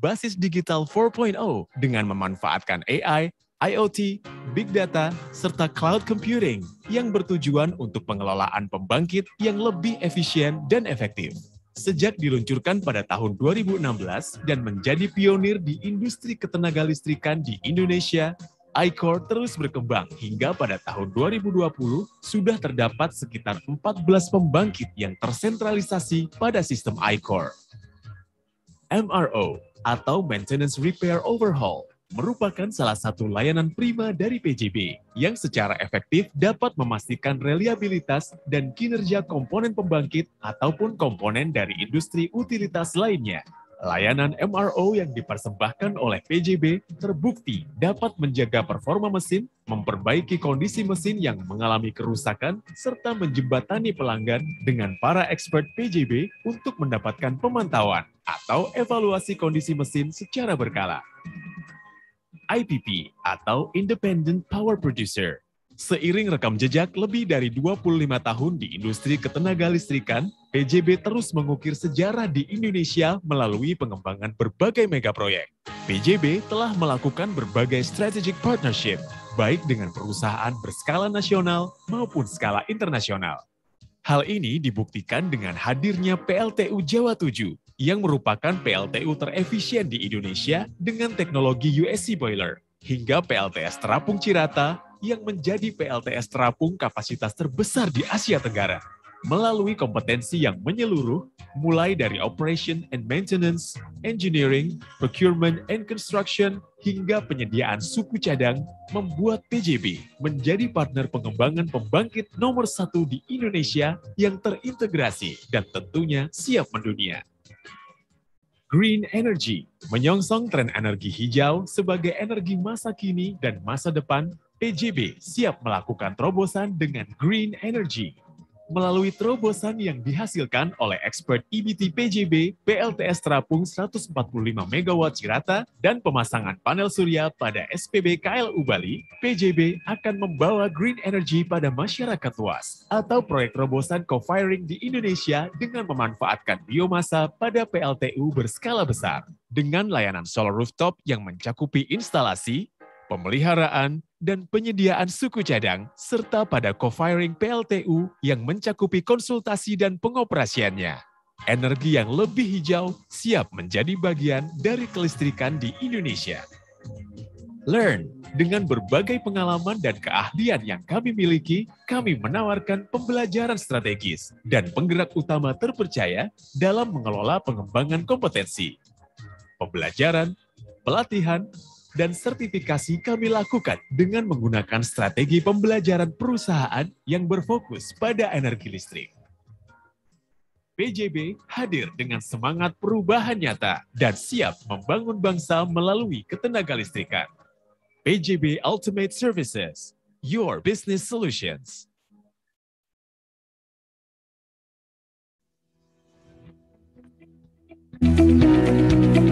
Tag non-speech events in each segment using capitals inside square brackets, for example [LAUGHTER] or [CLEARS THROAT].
basis digital 4.0 dengan memanfaatkan AI, IoT, big data, serta cloud computing yang bertujuan untuk pengelolaan pembangkit yang lebih efisien dan efektif. Sejak diluncurkan pada tahun 2016 dan menjadi pionir di industri ketenaga listrikan di Indonesia, iCore terus berkembang hingga pada tahun 2020 sudah terdapat sekitar 14 pembangkit yang tersentralisasi pada sistem iCore. MRO atau Maintenance Repair Overhaul merupakan salah satu layanan prima dari PJB yang secara efektif dapat memastikan reliabilitas dan kinerja komponen pembangkit ataupun komponen dari industri utilitas lainnya. Layanan MRO yang dipersembahkan oleh PJB terbukti dapat menjaga performa mesin, memperbaiki kondisi mesin yang mengalami kerusakan, serta menjembatani pelanggan dengan para expert PJB untuk mendapatkan pemantauan atau evaluasi kondisi mesin secara berkala. IPP atau Independent Power Producer Seiring rekam jejak lebih dari 25 tahun di industri ketenaga listrikan, PJB terus mengukir sejarah di Indonesia melalui pengembangan berbagai megaproyek. PJB telah melakukan berbagai strategic partnership, baik dengan perusahaan berskala nasional maupun skala internasional. Hal ini dibuktikan dengan hadirnya PLTU Jawa 7 yang merupakan PLTU terefisien di Indonesia dengan teknologi USC Boiler, hingga PLTS Terapung Cirata yang menjadi PLTS terapung kapasitas terbesar di Asia Tenggara melalui kompetensi yang menyeluruh, mulai dari operation and maintenance, engineering, procurement and construction, hingga penyediaan suku cadang, membuat PJB menjadi partner pengembangan pembangkit nomor satu di Indonesia yang terintegrasi dan tentunya siap mendunia. Green Energy menyongsong tren energi hijau sebagai energi masa kini dan masa depan. PJB siap melakukan terobosan dengan green energy melalui terobosan yang dihasilkan oleh expert EBT PJB PLTS terapung 145 MW Cirata dan pemasangan panel surya pada SPB KLU Bali, PJB akan membawa green energy pada masyarakat luas atau proyek terobosan co-firing di Indonesia dengan memanfaatkan biomasa pada PLTU berskala besar. Dengan layanan solar rooftop yang mencakupi instalasi, pemeliharaan, dan penyediaan suku cadang, serta pada co-firing PLTU yang mencakupi konsultasi dan pengoperasiannya. Energi yang lebih hijau siap menjadi bagian dari kelistrikan di Indonesia. Learn dengan berbagai pengalaman dan keahlian yang kami miliki, kami menawarkan pembelajaran strategis dan penggerak utama terpercaya dalam mengelola pengembangan kompetensi. Pembelajaran, pelatihan, dan sertifikasi kami lakukan dengan menggunakan strategi pembelajaran perusahaan yang berfokus pada energi listrik. PJB hadir dengan semangat perubahan nyata dan siap membangun bangsa melalui ketenaga listrikan. PJB Ultimate Services, your business solutions. Thank you.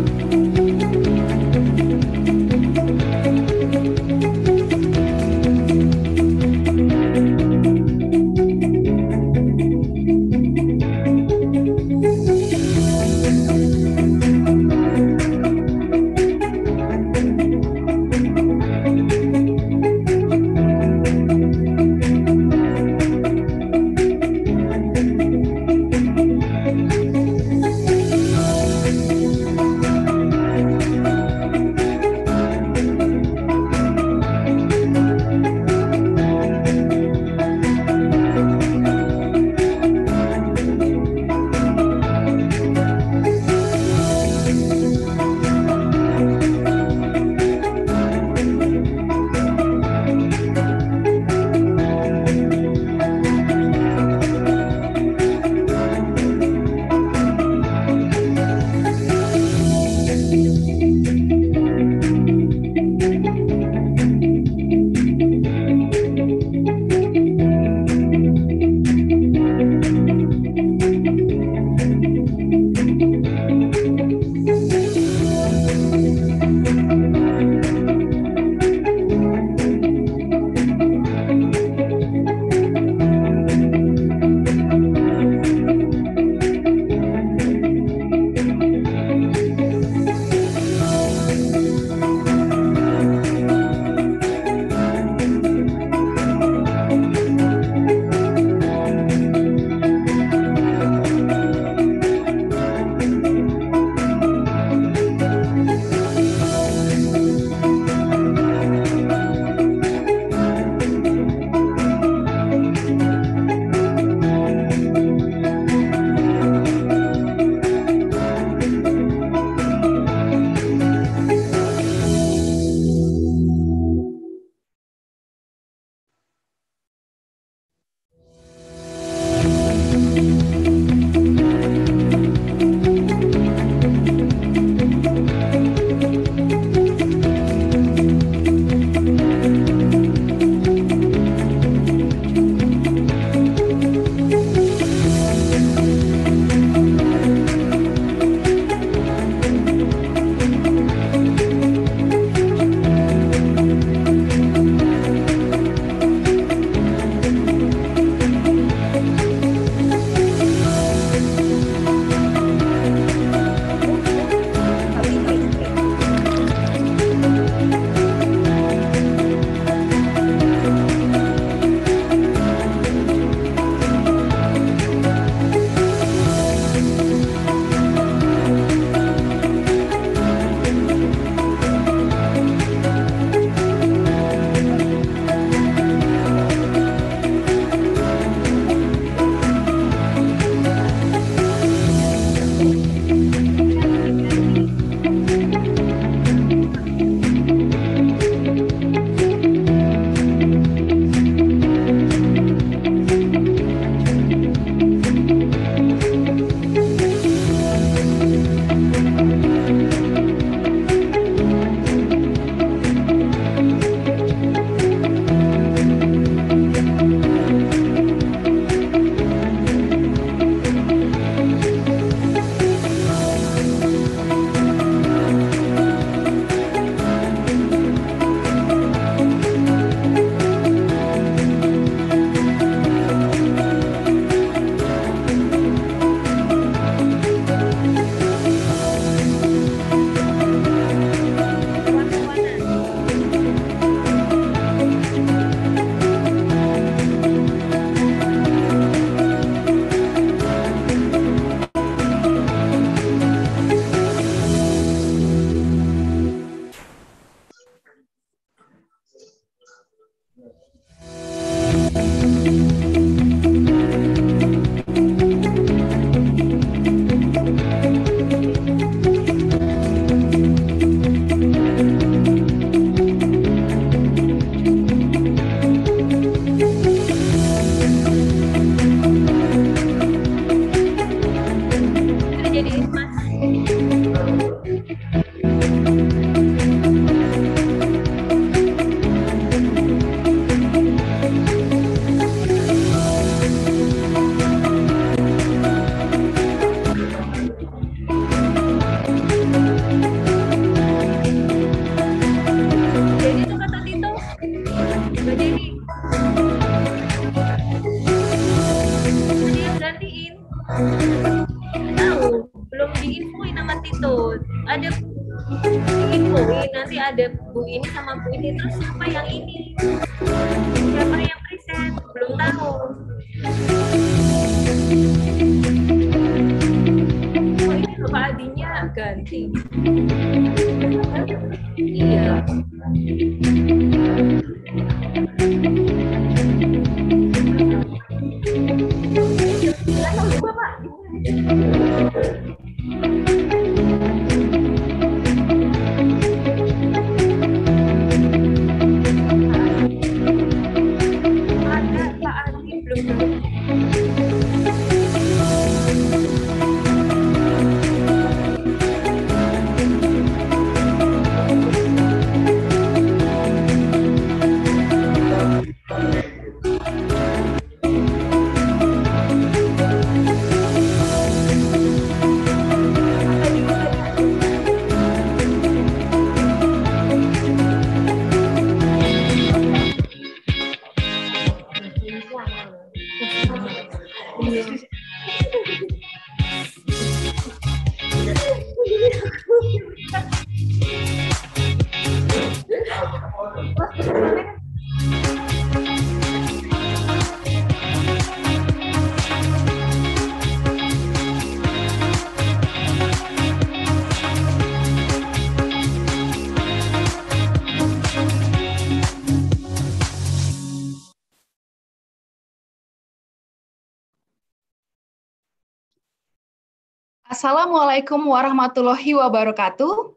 Assalamualaikum warahmatullahi wabarakatuh.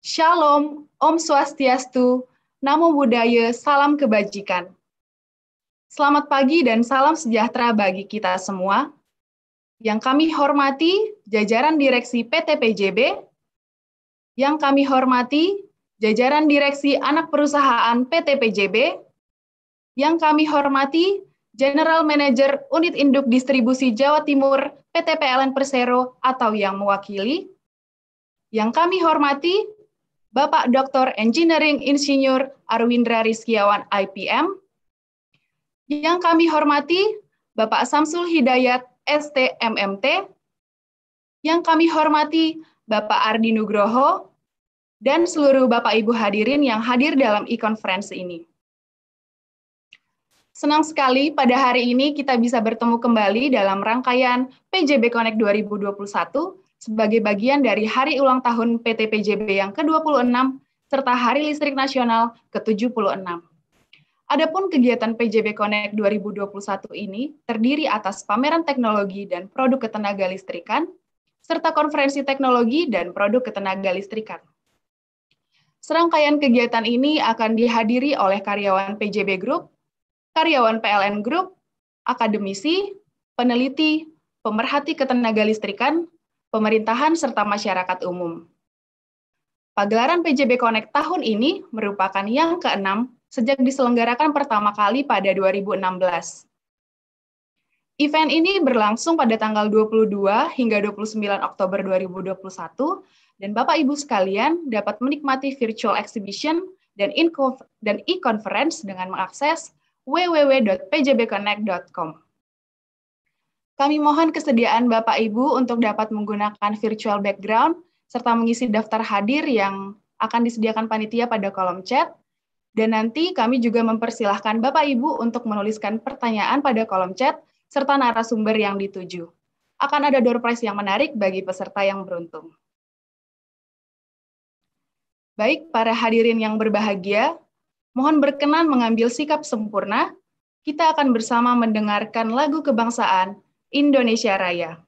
Shalom, Om Swastiastu, Namo Buddhaya, Salam Kebajikan. Selamat pagi dan salam sejahtera bagi kita semua. Yang kami hormati jajaran direksi PT PJB, yang kami hormati jajaran direksi anak perusahaan PT PJB, yang kami hormati General Manager Unit Induk Distribusi Jawa Timur PT PLN Persero atau yang mewakili. Yang kami hormati, Bapak Dr. Engineering Insinyur Arwindra Rizkiawan IPM. Yang kami hormati, Bapak Samsul Hidayat STMMT. Yang kami hormati, Bapak Ardi Nugroho, dan seluruh Bapak Ibu hadirin yang hadir dalam e-conference ini. Senang sekali pada hari ini kita bisa bertemu kembali dalam rangkaian PJB Connect 2021 sebagai bagian dari hari ulang tahun PT PJB yang ke-26 serta Hari Listrik Nasional ke-76. Adapun kegiatan PJB Connect 2021 ini terdiri atas pameran teknologi dan produk ketenaga listrikan, serta konferensi teknologi dan produk ketenaga listrikan. Serangkaian kegiatan ini akan dihadiri oleh karyawan PJB Group karyawan PLN Group, akademisi, peneliti, pemerhati ketenaga listrikan, pemerintahan, serta masyarakat umum. Pagelaran PJB Connect tahun ini merupakan yang keenam sejak diselenggarakan pertama kali pada 2016. Event ini berlangsung pada tanggal 22 hingga 29 Oktober 2021 dan Bapak Ibu sekalian dapat menikmati virtual exhibition dan e-conference dengan mengakses www.pjbconnect.com. Kami mohon kesediaan Bapak Ibu untuk dapat menggunakan virtual background serta mengisi daftar hadir yang akan disediakan panitia pada kolom chat. Dan nanti kami juga mempersilahkan Bapak Ibu untuk menuliskan pertanyaan pada kolom chat serta narasumber yang dituju. Akan ada door prize yang menarik bagi peserta yang beruntung. Baik, para hadirin yang berbahagia, mohon berkenan mengambil sikap sempurna. Kita akan bersama mendengarkan lagu kebangsaan Indonesia Raya.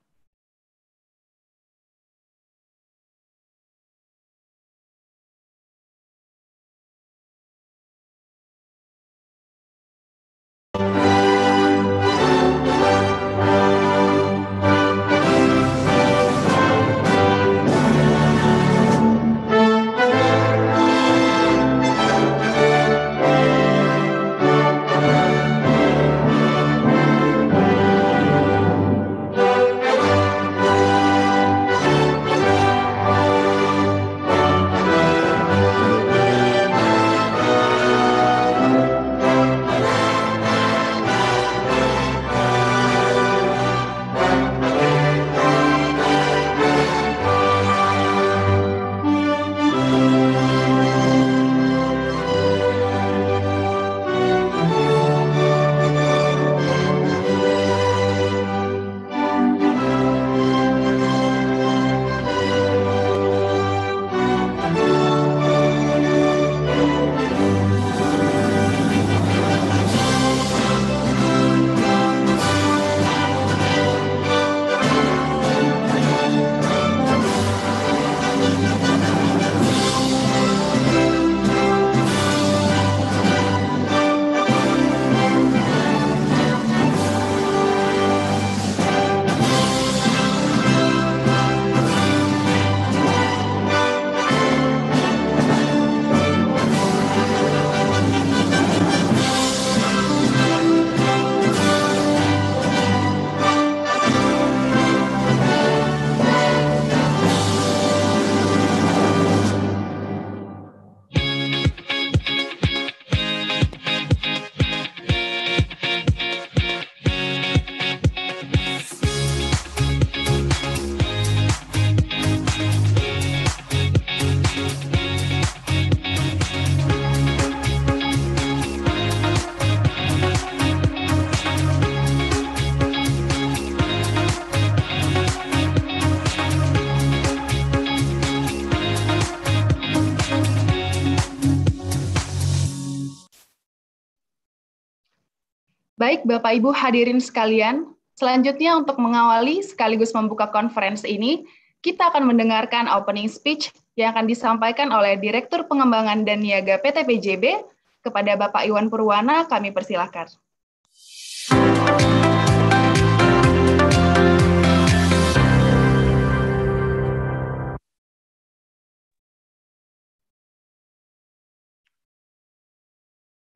Baik, Bapak Ibu hadirin sekalian, selanjutnya untuk mengawali sekaligus membuka konferensi ini, kita akan mendengarkan opening speech yang akan disampaikan oleh Direktur Pengembangan dan Niaga PT PJB kepada Bapak Iwan Purwana, kami persilahkan.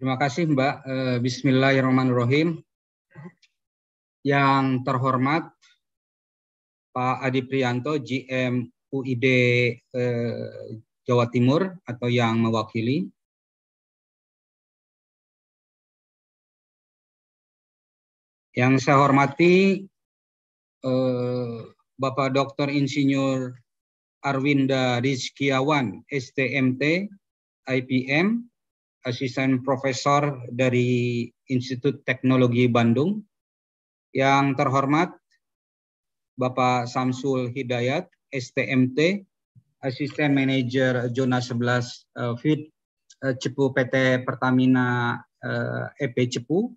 Terima kasih Mbak. Eh, Bismillahirrahmanirrahim. Yang terhormat Pak Adi Prianto, GM UID eh, Jawa Timur atau yang mewakili. Yang saya hormati eh, Bapak Dr. Insinyur Arwinda Rizkiawan, STMT, IPM, asisten profesor dari Institut Teknologi Bandung. Yang terhormat Bapak Samsul Hidayat, STMT, asisten manajer zona 11 uh, FIT uh, Cepu PT Pertamina uh, eh, EP Cepu.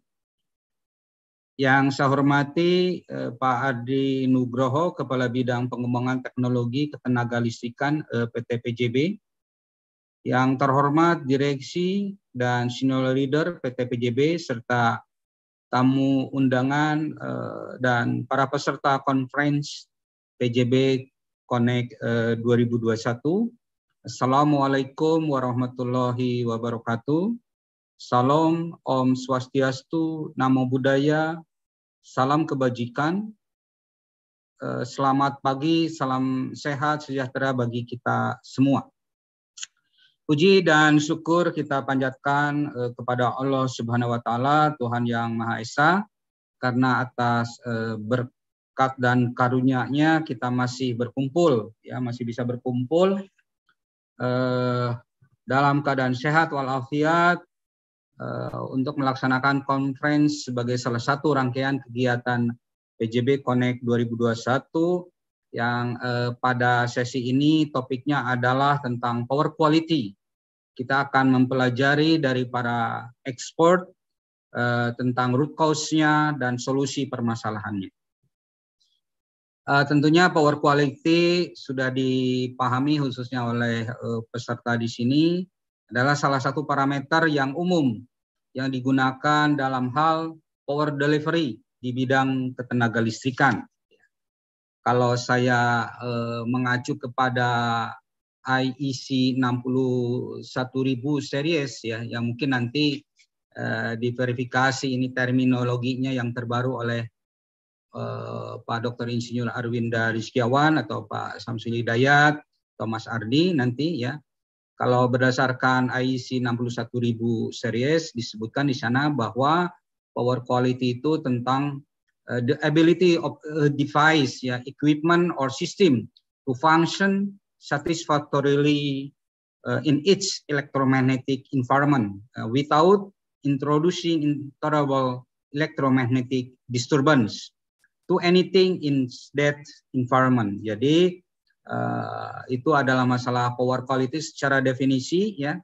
Yang saya hormati eh, Pak Adi Nugroho, Kepala Bidang Pengembangan Teknologi Ketenaga Listrikan eh, PT PJB. Yang terhormat Direksi dan Senior Leader PT PJB serta tamu undangan eh, dan para peserta conference PJB Connect 2021. Eh, Assalamualaikum warahmatullahi wabarakatuh. Salam Om Swastiastu, Namo Buddhaya, Salam Kebajikan, eh, Selamat pagi, salam sehat, sejahtera bagi kita semua. Puji dan syukur kita panjatkan eh, kepada Allah Subhanahu wa taala, Tuhan yang Maha Esa, karena atas eh, berkat dan karunia-Nya kita masih berkumpul, ya, masih bisa berkumpul eh, dalam keadaan sehat walafiat untuk melaksanakan konferensi sebagai salah satu rangkaian kegiatan PJB Connect 2021 yang eh, pada sesi ini topiknya adalah tentang power quality. Kita akan mempelajari dari para expert eh, tentang root cause-nya dan solusi permasalahannya. Eh, tentunya power quality sudah dipahami khususnya oleh eh, peserta di sini adalah salah satu parameter yang umum yang digunakan dalam hal power delivery di bidang ketenaga listrikan kalau saya eh, mengacu kepada IEC 61000 series ya yang mungkin nanti eh, diverifikasi ini terminologinya yang terbaru oleh eh, Pak Dr. Insinyur Arwinda Rizkiawan atau Pak Samsul Hidayat Thomas Ardi nanti ya. Kalau berdasarkan IEC 61000 series disebutkan di sana bahwa power quality itu tentang Uh, the ability of a uh, device, yeah, equipment or system to function satisfactorily uh, in its electromagnetic environment uh, without introducing intolerable electromagnetic disturbance to anything in that environment. Jadi uh, itu adalah masalah power quality secara definisi ya.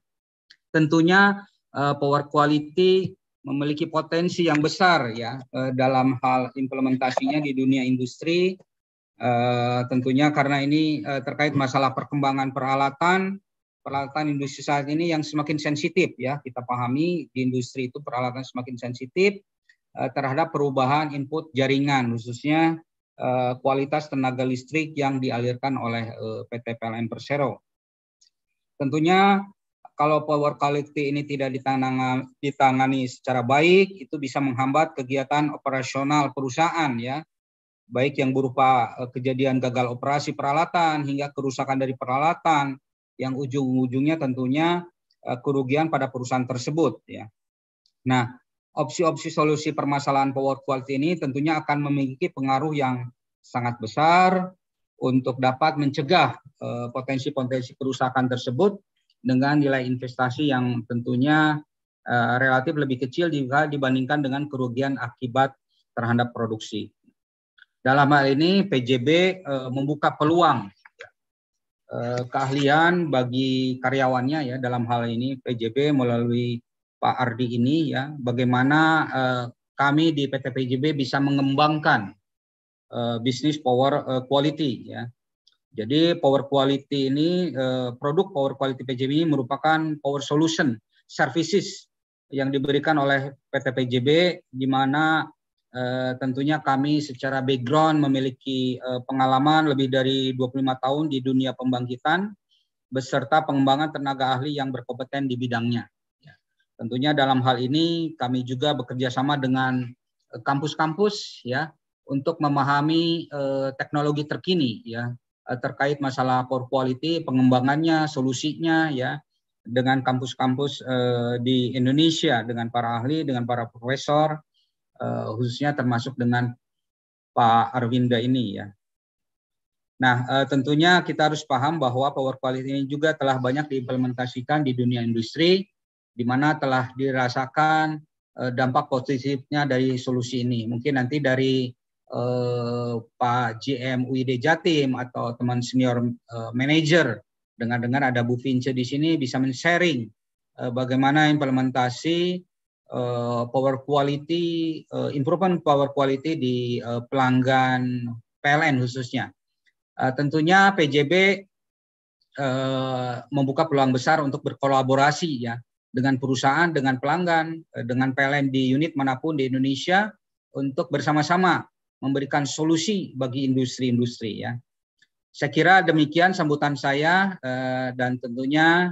Tentunya uh, power quality memiliki potensi yang besar ya eh, dalam hal implementasinya di dunia industri eh, tentunya karena ini eh, terkait masalah perkembangan peralatan peralatan industri saat ini yang semakin sensitif ya kita pahami di industri itu peralatan semakin sensitif terhadap perubahan input jaringan khususnya kualitas tenaga listrik yang dialirkan oleh PT PLN Persero. Tentunya kalau power quality ini tidak ditangani, secara baik, itu bisa menghambat kegiatan operasional perusahaan ya, baik yang berupa eh, kejadian gagal operasi peralatan hingga kerusakan dari peralatan, yang ujung-ujungnya tentunya eh, kerugian pada perusahaan tersebut ya. Nah, opsi-opsi solusi permasalahan power quality ini tentunya akan memiliki pengaruh yang sangat besar untuk dapat mencegah eh, potensi-potensi kerusakan tersebut dengan nilai investasi yang tentunya eh, relatif lebih kecil jika dibandingkan dengan kerugian akibat terhadap produksi. Dalam hal ini PJB eh, membuka peluang eh, keahlian bagi karyawannya ya dalam hal ini PJB melalui Pak Ardi ini ya bagaimana kami di PT PJB bisa mengembangkan bisnis power quality ya jadi power quality ini eh, produk power quality PJB ini merupakan power solution services yang diberikan oleh PT PJB di mana eh, tentunya kami secara background memiliki eh, pengalaman lebih dari 25 tahun di dunia pembangkitan beserta pengembangan tenaga ahli yang berkompeten di bidangnya. Ya, tentunya dalam hal ini kami juga bekerja sama dengan kampus-kampus ya untuk memahami eh, teknologi terkini ya Eh, terkait masalah core quality, pengembangannya, solusinya ya dengan kampus-kampus eh, di Indonesia, dengan para ahli, dengan para profesor, eh, khususnya termasuk dengan Pak Arwinda ini ya. Nah, eh, tentunya kita harus paham bahwa power quality ini juga telah banyak diimplementasikan di dunia industri, di mana telah dirasakan eh, dampak positifnya dari solusi ini. Mungkin nanti dari eh, Pak GM UID Jatim atau teman senior eh, manager dengan dengar ada Bu Vince di sini bisa men-sharing eh, bagaimana implementasi eh, power quality eh, improvement power quality di eh, pelanggan PLN khususnya. Eh, tentunya PJB eh, membuka peluang besar untuk berkolaborasi ya dengan perusahaan, dengan pelanggan, eh, dengan PLN di unit manapun di Indonesia untuk bersama-sama memberikan solusi bagi industri-industri ya. Saya kira demikian sambutan saya eh, dan tentunya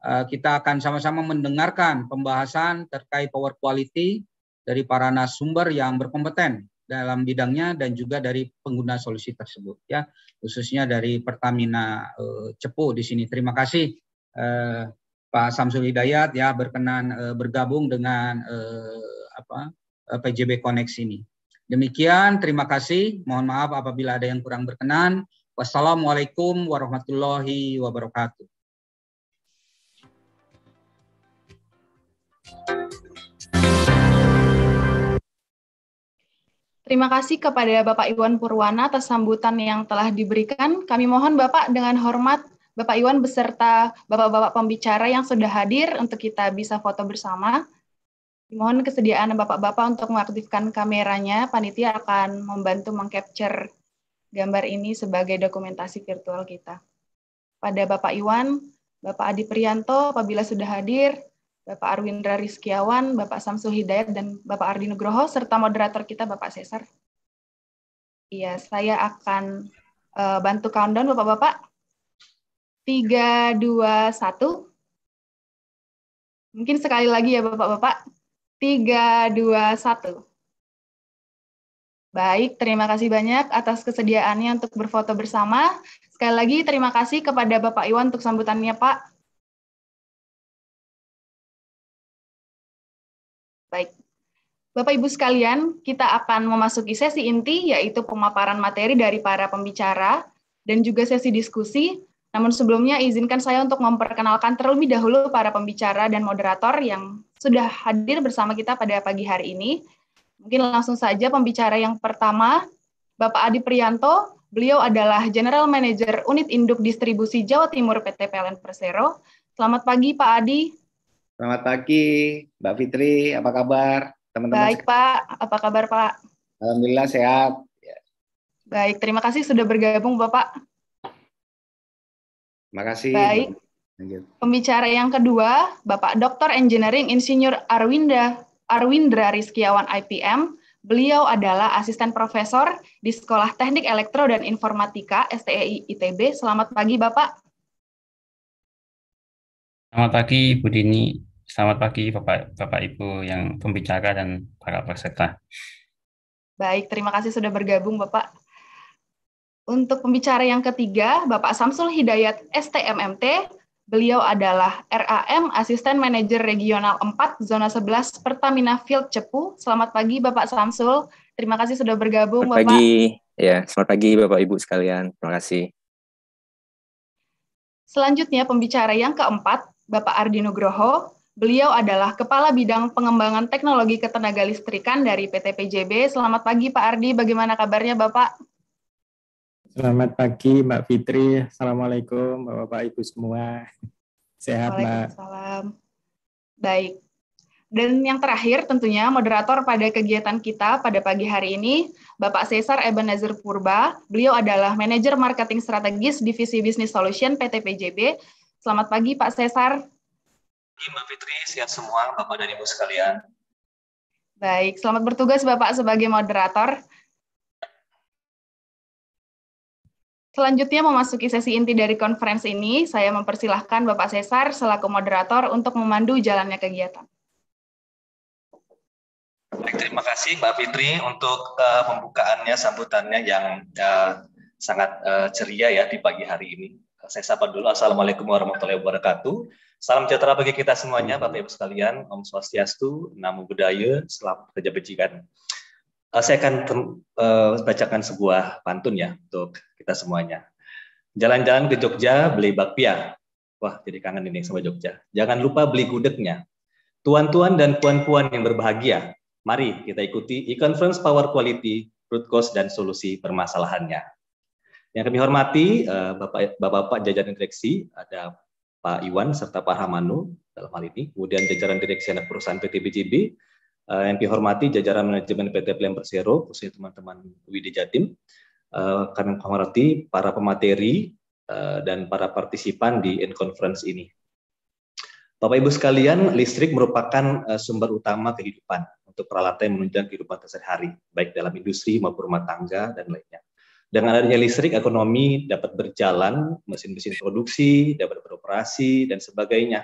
eh, kita akan sama-sama mendengarkan pembahasan terkait power quality dari para narasumber yang berkompeten dalam bidangnya dan juga dari pengguna solusi tersebut ya khususnya dari Pertamina eh, Cepu di sini. Terima kasih Pak Samsul Hidayat ya berkenan bergabung dengan apa PJB Connect ini. Demikian, terima kasih. Mohon maaf apabila ada yang kurang berkenan. Wassalamualaikum warahmatullahi wabarakatuh. Terima kasih kepada Bapak Iwan Purwana atas sambutan yang telah diberikan. Kami mohon Bapak dengan hormat Bapak Iwan beserta Bapak-Bapak pembicara yang sudah hadir untuk kita bisa foto bersama. Mohon kesediaan Bapak-Bapak untuk mengaktifkan kameranya. Panitia akan membantu mengcapture gambar ini sebagai dokumentasi virtual kita. Pada Bapak Iwan, Bapak Adi Prianto, apabila sudah hadir, Bapak Arwindra Rizkiawan, Bapak Samsu Hidayat, dan Bapak Ardi Nugroho, serta moderator kita Bapak Cesar. Iya, saya akan uh, bantu countdown Bapak-Bapak. 3, 2, 1. Mungkin sekali lagi ya Bapak-Bapak. 3, 2, 1. Baik, terima kasih banyak atas kesediaannya untuk berfoto bersama. Sekali lagi terima kasih kepada Bapak Iwan untuk sambutannya, Pak. Baik. Bapak Ibu sekalian, kita akan memasuki sesi inti yaitu pemaparan materi dari para pembicara dan juga sesi diskusi namun sebelumnya izinkan saya untuk memperkenalkan terlebih dahulu para pembicara dan moderator yang sudah hadir bersama kita pada pagi hari ini. Mungkin langsung saja pembicara yang pertama, Bapak Adi Prianto, Beliau adalah General Manager Unit Induk Distribusi Jawa Timur PT PLN Persero. Selamat pagi Pak Adi. Selamat pagi Mbak Fitri, apa kabar teman-teman? Baik Pak, apa kabar Pak? Alhamdulillah sehat. Baik, terima kasih sudah bergabung Bapak. Makasih. Baik. Pembicara yang kedua, Bapak Dr. Engineering Insinyur Arwinda Arwindra Rizkiawan IPM. Beliau adalah asisten profesor di Sekolah Teknik Elektro dan Informatika STEI ITB. Selamat pagi, Bapak. Selamat pagi, Bu Dini. Selamat pagi, Bapak, Bapak Ibu yang pembicara dan para peserta. Baik, terima kasih sudah bergabung, Bapak. Untuk pembicara yang ketiga, Bapak Samsul Hidayat STMMT. Beliau adalah RAM Asisten Manager Regional 4 Zona 11 Pertamina Field Cepu. Selamat pagi Bapak Samsul. Terima kasih sudah bergabung selamat Bapak. Pagi. Ya, selamat pagi Bapak Ibu sekalian. Terima kasih. Selanjutnya pembicara yang keempat, Bapak Ardi Nugroho. Beliau adalah Kepala Bidang Pengembangan Teknologi Ketenaga Listrikan dari PT PJB. Selamat pagi Pak Ardi, bagaimana kabarnya Bapak? Selamat pagi Mbak Fitri. Assalamualaikum Bapak-Bapak Ibu semua. Sehat Mbak. Salam. Baik. Dan yang terakhir tentunya moderator pada kegiatan kita pada pagi hari ini, Bapak Cesar Ebenezer Purba. Beliau adalah Manajer Marketing Strategis Divisi Business Solution PT PJB. Selamat pagi Pak Cesar. Mbak Fitri, sehat semua Bapak dan Ibu sekalian. Baik, selamat bertugas Bapak sebagai moderator. Selanjutnya memasuki sesi inti dari konferensi ini, saya mempersilahkan Bapak Cesar selaku moderator untuk memandu jalannya kegiatan. Baik, terima kasih Mbak Fitri untuk uh, pembukaannya, sambutannya yang uh, sangat uh, ceria ya di pagi hari ini. Saya sapa dulu, Assalamualaikum warahmatullahi wabarakatuh. Salam sejahtera bagi kita semuanya, Bapak-Ibu sekalian, Om Swastiastu, Namo Buddhaya, Selamat Kerja Bejikan. Eh, saya akan eh, bacakan sebuah pantun ya untuk kita semuanya. Jalan-jalan ke Jogja beli bakpia. Wah, jadi kangen ini sama Jogja. Jangan lupa beli gudegnya. Tuan-tuan dan puan-puan yang berbahagia, mari kita ikuti e-conference Power Quality, root cause dan solusi permasalahannya. Yang kami hormati eh, Bapak Bapak jajaran direksi ada Pak Iwan serta Pak Hamanu dalam hal ini, kemudian jajaran direksi anak perusahaan PT BJB, Uh, yang dihormati jajaran manajemen PT Plan Persero, khususnya teman-teman Widi Jatim, uh, kami menghormati para pemateri uh, dan para partisipan di end conference ini. Bapak Ibu sekalian, listrik merupakan uh, sumber utama kehidupan untuk peralatan yang menunjang kehidupan sehari-hari, baik dalam industri maupun rumah tangga dan lainnya. Dengan adanya listrik, ekonomi dapat berjalan, mesin-mesin produksi dapat beroperasi dan sebagainya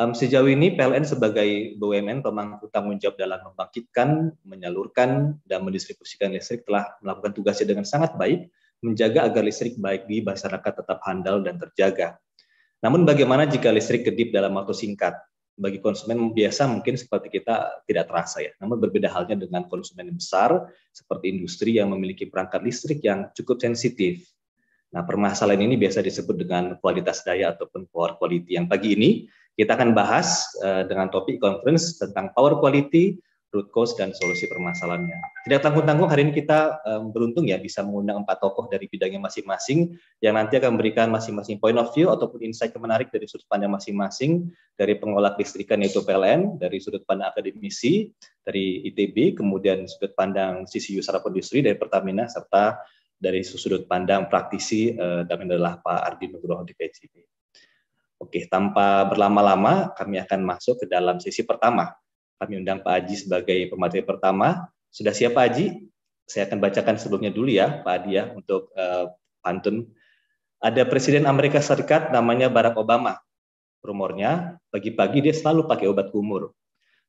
Um, sejauh ini PLN sebagai BUMN pemangku tanggung jawab dalam membangkitkan, menyalurkan, dan mendistribusikan listrik telah melakukan tugasnya dengan sangat baik, menjaga agar listrik baik di masyarakat tetap handal dan terjaga. Namun bagaimana jika listrik kedip dalam waktu singkat? Bagi konsumen biasa mungkin seperti kita tidak terasa ya, namun berbeda halnya dengan konsumen yang besar seperti industri yang memiliki perangkat listrik yang cukup sensitif. Nah, permasalahan ini biasa disebut dengan kualitas daya ataupun power quality yang pagi ini kita akan bahas eh, dengan topik conference tentang power quality, root cause, dan solusi permasalahannya. Tidak tanggung-tanggung hari ini kita eh, beruntung ya bisa mengundang empat tokoh dari bidangnya masing-masing yang nanti akan memberikan masing-masing point of view ataupun insight yang menarik dari sudut pandang masing-masing, dari pengelola listrikan yaitu PLN, dari sudut pandang akademisi, dari ITB, kemudian sudut pandang CCU secara industri dari Pertamina, serta dari sudut pandang praktisi eh, dan adalah Pak Ardi Nugroho di PCB. Oke, tanpa berlama-lama kami akan masuk ke dalam sesi pertama. Kami undang Pak Aji sebagai pemateri pertama. Sudah siap Pak Aji? Saya akan bacakan sebelumnya dulu ya Pak Adi ya untuk uh, pantun. Ada Presiden Amerika Serikat namanya Barack Obama. Rumornya, pagi-pagi dia selalu pakai obat kumur.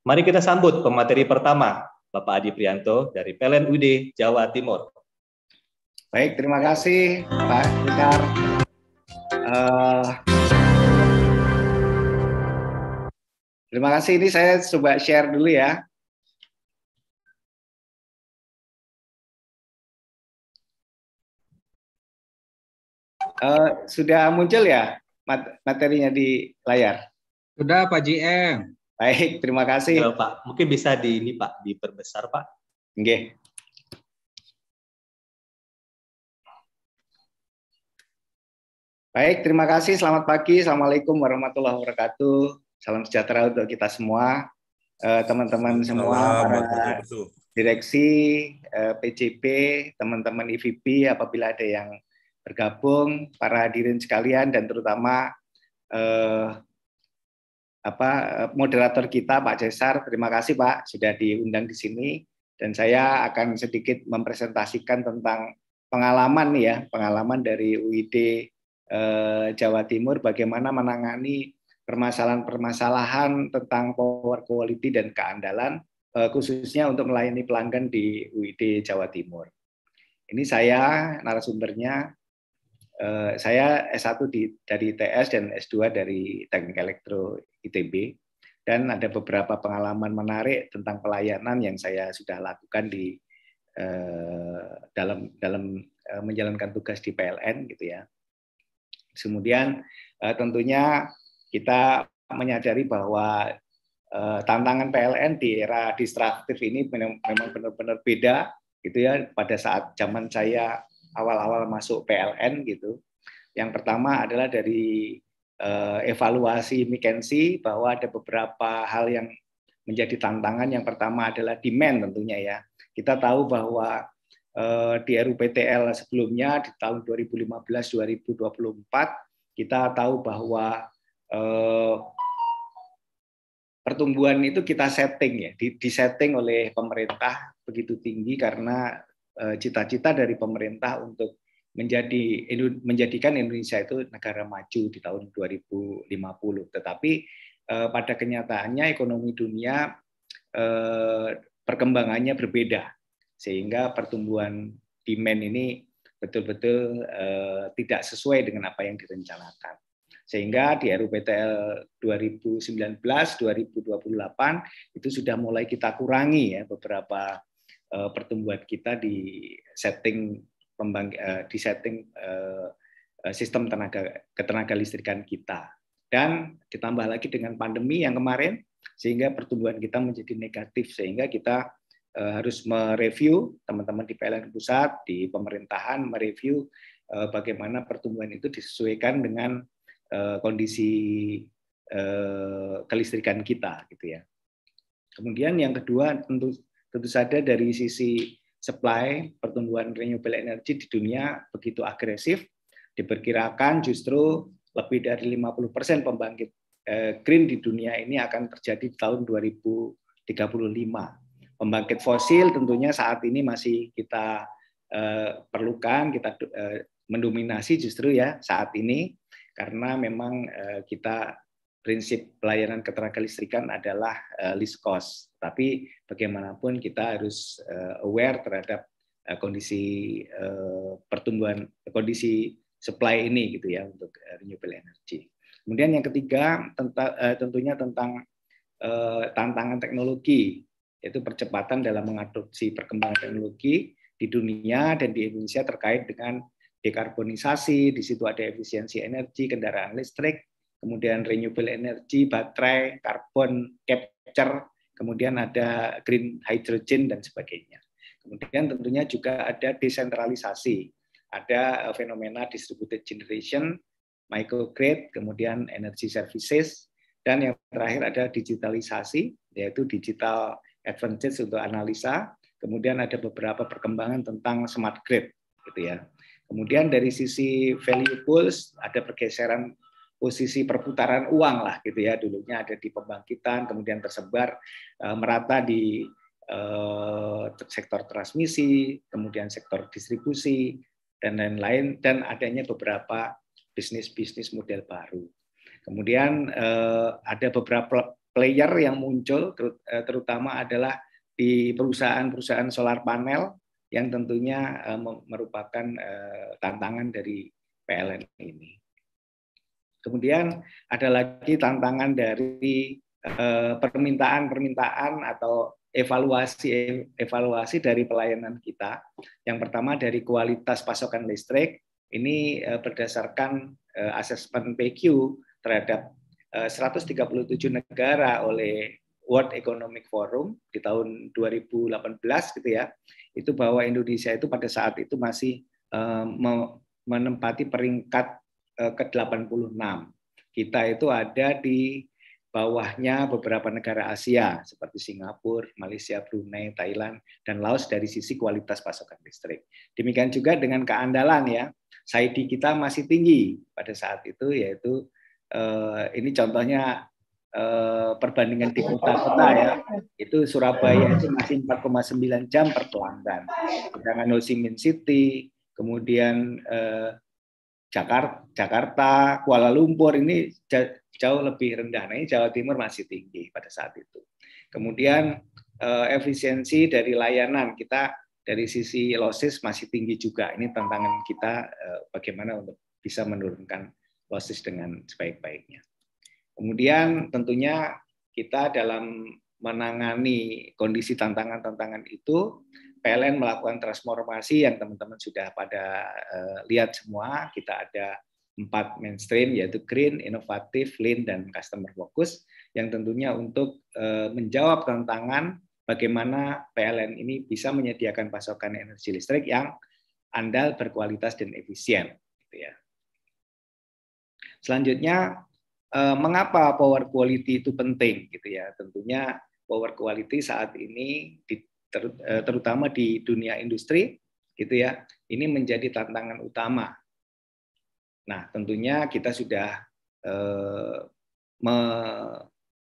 Mari kita sambut pemateri pertama, Bapak Adi Prianto dari PLN UD Jawa Timur. Baik, terima kasih Pak Fikar. Uh, Terima kasih. Ini saya coba share dulu ya. Uh, sudah muncul ya materinya di layar? Sudah Pak GM. Baik, terima kasih. Halo, ya, Pak, mungkin bisa di ini Pak, diperbesar Pak. Oke. Baik, terima kasih. Selamat pagi. Assalamualaikum warahmatullahi wabarakatuh. Salam sejahtera untuk kita semua, eh, teman-teman uh, semua, para direksi, uh, eh, PCP teman-teman IVP, e apabila ada yang bergabung, para hadirin sekalian, dan terutama uh, apa moderator kita Pak Cesar. Terima kasih Pak sudah diundang di sini dan saya akan sedikit mempresentasikan tentang pengalaman ya pengalaman dari UID eh, Jawa Timur bagaimana menangani permasalahan-permasalahan tentang power quality dan keandalan eh, khususnya untuk melayani pelanggan di UID Jawa Timur. Ini saya narasumbernya eh, saya S1 di, dari ITS dan S2 dari Teknik Elektro ITB dan ada beberapa pengalaman menarik tentang pelayanan yang saya sudah lakukan di eh, dalam dalam menjalankan tugas di PLN gitu ya. Kemudian tentunya kita menyadari bahwa eh, tantangan PLN di era distraktif ini memang benar-benar beda gitu ya pada saat zaman saya awal-awal masuk PLN gitu. Yang pertama adalah dari eh, evaluasi McKinsey bahwa ada beberapa hal yang menjadi tantangan. Yang pertama adalah demand tentunya ya. Kita tahu bahwa eh, di RUPTL sebelumnya di tahun 2015-2024 kita tahu bahwa Eh, pertumbuhan itu kita setting ya, disetting oleh pemerintah begitu tinggi karena eh, cita-cita dari pemerintah untuk menjadi menjadikan Indonesia itu negara maju di tahun 2050. Tetapi eh, pada kenyataannya ekonomi dunia perkembangannya berbeda sehingga pertumbuhan demand ini betul-betul tidak sesuai dengan apa yang direncanakan. Sehingga di RUPTL 2019-2028 itu sudah mulai kita kurangi ya beberapa uh, pertumbuhan kita di setting pembang uh, di setting uh, sistem tenaga ketenaga listrikan kita. Dan ditambah lagi dengan pandemi yang kemarin sehingga pertumbuhan kita menjadi negatif sehingga kita harus mereview teman-teman di PLN pusat di pemerintahan mereview bagaimana pertumbuhan itu disesuaikan dengan Eh, kondisi eh, kelistrikan kita gitu ya. Kemudian yang kedua tentu tentu saja dari sisi supply pertumbuhan renewable energy di dunia begitu agresif diperkirakan justru lebih dari 50% pembangkit eh, green di dunia ini akan terjadi di tahun 2035. Pembangkit fosil tentunya saat ini masih kita perlukan, kita mendominasi justru ya saat ini karena memang eh, kita prinsip pelayanan ketenaga listrikan adalah eh, list cost. Tapi bagaimanapun kita harus eh, aware terhadap kondisi pertumbuhan kondisi supply ini gitu ya untuk renewable energy. Kemudian yang ketiga tentunya tentang tantangan teknologi yaitu percepatan dalam mengadopsi perkembangan teknologi di dunia dan di Indonesia terkait dengan dekarbonisasi, di situ ada efisiensi energi, kendaraan listrik, kemudian renewable energy, baterai, karbon capture, kemudian ada green hydrogen dan sebagainya. Kemudian tentunya juga ada desentralisasi, ada eh, fenomena distributed generation, microgrid, kemudian energy services, dan yang terakhir ada digitalisasi, yaitu digital advantage untuk analisa, kemudian ada beberapa perkembangan tentang smart grid, gitu ya. Kemudian dari sisi value pools ada pergeseran posisi perputaran uang lah gitu ya dulunya ada di pembangkitan kemudian tersebar eh, merata di eh, sektor transmisi kemudian sektor distribusi dan lain-lain dan adanya beberapa bisnis-bisnis model baru. Kemudian eh, ada beberapa player yang muncul terutama adalah di perusahaan-perusahaan solar panel yang tentunya eh, merupakan eh, tantangan dari PLN ini. Kemudian ada lagi tantangan dari eh, permintaan-permintaan atau evaluasi evaluasi dari pelayanan kita. Yang pertama dari kualitas pasokan listrik ini berdasarkan asesmen PQ terhadap 137 negara oleh World Economic Forum di tahun 2018 gitu ya itu bahwa Indonesia itu pada saat itu masih eh, menempati peringkat eh, ke-86. Kita itu ada di bawahnya beberapa negara Asia seperti Singapura, Malaysia, Brunei, Thailand, dan Laos dari sisi kualitas pasokan listrik. Demikian juga dengan keandalan ya, SAIDI kita masih tinggi pada saat itu yaitu eh, ini contohnya Eh, perbandingan di kota-kota ya, itu Surabaya itu masih 4,9 jam per pelanggan. Sedangkan Ho Chi Minh City, kemudian eh, Jakarta, Jakarta, Kuala Lumpur ini jauh lebih rendah. Nah, ini Jawa Timur masih tinggi pada saat itu. Kemudian eh, efisiensi dari layanan kita dari sisi losses masih tinggi juga. Ini tantangan kita eh, bagaimana untuk bisa menurunkan losses dengan sebaik-baiknya. Kemudian tentunya kita dalam menangani kondisi tantangan-tantangan itu, PLN melakukan transformasi yang teman-teman sudah pada uh, lihat semua. Kita ada empat mainstream yaitu green, inovatif, lean, dan customer focus yang tentunya untuk uh, menjawab tantangan bagaimana PLN ini bisa menyediakan pasokan energi listrik yang andal, berkualitas, dan efisien. Gitu ya. Selanjutnya Eh, mengapa power quality itu penting gitu ya. Tentunya power quality saat ini di, ter, eh, terutama di dunia industri gitu ya. Ini menjadi tantangan utama. Nah, tentunya kita sudah eh, me,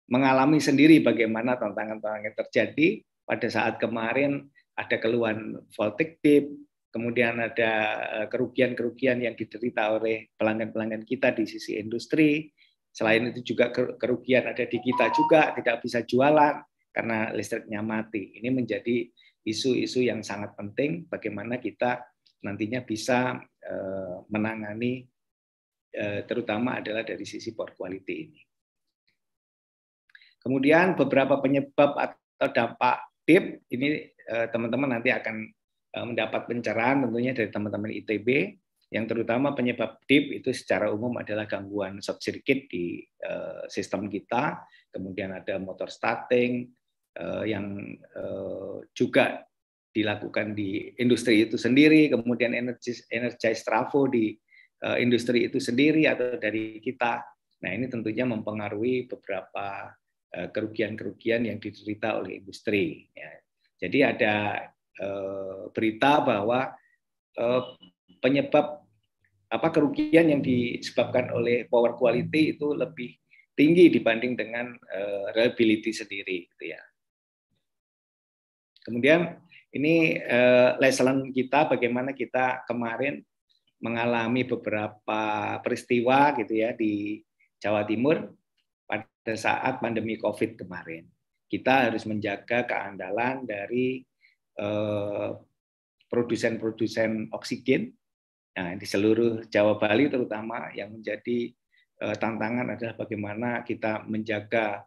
mengalami sendiri bagaimana tantangan-tantangan yang terjadi pada saat kemarin ada keluhan voltage tip, kemudian ada eh, kerugian-kerugian yang diderita oleh pelanggan-pelanggan kita di sisi industri, Selain itu juga kerugian ada di kita juga, tidak bisa jualan karena listriknya mati. Ini menjadi isu-isu yang sangat penting bagaimana kita nantinya bisa eh, menangani eh, terutama adalah dari sisi port quality ini. Kemudian beberapa penyebab atau dampak DIP ini eh, teman-teman nanti akan mendapat pencerahan tentunya dari teman-teman ITB yang terutama penyebab DIP itu secara umum adalah gangguan short circuit di eh, sistem kita, kemudian ada motor starting eh, yang eh, juga dilakukan di industri itu sendiri, kemudian energi trafo di industri itu sendiri atau dari kita. Nah ini tentunya mempengaruhi beberapa kerugian-kerugian yang diderita oleh industri. Ya. Jadi ada berita bahwa penyebab apa kerugian yang disebabkan oleh power quality itu lebih tinggi dibanding dengan uh, reliability sendiri gitu ya. Kemudian ini uh, lesson kita bagaimana kita kemarin mengalami beberapa peristiwa gitu ya di Jawa Timur pada saat pandemi Covid kemarin. Kita harus menjaga keandalan dari uh, produsen-produsen oksigen Nah, di seluruh Jawa Bali terutama yang menjadi eh, tantangan adalah bagaimana kita menjaga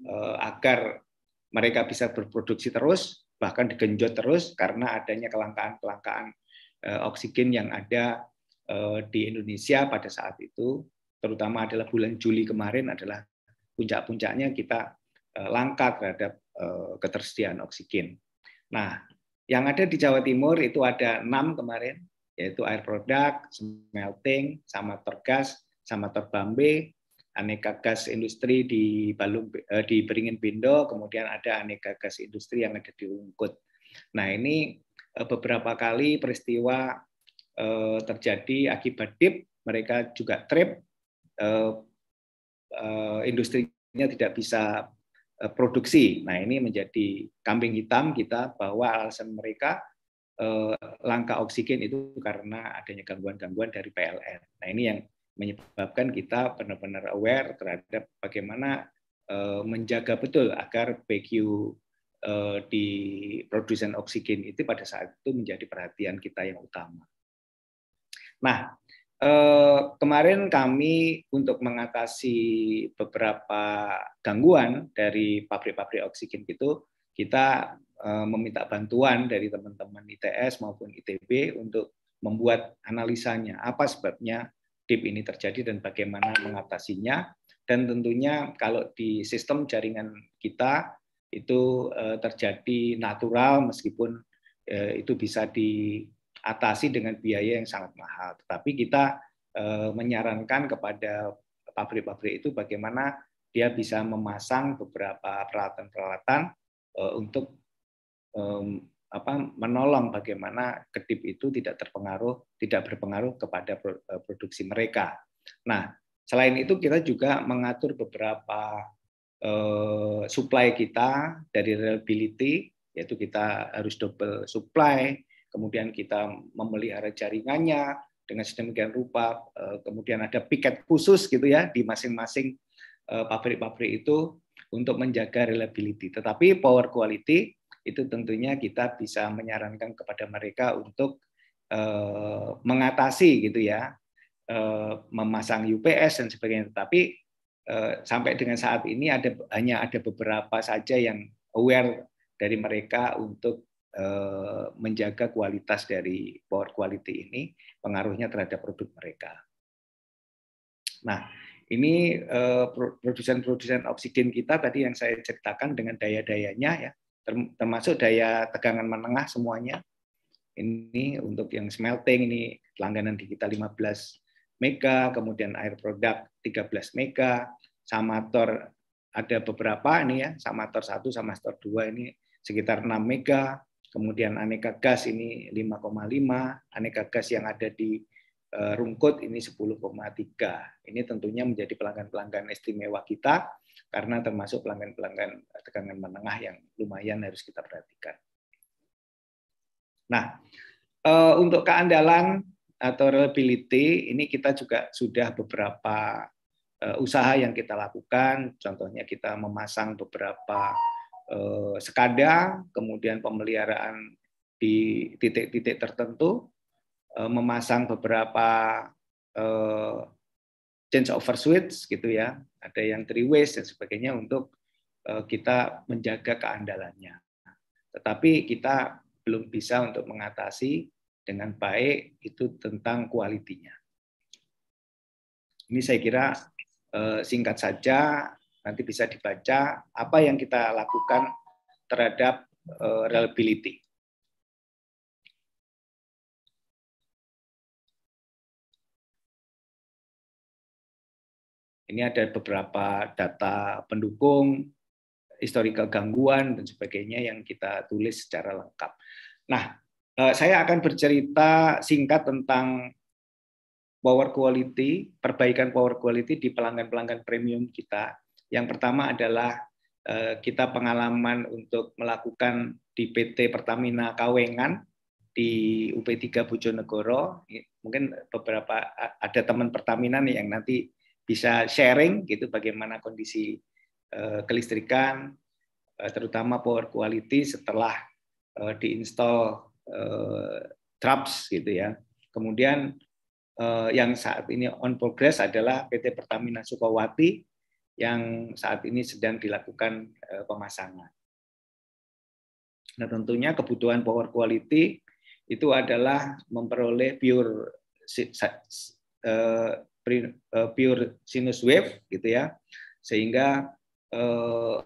eh, agar mereka bisa berproduksi terus, bahkan digenjot terus karena adanya kelangkaan-kelangkaan eh, oksigen yang ada di Indonesia pada saat itu, terutama adalah bulan Juli kemarin adalah puncak-puncaknya kita langka terhadap ketersediaan oksigen. Nah, yang ada di Jawa Timur itu ada enam kemarin yaitu air produk, smelting, sama tergas, sama terbambe, aneka gas industri di Balung eh, di Beringin Bindo, kemudian ada aneka gas industri yang ada di Ungkut. Nah, ini eh, beberapa kali peristiwa eh, terjadi akibat dip, mereka juga trip industrinya tidak bisa produksi. Nah, ini menjadi kambing hitam kita bahwa alasan mereka Eh, langkah langka oksigen itu karena adanya gangguan-gangguan dari PLN. Nah ini yang menyebabkan kita benar-benar aware terhadap bagaimana eh, menjaga betul agar PQ eh, di produsen oksigen itu pada saat itu menjadi perhatian kita yang utama. Nah, kemarin kami untuk mengatasi beberapa gangguan dari pabrik-pabrik oksigen itu, kita Eh, meminta bantuan dari teman-teman ITS maupun ITB untuk membuat analisanya apa sebabnya dip ini terjadi dan bagaimana mengatasinya dan tentunya kalau di sistem jaringan kita itu eh, terjadi natural meskipun eh, itu bisa diatasi dengan biaya yang sangat mahal tetapi kita menyarankan kepada pabrik-pabrik itu bagaimana dia bisa memasang beberapa peralatan-peralatan untuk apa menolong bagaimana kedip itu tidak terpengaruh, tidak berpengaruh kepada eh, produksi mereka. Nah, selain itu kita juga mengatur beberapa uh, supply kita dari reliability, yaitu kita harus double supply, kemudian kita memelihara jaringannya dengan sedemikian rupa, uh, kemudian ada piket khusus gitu ya di masing-masing pabrik-pabrik -masing, uh, itu untuk menjaga reliability. Tetapi power quality itu tentunya kita bisa menyarankan kepada mereka untuk eh, mengatasi gitu ya eh, memasang UPS dan sebagainya tetapi eh, sampai dengan saat ini ada hanya ada beberapa saja yang aware dari mereka untuk menjaga kualitas dari power quality ini pengaruhnya terhadap produk mereka nah ini produsen-produsen oksigen kita tadi yang saya ceritakan dengan daya-dayanya ya termasuk daya tegangan menengah semuanya. Ini untuk yang smelting ini langganan di kita 15 mega, kemudian air produk 13 mega, samator ada beberapa ini ya, samator 1 sama samator 2 ini sekitar 6 mega, kemudian aneka gas ini 5,5, aneka gas yang ada di eh, rungkut ini 10,3. Ini tentunya menjadi pelanggan-pelanggan istimewa kita karena termasuk pelanggan-pelanggan eh, tekanan menengah yang lumayan harus kita perhatikan. Nah, eh, untuk keandalan atau reliability ini kita juga sudah beberapa eh, usaha yang kita lakukan. Contohnya kita memasang beberapa sekada, kemudian pemeliharaan di titik-titik tertentu, memasang beberapa change over switch gitu ya, ada yang three ways dan sebagainya untuk eh, kita menjaga keandalannya. Tetapi kita belum bisa untuk mengatasi dengan baik itu tentang kualitinya. Ini saya kira eh, singkat saja, nanti bisa dibaca apa yang kita lakukan terhadap eh, reliability. Ini ada beberapa data pendukung, historical gangguan, dan sebagainya yang kita tulis secara lengkap. Nah, eh, saya akan bercerita singkat tentang power quality, perbaikan power quality di pelanggan-pelanggan premium kita. Yang pertama adalah eh, kita pengalaman untuk melakukan di PT Pertamina Kawengan di UP3 Bojonegoro. Mungkin beberapa ada teman Pertamina nih yang nanti bisa sharing gitu bagaimana kondisi eh, kelistrikan eh, terutama power quality setelah uh, eh, diinstal traps gitu ya. Kemudian yang saat ini on progress adalah PT Pertamina Sukawati yang saat ini sedang dilakukan pemasangan. Nah, tentunya kebutuhan power quality itu adalah memperoleh pure Eh, pure sinus wave gitu ya sehingga eh,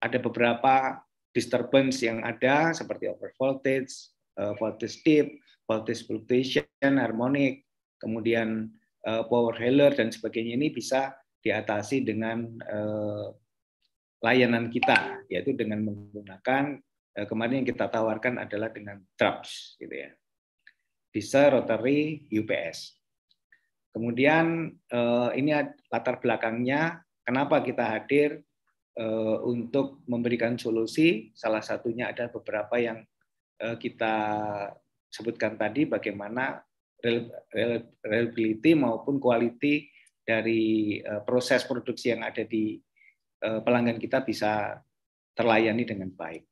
ada beberapa disturbance yang ada seperti over voltage, eh, voltage dip, voltage fluctuation, harmonic, kemudian eh, power healer dan sebagainya ini bisa diatasi dengan layanan kita yaitu dengan menggunakan kemarin yang kita tawarkan adalah dengan TRAPS gitu ya. Bisa rotary UPS. Kemudian eh, ini latar belakangnya kenapa kita hadir eh, untuk memberikan solusi. Salah satunya ada beberapa yang eh, kita sebutkan tadi bagaimana reliability maupun quality dari proses produksi yang ada di pelanggan kita bisa terlayani dengan baik.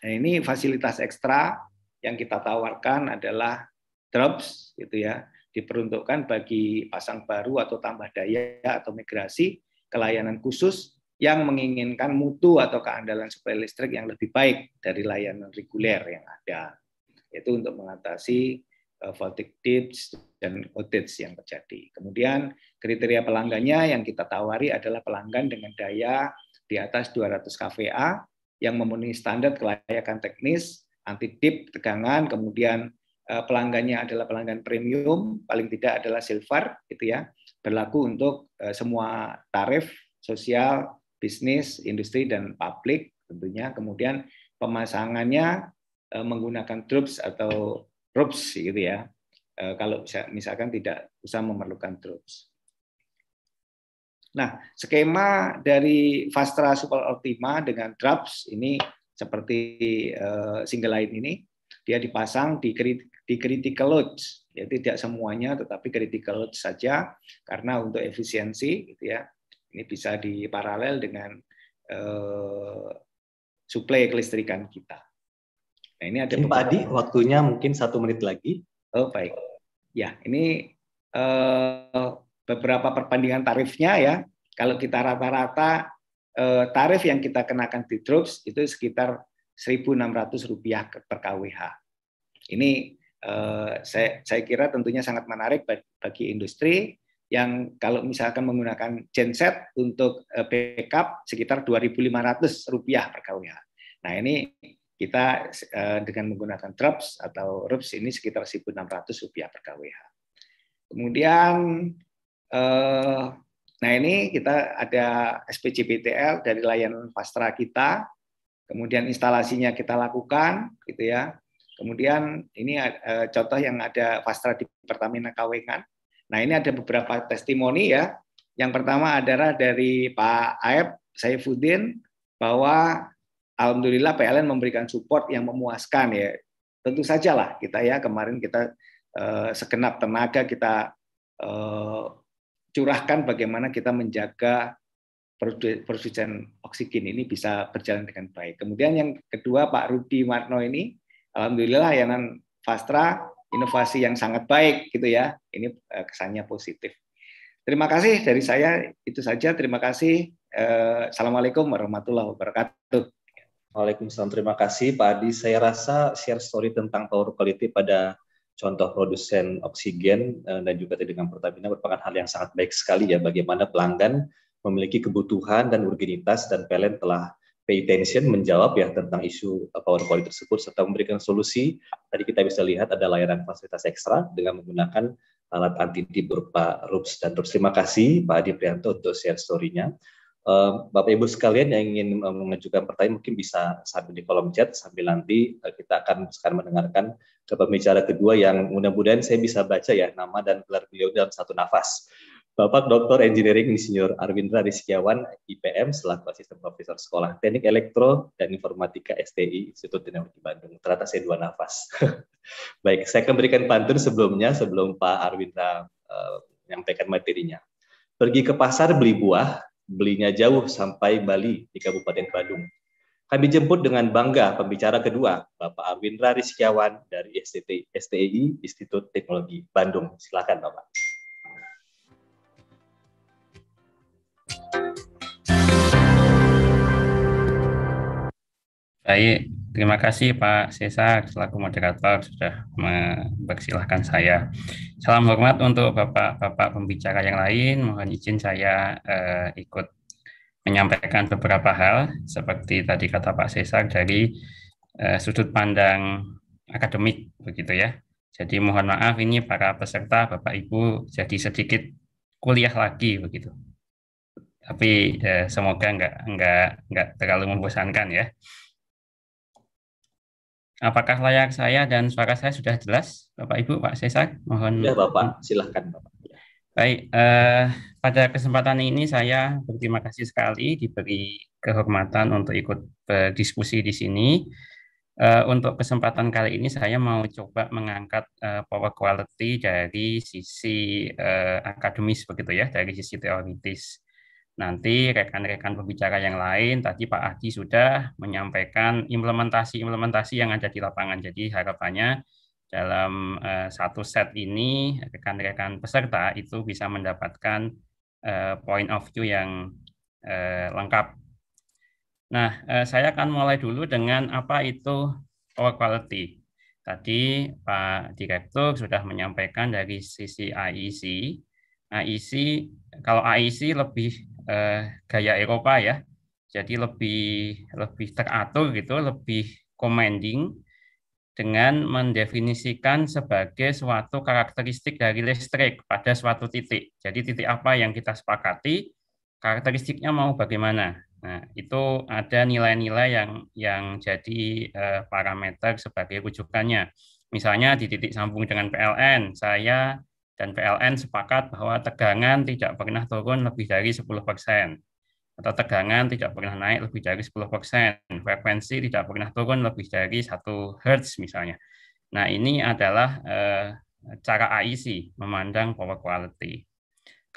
Nah, ini fasilitas ekstra yang kita tawarkan adalah drops gitu ya diperuntukkan bagi pasang baru atau tambah daya atau migrasi kelayanan khusus yang menginginkan mutu atau keandalan suplai listrik yang lebih baik dari layanan reguler yang ada, Itu untuk mengatasi eh, voltage dips dan outage yang terjadi. Kemudian kriteria pelanggannya yang kita tawari adalah pelanggan dengan daya di atas 200 kVA yang memenuhi standar kelayakan teknis, anti dip, tegangan, kemudian Eh, pelanggannya adalah pelanggan premium, paling tidak adalah silver, gitu ya. Berlaku untuk eh, semua tarif sosial, bisnis, industri dan publik tentunya. Kemudian pemasangannya eh, menggunakan troops atau ropes, gitu ya. Kalau misalkan tidak usah memerlukan troops. Nah, skema dari Fastra Super Optima dengan drops ini seperti single line ini, dia dipasang di di critical load ya tidak semuanya tetapi critical load saja karena untuk efisiensi gitu ya ini bisa diparalel dengan eh, suplai kelistrikan kita. Nah ini ada ini Pak Adi waktunya mungkin satu menit lagi. Oh baik ya ini eh, beberapa perbandingan tarifnya ya kalau kita rata-rata eh, tarif yang kita kenakan di Drops itu sekitar 1.600 rupiah per kWh. Ini Eh, saya, saya kira tentunya sangat menarik bagi industri yang kalau misalkan menggunakan genset untuk eh, backup sekitar rp rupiah per kWh. Nah ini kita eh, dengan menggunakan TRUPS atau RUPS ini sekitar Rp1.600 per kWh. Kemudian nah ini kita ada SPJPTL dari layanan Fastra kita, kemudian instalasinya kita lakukan gitu ya. Kemudian ini eh, contoh yang ada Fastra di Pertamina Kawengan. Nah ini ada beberapa testimoni ya. Yang pertama adalah dari Pak Aep Saifuddin bahwa alhamdulillah PLN memberikan support yang memuaskan ya. Tentu saja lah kita ya kemarin kita eh, segenap tenaga kita eh, curahkan bagaimana kita menjaga produsen oksigen ini bisa berjalan dengan baik. Kemudian yang kedua Pak Rudi Marno ini alhamdulillah ya Fastra inovasi yang sangat baik gitu ya. Ini eh, kesannya positif. Terima kasih dari saya itu saja. Terima kasih. Eh, Assalamualaikum warahmatullahi wabarakatuh. Waalaikumsalam. Terima kasih Pak Adi. Saya rasa share story tentang power quality pada contoh produsen oksigen eh, dan juga tadi dengan Pertamina merupakan hal yang sangat baik sekali ya. Bagaimana pelanggan memiliki kebutuhan dan urgenitas dan PLN telah pay attention menjawab ya tentang isu uh, power quality tersebut serta memberikan solusi. Tadi kita bisa lihat ada layanan fasilitas ekstra dengan menggunakan alat anti di berupa RUPS dan terus terima kasih Pak Adi Prianto untuk share story-nya. Um, Bapak Ibu sekalian yang ingin uh, mengajukan pertanyaan mungkin bisa sambil di kolom chat sambil nanti uh, kita akan sekarang mendengarkan ke pembicara kedua yang mudah-mudahan saya bisa baca ya nama dan gelar beliau dalam satu nafas. Bapak Dr. Engineering Insinyur Arwindra Rizkiawan, IPM, selaku Asisten Profesor Sekolah Teknik Elektro dan Informatika STI Institut Teknologi Bandung. Ternyata saya dua nafas. [LAUGHS] Baik, saya akan berikan pantun sebelumnya, sebelum Pak Arwindra uh, eh, menyampaikan materinya. Pergi ke pasar beli buah, belinya jauh sampai Bali di Kabupaten Bandung. Kami jemput dengan bangga pembicara kedua, Bapak Arwindra Rizkiawan dari STI, STI Institut Teknologi Bandung. Silakan Bapak. Baik, terima kasih Pak Sesak selaku moderator sudah mempersilahkan saya. Salam hormat untuk Bapak-Bapak pembicara yang lain. Mohon izin saya eh, ikut menyampaikan beberapa hal seperti tadi kata Pak Sesak dari eh, sudut pandang akademik begitu ya. Jadi mohon maaf ini para peserta Bapak Ibu jadi sedikit kuliah lagi begitu. Tapi eh, semoga nggak nggak nggak terlalu membosankan ya. Apakah layak saya dan suara saya sudah jelas, Bapak Ibu, Pak Sesak? Mohon. Ya, Bapak, silahkan, Bapak. Baik, eh, pada kesempatan ini saya berterima kasih sekali diberi kehormatan untuk ikut berdiskusi di sini. Eh, untuk kesempatan kali ini saya mau coba mengangkat eh, power quality dari sisi eh, akademis begitu ya, dari sisi teoritis nanti rekan-rekan pembicara yang lain tadi Pak Adi sudah menyampaikan implementasi-implementasi yang ada di lapangan. Jadi harapannya dalam eh, satu set ini rekan-rekan peserta itu bisa mendapatkan eh, point of view yang eh, lengkap. Nah, saya akan mulai dulu dengan apa itu power quality. Tadi Pak Direktur sudah menyampaikan dari sisi AIC. AIC kalau AIC lebih eh, gaya Eropa ya. Jadi lebih lebih teratur gitu, lebih commanding dengan mendefinisikan sebagai suatu karakteristik dari listrik pada suatu titik. Jadi titik apa yang kita sepakati, karakteristiknya mau bagaimana. Nah, itu ada nilai-nilai yang yang jadi eh, parameter sebagai rujukannya. Misalnya di titik sambung dengan PLN, saya dan PLN sepakat bahwa tegangan tidak pernah turun lebih dari 10 persen atau tegangan tidak pernah naik lebih dari 10 persen, frekuensi tidak pernah turun lebih dari 1 Hz misalnya. Nah ini adalah eh, cara AIC memandang power quality.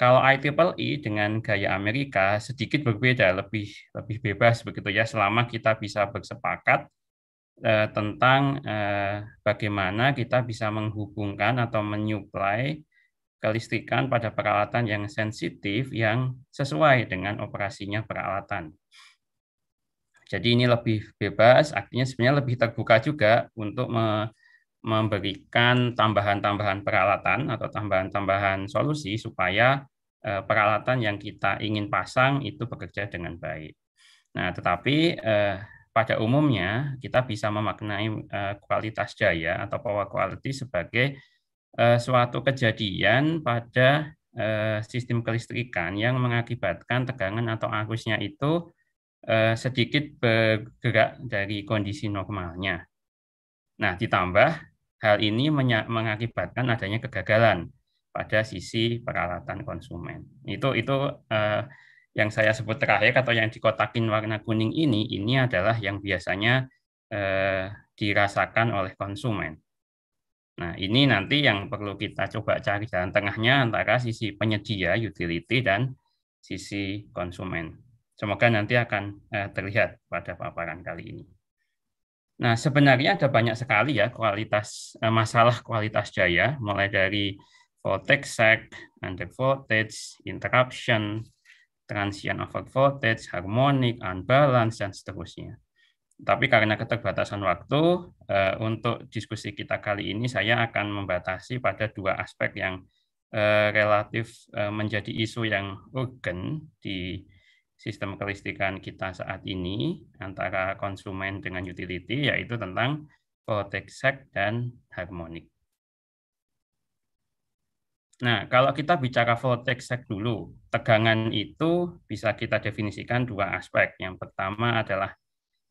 Kalau IEEE e dengan gaya Amerika sedikit berbeda, lebih lebih bebas begitu ya selama kita bisa bersepakat eh, tentang eh, bagaimana kita bisa menghubungkan atau menyuplai kelistrikan pada peralatan yang sensitif yang sesuai dengan operasinya peralatan. Jadi ini lebih bebas, artinya sebenarnya lebih terbuka juga untuk memberikan tambahan-tambahan peralatan atau tambahan-tambahan solusi supaya eh, peralatan yang kita ingin pasang itu bekerja dengan baik. Nah, tetapi eh, pada umumnya kita bisa memaknai eh, kualitas jaya atau power quality sebagai Eh, suatu kejadian pada eh, sistem kelistrikan yang mengakibatkan tegangan atau arusnya itu eh, sedikit bergerak dari kondisi normalnya. Nah, ditambah hal ini mengakibatkan adanya kegagalan pada sisi peralatan konsumen. Itu itu eh, yang saya sebut terakhir atau yang dikotakin warna kuning ini ini adalah yang biasanya eh, dirasakan oleh konsumen. Nah, ini nanti yang perlu kita coba cari jalan tengahnya antara sisi penyedia utility dan sisi konsumen. Semoga nanti akan eh, terlihat pada paparan kali ini. Nah, sebenarnya ada banyak sekali ya kualitas eh, masalah kualitas jaya, mulai dari voltage sag, under voltage, interruption, transient over voltage, harmonic, unbalance, dan seterusnya. Tapi karena keterbatasan waktu, eh, untuk diskusi kita kali ini saya akan membatasi pada dua aspek yang eh, relatif eh, menjadi isu yang urgen di sistem kelistrikan kita saat ini antara konsumen dengan utility, yaitu tentang Protexec dan harmonik. Nah, kalau kita bicara voltexec dulu, tegangan itu bisa kita definisikan dua aspek. Yang pertama adalah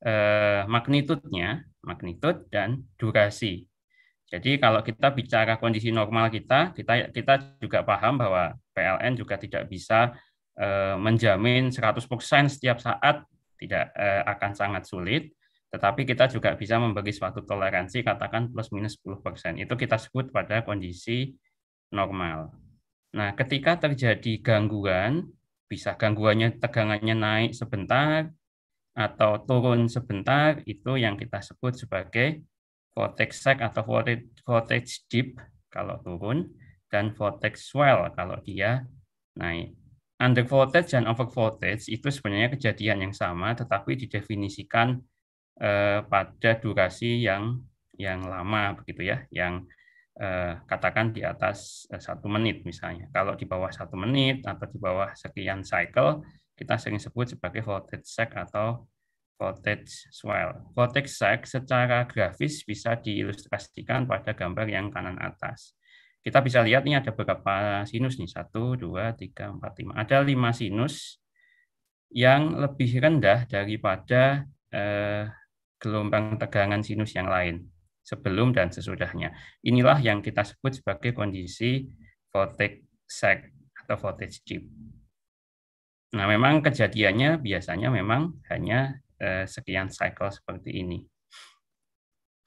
eh, magnitudnya, magnitude dan durasi. Jadi kalau kita bicara kondisi normal kita, kita kita juga paham bahwa PLN juga tidak bisa eh, menjamin 100% setiap saat tidak eh, akan sangat sulit, tetapi kita juga bisa membagi suatu toleransi katakan plus minus 10%. Itu kita sebut pada kondisi normal. Nah, ketika terjadi gangguan, bisa gangguannya tegangannya naik sebentar, atau turun sebentar itu yang kita sebut sebagai vortex sag atau vortex dip kalau turun dan vortex swell kalau dia naik. Under voltage dan over voltage itu sebenarnya kejadian yang sama tetapi didefinisikan eh, pada durasi yang yang lama begitu ya, yang eh, katakan di atas eh, satu menit misalnya. Kalau di bawah satu menit atau di bawah sekian cycle kita sering sebut sebagai voltage sag atau voltage swell. Voltage sag secara grafis bisa diilustrasikan pada gambar yang kanan atas. Kita bisa lihat ini ada beberapa sinus nih, 1, 2, 3, 4, 5. Ada 5 sinus yang lebih rendah daripada eh, gelombang tegangan sinus yang lain sebelum dan sesudahnya. Inilah yang kita sebut sebagai kondisi voltage sag atau voltage dip. Nah, memang kejadiannya biasanya memang hanya eh, sekian cycle seperti ini.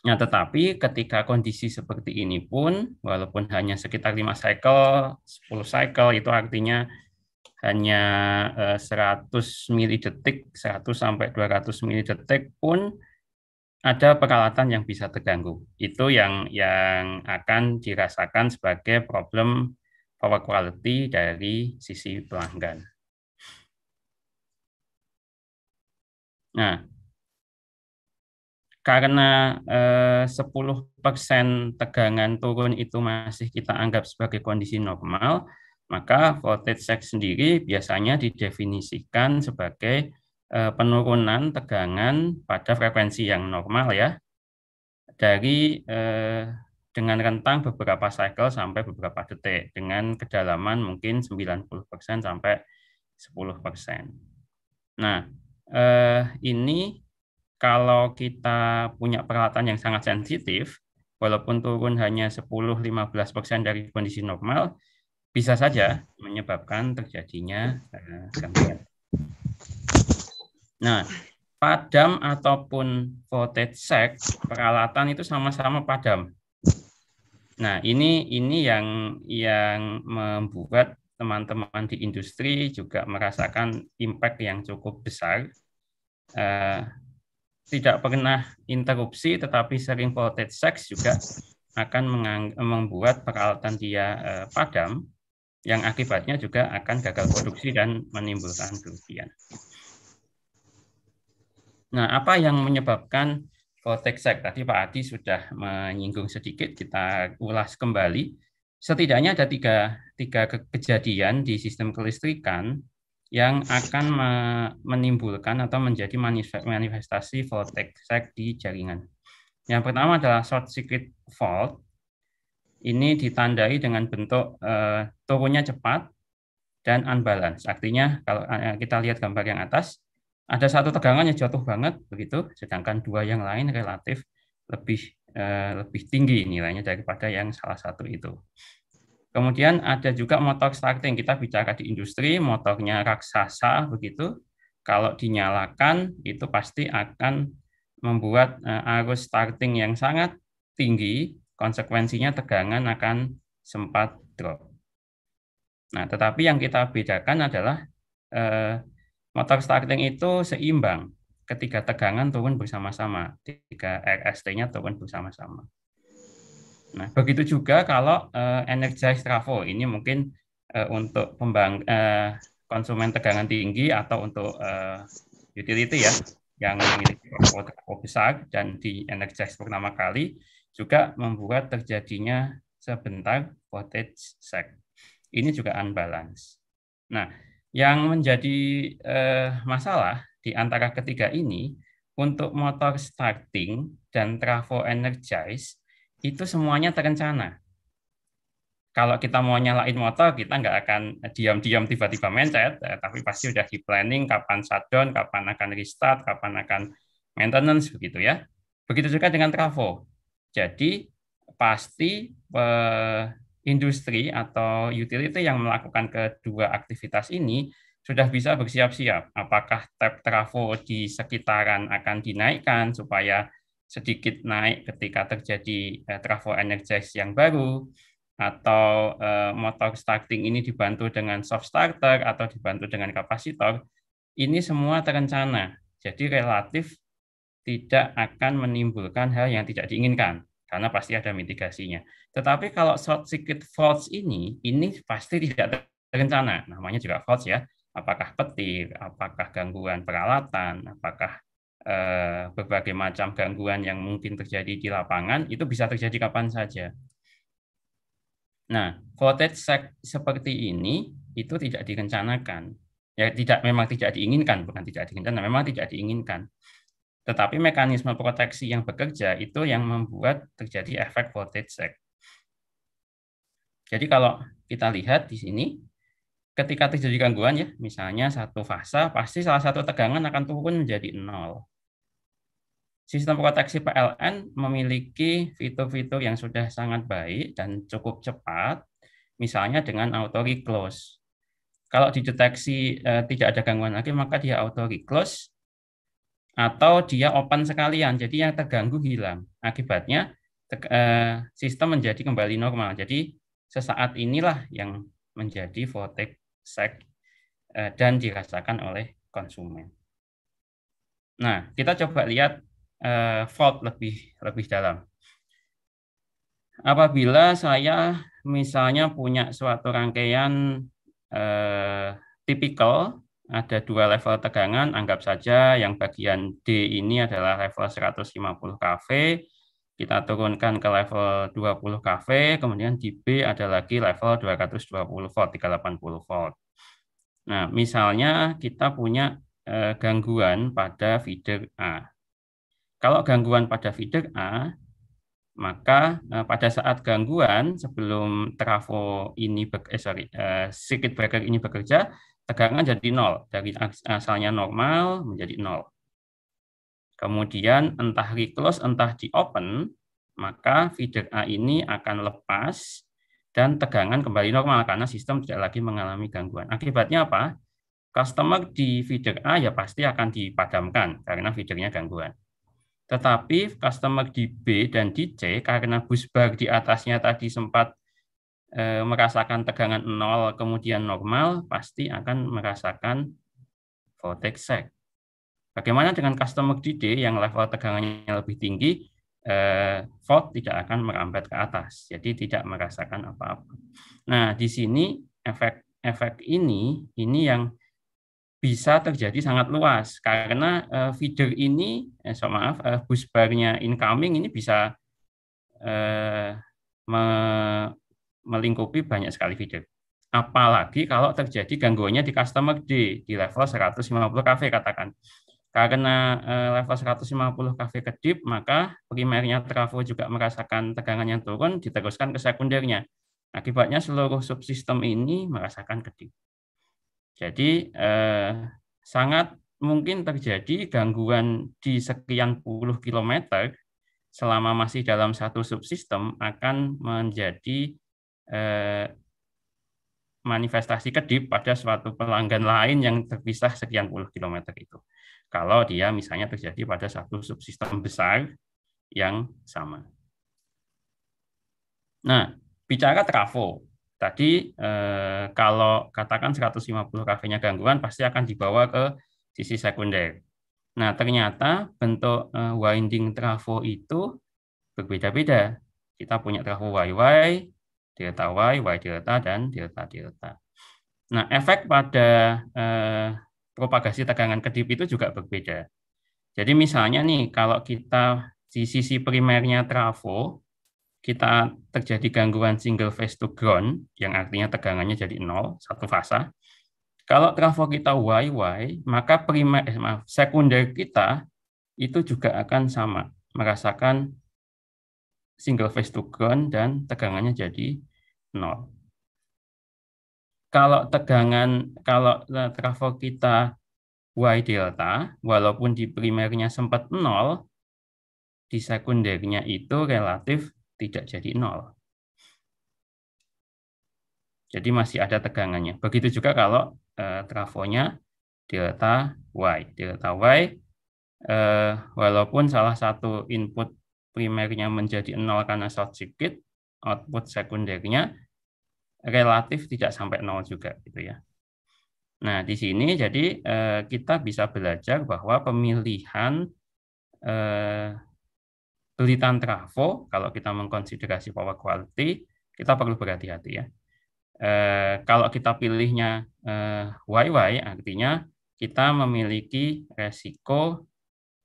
Nah, tetapi ketika kondisi seperti ini pun, walaupun hanya sekitar 5 cycle, 10 cycle, itu artinya hanya 100 mili detik, 100 sampai 200 detik pun ada peralatan yang bisa terganggu. Itu yang yang akan dirasakan sebagai problem power quality dari sisi pelanggan. Nah, karena eh, 10% tegangan turun itu masih kita anggap sebagai kondisi normal, maka voltage sag sendiri biasanya didefinisikan sebagai eh, penurunan tegangan pada frekuensi yang normal ya dari eh, dengan rentang beberapa cycle sampai beberapa detik dengan kedalaman mungkin 90% sampai 10%. Nah, eh, ini kalau kita punya peralatan yang sangat sensitif, walaupun turun hanya 10-15% dari kondisi normal, bisa saja menyebabkan terjadinya eh, gangguan. Nah, padam ataupun voltage sag peralatan itu sama-sama padam. Nah, ini ini yang yang membuat teman-teman di industri juga merasakan impact yang cukup besar. Eh, tidak pernah interupsi, tetapi sering voltage sex juga akan membuat peralatan dia eh, padam, yang akibatnya juga akan gagal produksi dan menimbulkan kerugian. Nah, apa yang menyebabkan voltage sex? Tadi Pak Adi sudah menyinggung sedikit, kita ulas kembali setidaknya ada tiga, tiga kejadian di sistem kelistrikan yang akan menimbulkan atau menjadi manifestasi voltage di jaringan. Yang pertama adalah short circuit fault. Ini ditandai dengan bentuk uh, turunnya cepat dan unbalance. Artinya kalau eh, eh, kita lihat gambar yang atas, ada satu tegangan yang jatuh banget begitu, sedangkan dua yang lain relatif lebih Eh, lebih tinggi nilainya daripada yang salah satu itu. Kemudian ada juga motor starting. Kita bicara di industri, motornya raksasa begitu. Kalau dinyalakan itu pasti akan membuat eh, arus starting yang sangat tinggi. Konsekuensinya tegangan akan sempat drop. Nah, tetapi yang kita bedakan adalah eh, motor starting itu seimbang ketiga tegangan turun bersama-sama, ketika RST-nya turun bersama-sama. Nah, begitu juga kalau uh, energized trafo ini mungkin uh, untuk pembang uh, konsumen tegangan tinggi atau untuk uh, utility ya yang memiliki trafo, trafo besar dan di energize pertama kali juga membuat terjadinya sebentar voltage sag. Ini juga unbalanced. Nah, yang menjadi uh, masalah di antara ketiga ini untuk motor starting dan trafo energize itu semuanya terencana. Kalau kita mau nyalain motor, kita nggak akan eh, diam-diam tiba-tiba mencet, eh, tapi pasti sudah di planning kapan shutdown, kapan akan restart, kapan akan maintenance begitu ya. Begitu juga dengan trafo. Jadi pasti eh, industri atau utility yang melakukan kedua aktivitas ini sudah bisa bersiap-siap apakah tab trafo di sekitaran akan dinaikkan supaya sedikit naik ketika terjadi eh, trafo energize yang baru atau eh, motor starting ini dibantu dengan soft starter atau dibantu dengan kapasitor ini semua terencana jadi relatif tidak akan menimbulkan hal yang tidak diinginkan karena pasti ada mitigasinya tetapi kalau short circuit faults ini ini pasti tidak terencana namanya juga faults ya apakah petir, apakah gangguan peralatan, apakah eh, berbagai macam gangguan yang mungkin terjadi di lapangan, itu bisa terjadi kapan saja. Nah, voltage seperti ini itu tidak direncanakan. Ya tidak memang tidak diinginkan, bukan tidak direncanakan, nah, memang tidak diinginkan. Tetapi mekanisme proteksi yang bekerja itu yang membuat terjadi efek voltage sec. Jadi kalau kita lihat di sini, ketika terjadi gangguan ya, misalnya satu fase, pasti salah satu tegangan akan turun menjadi nol. Sistem proteksi PLN memiliki fitur-fitur yang sudah sangat baik dan cukup cepat, misalnya dengan auto reclose. Kalau dideteksi eh, tidak ada gangguan lagi, maka dia auto reclose atau dia open sekalian, jadi yang terganggu hilang. Akibatnya eh, sistem menjadi kembali normal. Jadi sesaat inilah yang menjadi voltage sek eh, dan dirasakan oleh konsumen. Nah, kita coba lihat eh, fault lebih lebih dalam. Apabila saya misalnya punya suatu rangkaian eh, tipikal ada dua level tegangan, anggap saja yang bagian D ini adalah level 150 kV, kita turunkan ke level 20 kV, kemudian di B ada lagi level 220 volt, 380 volt. Nah, misalnya kita punya eh, gangguan pada feeder A. Kalau gangguan pada feeder A, maka eh, pada saat gangguan sebelum trafo ini eh, sorry eh, circuit breaker ini bekerja, tegangan jadi nol dari asalnya normal menjadi nol kemudian entah di close entah di open, maka feeder A ini akan lepas dan tegangan kembali normal karena sistem tidak lagi mengalami gangguan. Akibatnya apa? Customer di feeder A ya pasti akan dipadamkan karena feedernya gangguan. Tetapi customer di B dan di C karena bus bar di atasnya tadi sempat e, merasakan tegangan nol kemudian normal, pasti akan merasakan voltage sag. Bagaimana dengan customer DD yang level tegangannya lebih tinggi, eh, volt tidak akan merambat ke atas, jadi tidak merasakan apa-apa. Nah, di sini efek efek ini ini yang bisa terjadi sangat luas karena eh, feeder ini, eh, so maaf, eh, bus barnya incoming ini bisa eh, me melingkupi banyak sekali feeder. Apalagi kalau terjadi gangguannya di customer D di level 150 kV katakan. Karena eh, level 150 KV kedip, maka primernya trafo juga merasakan tegangan yang turun, diteruskan ke sekundernya. Akibatnya seluruh subsistem ini merasakan kedip. Jadi eh, sangat mungkin terjadi gangguan di sekian puluh kilometer selama masih dalam satu subsistem akan menjadi eh, manifestasi kedip pada suatu pelanggan lain yang terpisah sekian puluh kilometer itu kalau dia misalnya terjadi pada satu subsistem besar yang sama. Nah, bicara trafo. Tadi eh, kalau katakan 150 kV-nya gangguan pasti akan dibawa ke sisi sekunder. Nah, ternyata bentuk eh, winding trafo itu berbeda-beda. Kita punya trafo YY, delta Y, Y delta, dan delta delta. Nah, efek pada eh, propagasi tegangan kedip itu juga berbeda. Jadi misalnya nih kalau kita di sisi primernya trafo kita terjadi gangguan single phase to ground yang artinya tegangannya jadi nol satu fasa. Kalau trafo kita YY maka primer eh, maaf sekunder kita itu juga akan sama merasakan single phase to ground dan tegangannya jadi nol kalau tegangan kalau eh, trafo kita Y delta walaupun di primernya sempat nol di sekundernya itu relatif tidak jadi nol. Jadi masih ada tegangannya. Begitu juga kalau eh, trafonya delta Y. Delta Y eh, walaupun salah satu input primernya menjadi nol karena short circuit, output sekundernya relatif tidak sampai nol juga gitu ya. Nah, di sini jadi eh, kita bisa belajar bahwa pemilihan eh, belitan trafo, kalau kita mengkonsiderasi power quality, kita perlu berhati-hati ya. Eh, kalau kita pilihnya eh, YY, artinya kita memiliki resiko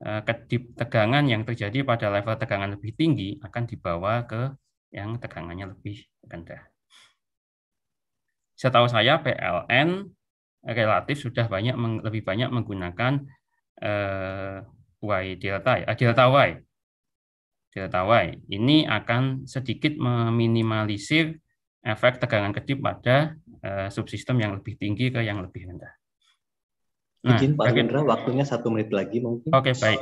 eh, kedip tegangan yang terjadi pada level tegangan lebih tinggi akan dibawa ke yang tegangannya lebih rendah. Setahu saya PLN relatif sudah banyak lebih banyak menggunakan eh, Y delta ya, eh, delta Y. Delta Y ini akan sedikit meminimalisir efek tegangan kedip pada eh, subsistem yang lebih tinggi ke yang lebih rendah. Nah, Izin Pak Hendra, waktunya satu menit lagi mungkin. Oke, okay, baik.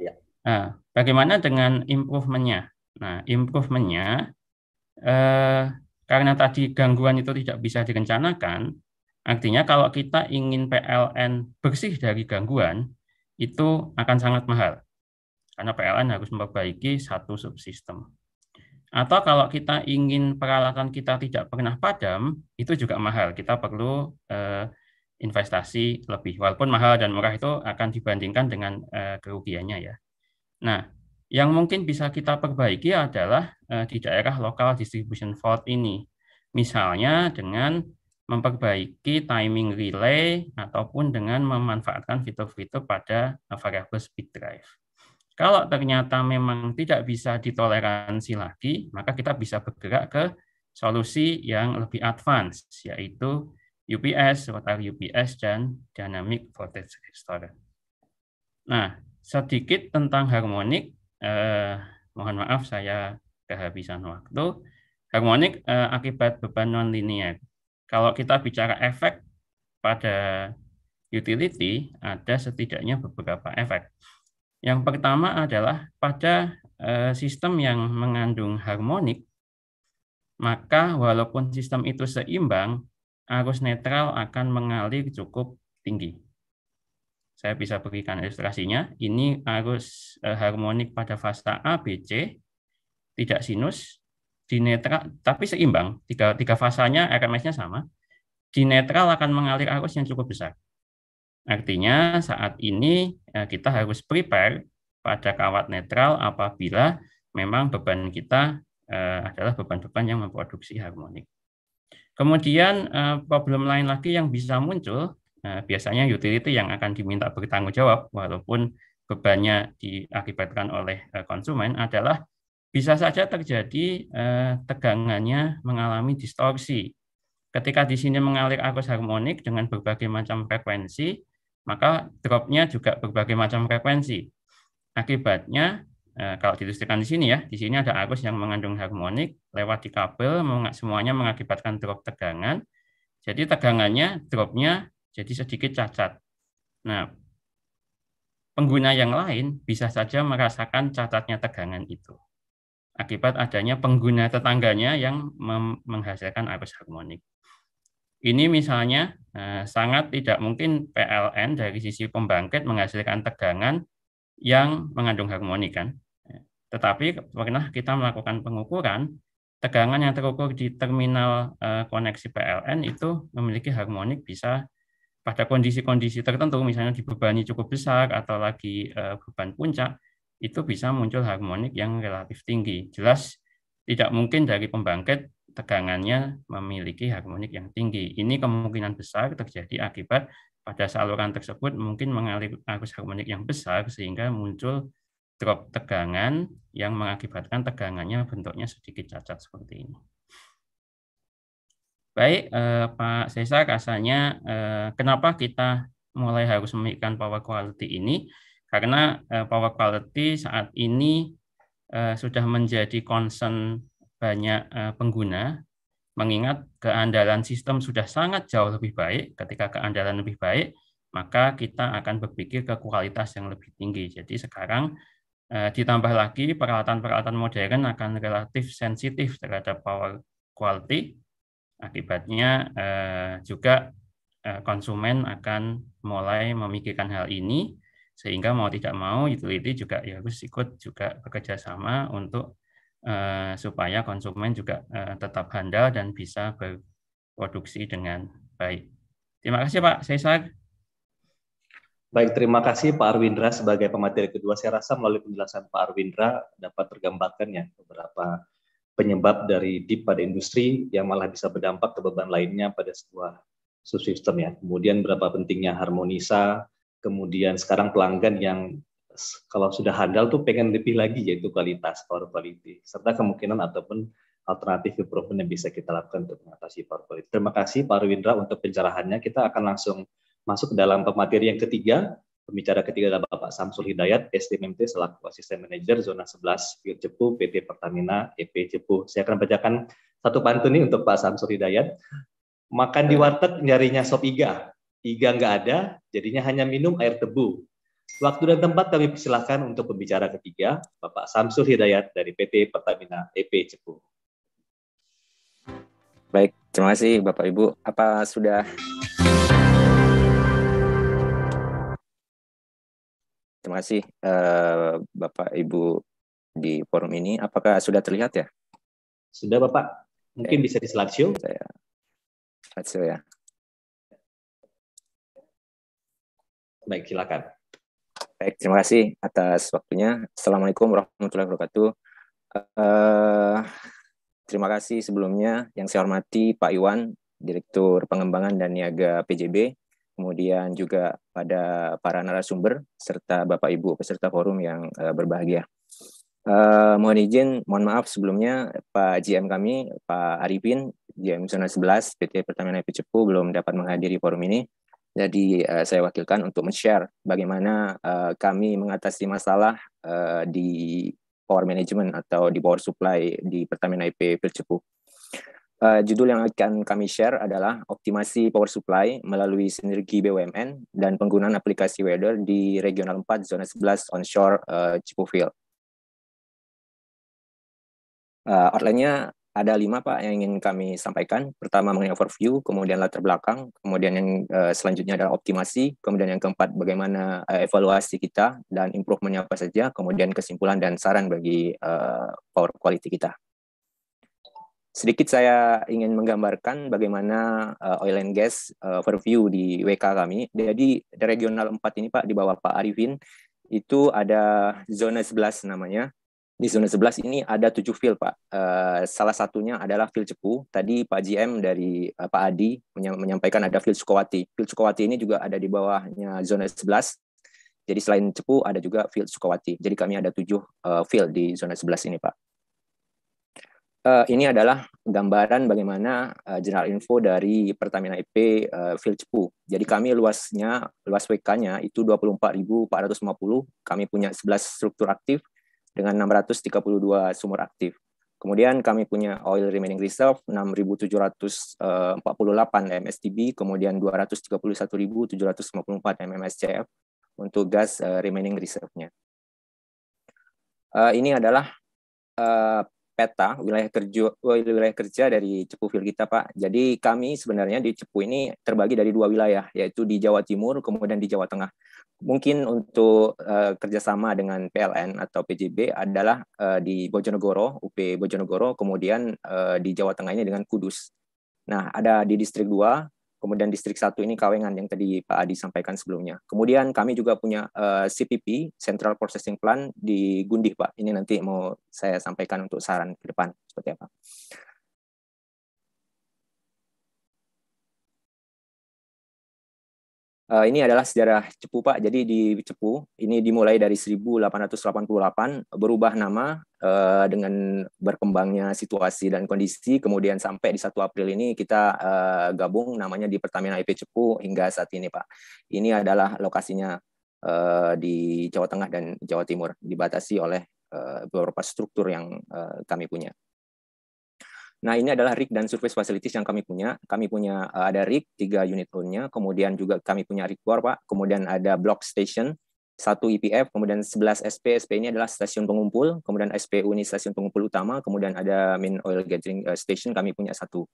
Ya. Nah, bagaimana dengan improvementnya? Nah, improvementnya eh, karena tadi gangguan itu tidak bisa direncanakan, artinya kalau kita ingin PLN bersih dari gangguan, itu akan sangat mahal. Karena PLN harus memperbaiki satu subsistem. Atau kalau kita ingin peralatan kita tidak pernah padam, itu juga mahal. Kita perlu eh, investasi lebih. Walaupun mahal dan murah itu akan dibandingkan dengan eh, kerugiannya ya. Nah, yang mungkin bisa kita perbaiki adalah eh, di daerah lokal distribution fault ini. Misalnya dengan memperbaiki timing relay ataupun dengan memanfaatkan fitur-fitur pada eh, variable speed drive. Kalau ternyata memang tidak bisa ditoleransi lagi, maka kita bisa bergerak ke solusi yang lebih advance, yaitu UPS, rotary UPS, dan dynamic voltage restorer. Nah, sedikit tentang harmonik eh, mohon maaf saya kehabisan waktu. Harmonik eh, akibat beban non linear. Kalau kita bicara efek pada utility, ada setidaknya beberapa efek. Yang pertama adalah pada eh, sistem yang mengandung harmonik, maka walaupun sistem itu seimbang, arus netral akan mengalir cukup tinggi saya bisa berikan ilustrasinya. Ini arus eh, harmonik pada fase ABC tidak sinus, di netral, tapi seimbang. Tiga, tiga fasanya RMS-nya sama. Di netral akan mengalir arus yang cukup besar. Artinya saat ini eh, kita harus prepare pada kawat netral apabila memang beban kita eh, adalah beban-beban yang memproduksi harmonik. Kemudian problem lain lagi yang bisa muncul Nah, biasanya utility yang akan diminta bertanggung jawab walaupun bebannya diakibatkan oleh eh, konsumen adalah bisa saja terjadi eh, tegangannya mengalami distorsi. Ketika di sini mengalir arus harmonik dengan berbagai macam frekuensi, maka dropnya juga berbagai macam frekuensi. Akibatnya, eh, kalau dituliskan di sini ya, di sini ada arus yang mengandung harmonik lewat di kabel, semuanya mengakibatkan drop tegangan. Jadi tegangannya, dropnya jadi sedikit cacat. Nah, pengguna yang lain bisa saja merasakan cacatnya tegangan itu akibat adanya pengguna tetangganya yang menghasilkan arus harmonik. Ini misalnya eh, sangat tidak mungkin PLN dari sisi pembangkit menghasilkan tegangan yang mengandung harmonik kan. Tetapi pernah kita melakukan pengukuran tegangan yang terukur di terminal eh, koneksi PLN itu memiliki harmonik bisa pada kondisi-kondisi tertentu, misalnya dibebani cukup besar atau lagi eh, beban puncak, itu bisa muncul harmonik yang relatif tinggi. Jelas tidak mungkin dari pembangkit tegangannya memiliki harmonik yang tinggi. Ini kemungkinan besar terjadi akibat pada saluran tersebut mungkin mengalir arus harmonik yang besar sehingga muncul drop tegangan yang mengakibatkan tegangannya bentuknya sedikit cacat seperti ini. Baik, eh, Pak Sesa, rasanya eh, kenapa kita mulai harus memikirkan power quality ini? Karena eh, power quality saat ini eh, sudah menjadi concern banyak eh, pengguna, mengingat keandalan sistem sudah sangat jauh lebih baik. Ketika keandalan lebih baik, maka kita akan berpikir ke kualitas yang lebih tinggi. Jadi sekarang eh, ditambah lagi peralatan-peralatan modern akan relatif sensitif terhadap power quality Akibatnya eh, juga eh, konsumen akan mulai memikirkan hal ini sehingga mau tidak mau utility juga ya harus ikut juga bekerja sama untuk eh, supaya konsumen juga eh, tetap handal dan bisa berproduksi dengan baik. Terima kasih Pak Sesar. Baik, terima kasih Pak Arwindra sebagai pemateri kedua. Saya rasa melalui penjelasan Pak Arwindra dapat tergambarkan ya beberapa penyebab dari dip pada industri yang malah bisa berdampak ke beban lainnya pada sebuah subsistem ya. Kemudian berapa pentingnya harmonisa, kemudian sekarang pelanggan yang kalau sudah handal tuh pengen lebih lagi yaitu kualitas, power quality, serta kemungkinan ataupun alternatif improvement yang bisa kita lakukan untuk mengatasi power quality. Terima kasih Pak Rwindra untuk pencerahannya. Kita akan langsung masuk ke dalam pemateri yang ketiga, Pembicara ketiga adalah Bapak Samsul Hidayat, SDMMT selaku Asisten Manajer Zona 11 Field Cepu PT Pertamina EP Cepu. Saya akan bacakan satu pantun ini untuk Pak Samsul Hidayat. Makan di warteg nyarinya sop iga. Iga nggak ada, jadinya hanya minum air tebu. Waktu dan tempat kami persilahkan untuk pembicara ketiga, Bapak Samsul Hidayat dari PT Pertamina EP Cepu. Baik, terima kasih Bapak Ibu. Apa sudah Terima kasih uh, Bapak Ibu di forum ini. Apakah sudah terlihat ya? Sudah Bapak. Mungkin okay. bisa di slideshow. Saya slideshow ya. Baik, silakan. Baik, terima kasih atas waktunya. Assalamualaikum warahmatullahi wabarakatuh. Uh, terima kasih sebelumnya yang saya hormati Pak Iwan, Direktur Pengembangan dan Niaga PJB, kemudian juga pada para narasumber serta Bapak Ibu peserta forum yang uh, berbahagia. Uh, mohon izin, mohon maaf sebelumnya Pak GM kami, Pak Arifin, GM Zona 11 PT Pertamina Cepu belum dapat menghadiri forum ini. Jadi uh, saya wakilkan untuk men-share bagaimana uh, kami mengatasi masalah uh, di power management atau di power supply di Pertamina IP Cepu. Uh, judul yang akan kami share adalah optimasi power supply melalui sinergi BUMN dan penggunaan aplikasi weather di regional 4 zona 11 onshore uh, eh, Cipufil. Uh, eh, outline-nya ada lima Pak yang ingin kami sampaikan. Pertama mengenai overview, kemudian latar belakang, kemudian yang uh, selanjutnya adalah optimasi, kemudian yang keempat bagaimana uh, evaluasi kita dan improvementnya apa saja, kemudian kesimpulan dan saran bagi uh, power quality kita sedikit saya ingin menggambarkan bagaimana uh, oil and gas uh, overview di WK kami. Jadi di regional 4 ini Pak di bawah Pak Arifin itu ada zona 11 namanya. Di zona 11 ini ada tujuh field Pak. Uh, salah satunya adalah field Cepu. Tadi Pak GM dari uh, Pak Adi menyampaikan ada field Sukawati. Field Sukawati ini juga ada di bawahnya zona 11. Jadi selain Cepu ada juga field Sukawati. Jadi kami ada tujuh uh, field di zona 11 ini Pak uh, ini adalah gambaran bagaimana uh, general info dari Pertamina IP uh, eh, Cepu. Jadi kami luasnya luas WK-nya itu 24.450. Kami punya 11 struktur aktif dengan 632 sumur aktif. Kemudian kami punya oil remaining reserve 6.748 MSTB, kemudian 231.754 MMSCF untuk gas uh, remaining reserve-nya. Uh, ini adalah uh, peta wilayah kerja wilayah kerja dari Cepuville kita Pak. Jadi kami sebenarnya di Cepu ini terbagi dari dua wilayah yaitu di Jawa Timur kemudian di Jawa Tengah. Mungkin untuk uh, kerjasama dengan PLN atau PJB adalah uh, di Bojonegoro, UP Bojonegoro, kemudian uh, di Jawa Tengah ini dengan Kudus. Nah, ada di distrik dua kemudian distrik satu ini Kawengan yang tadi Pak Adi sampaikan sebelumnya. Kemudian kami juga punya uh, eh, CPP Central Processing Plan di Gundih Pak. Ini nanti mau saya sampaikan untuk saran ke depan seperti apa. Uh, ini adalah sejarah Cepu Pak. Jadi di Cepu ini dimulai dari 1888 berubah nama uh, dengan berkembangnya situasi dan kondisi kemudian sampai di 1 April ini kita uh, gabung namanya di Pertamina IP Cepu hingga saat ini Pak. Ini adalah lokasinya uh, di Jawa Tengah dan Jawa Timur dibatasi oleh uh, beberapa struktur yang uh, kami punya. Nah, ini adalah rig dan surface facilities yang kami punya. Kami punya ada rig tiga unit loan kemudian juga kami punya rig war, Pak. Kemudian ada block station satu IPF, e kemudian 11 SP. SP ini adalah stasiun pengumpul, kemudian SPU ini stasiun pengumpul utama, kemudian ada main oil gathering eh, station kami punya satu.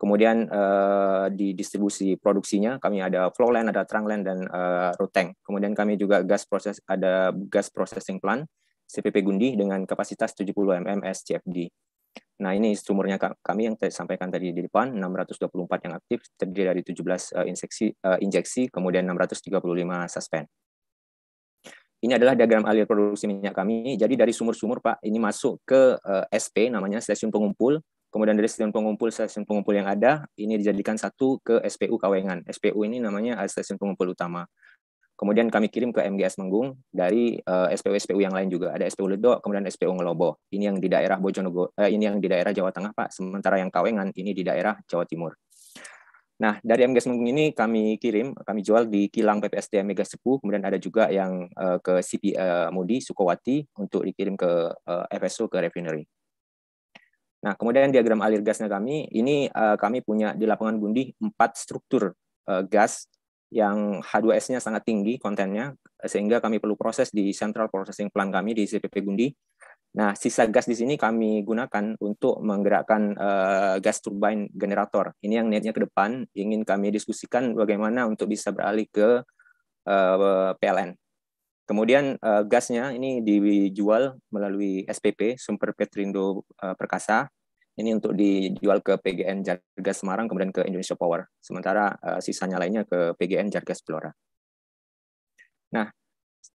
Kemudian uh, di distribusi produksinya kami ada line, ada line, dan uh, road tank. Kemudian kami juga gas proses ada gas processing plant CPP Gundi dengan kapasitas 70 mm SCFD. Nah, ini sumurnya kami yang saya sampaikan tadi di depan, 624 yang aktif, terdiri dari 17 uh, inseksi, uh, injeksi, kemudian 635 suspend. Ini adalah diagram alir produksi minyak kami. Jadi dari sumur-sumur Pak, ini masuk ke uh, eh, SP namanya stasiun pengumpul. Kemudian dari stasiun pengumpul stasiun pengumpul yang ada ini dijadikan satu ke SPU Kawengan. SPU ini namanya stasiun pengumpul utama. Kemudian kami kirim ke MGS Menggung dari eh, SPU-SPU uh, yang lain juga. Ada SPU Ledok, kemudian SPU Ngelobo. Ini yang di daerah Bojonegoro, eh, ini yang di daerah Jawa Tengah, Pak. Sementara yang Kawengan ini di daerah Jawa Timur. Nah, dari MGS Manggung ini kami kirim, kami jual di kilang PPSDM Mega Sepuh, kemudian ada juga yang uh, ke CP uh, eh, Mudi Sukowati untuk dikirim ke uh, eh, FSO ke refinery. Nah, kemudian diagram alir gasnya kami, ini uh, kami punya di lapangan bundi empat struktur uh, gas yang H2S-nya sangat tinggi kontennya, sehingga kami perlu proses di central processing plant kami di CPP Gundi Nah, sisa gas di sini kami gunakan untuk menggerakkan uh, gas turbine generator. Ini yang niatnya ke depan ingin kami diskusikan bagaimana untuk bisa beralih ke uh, PLN. Kemudian uh, gasnya ini dijual melalui SPP Sumber Petrindo uh, Perkasa. Ini untuk dijual ke PGN Jargas Semarang kemudian ke Indonesia Power. Sementara uh, sisanya lainnya ke PGN Jargas Blora. Nah,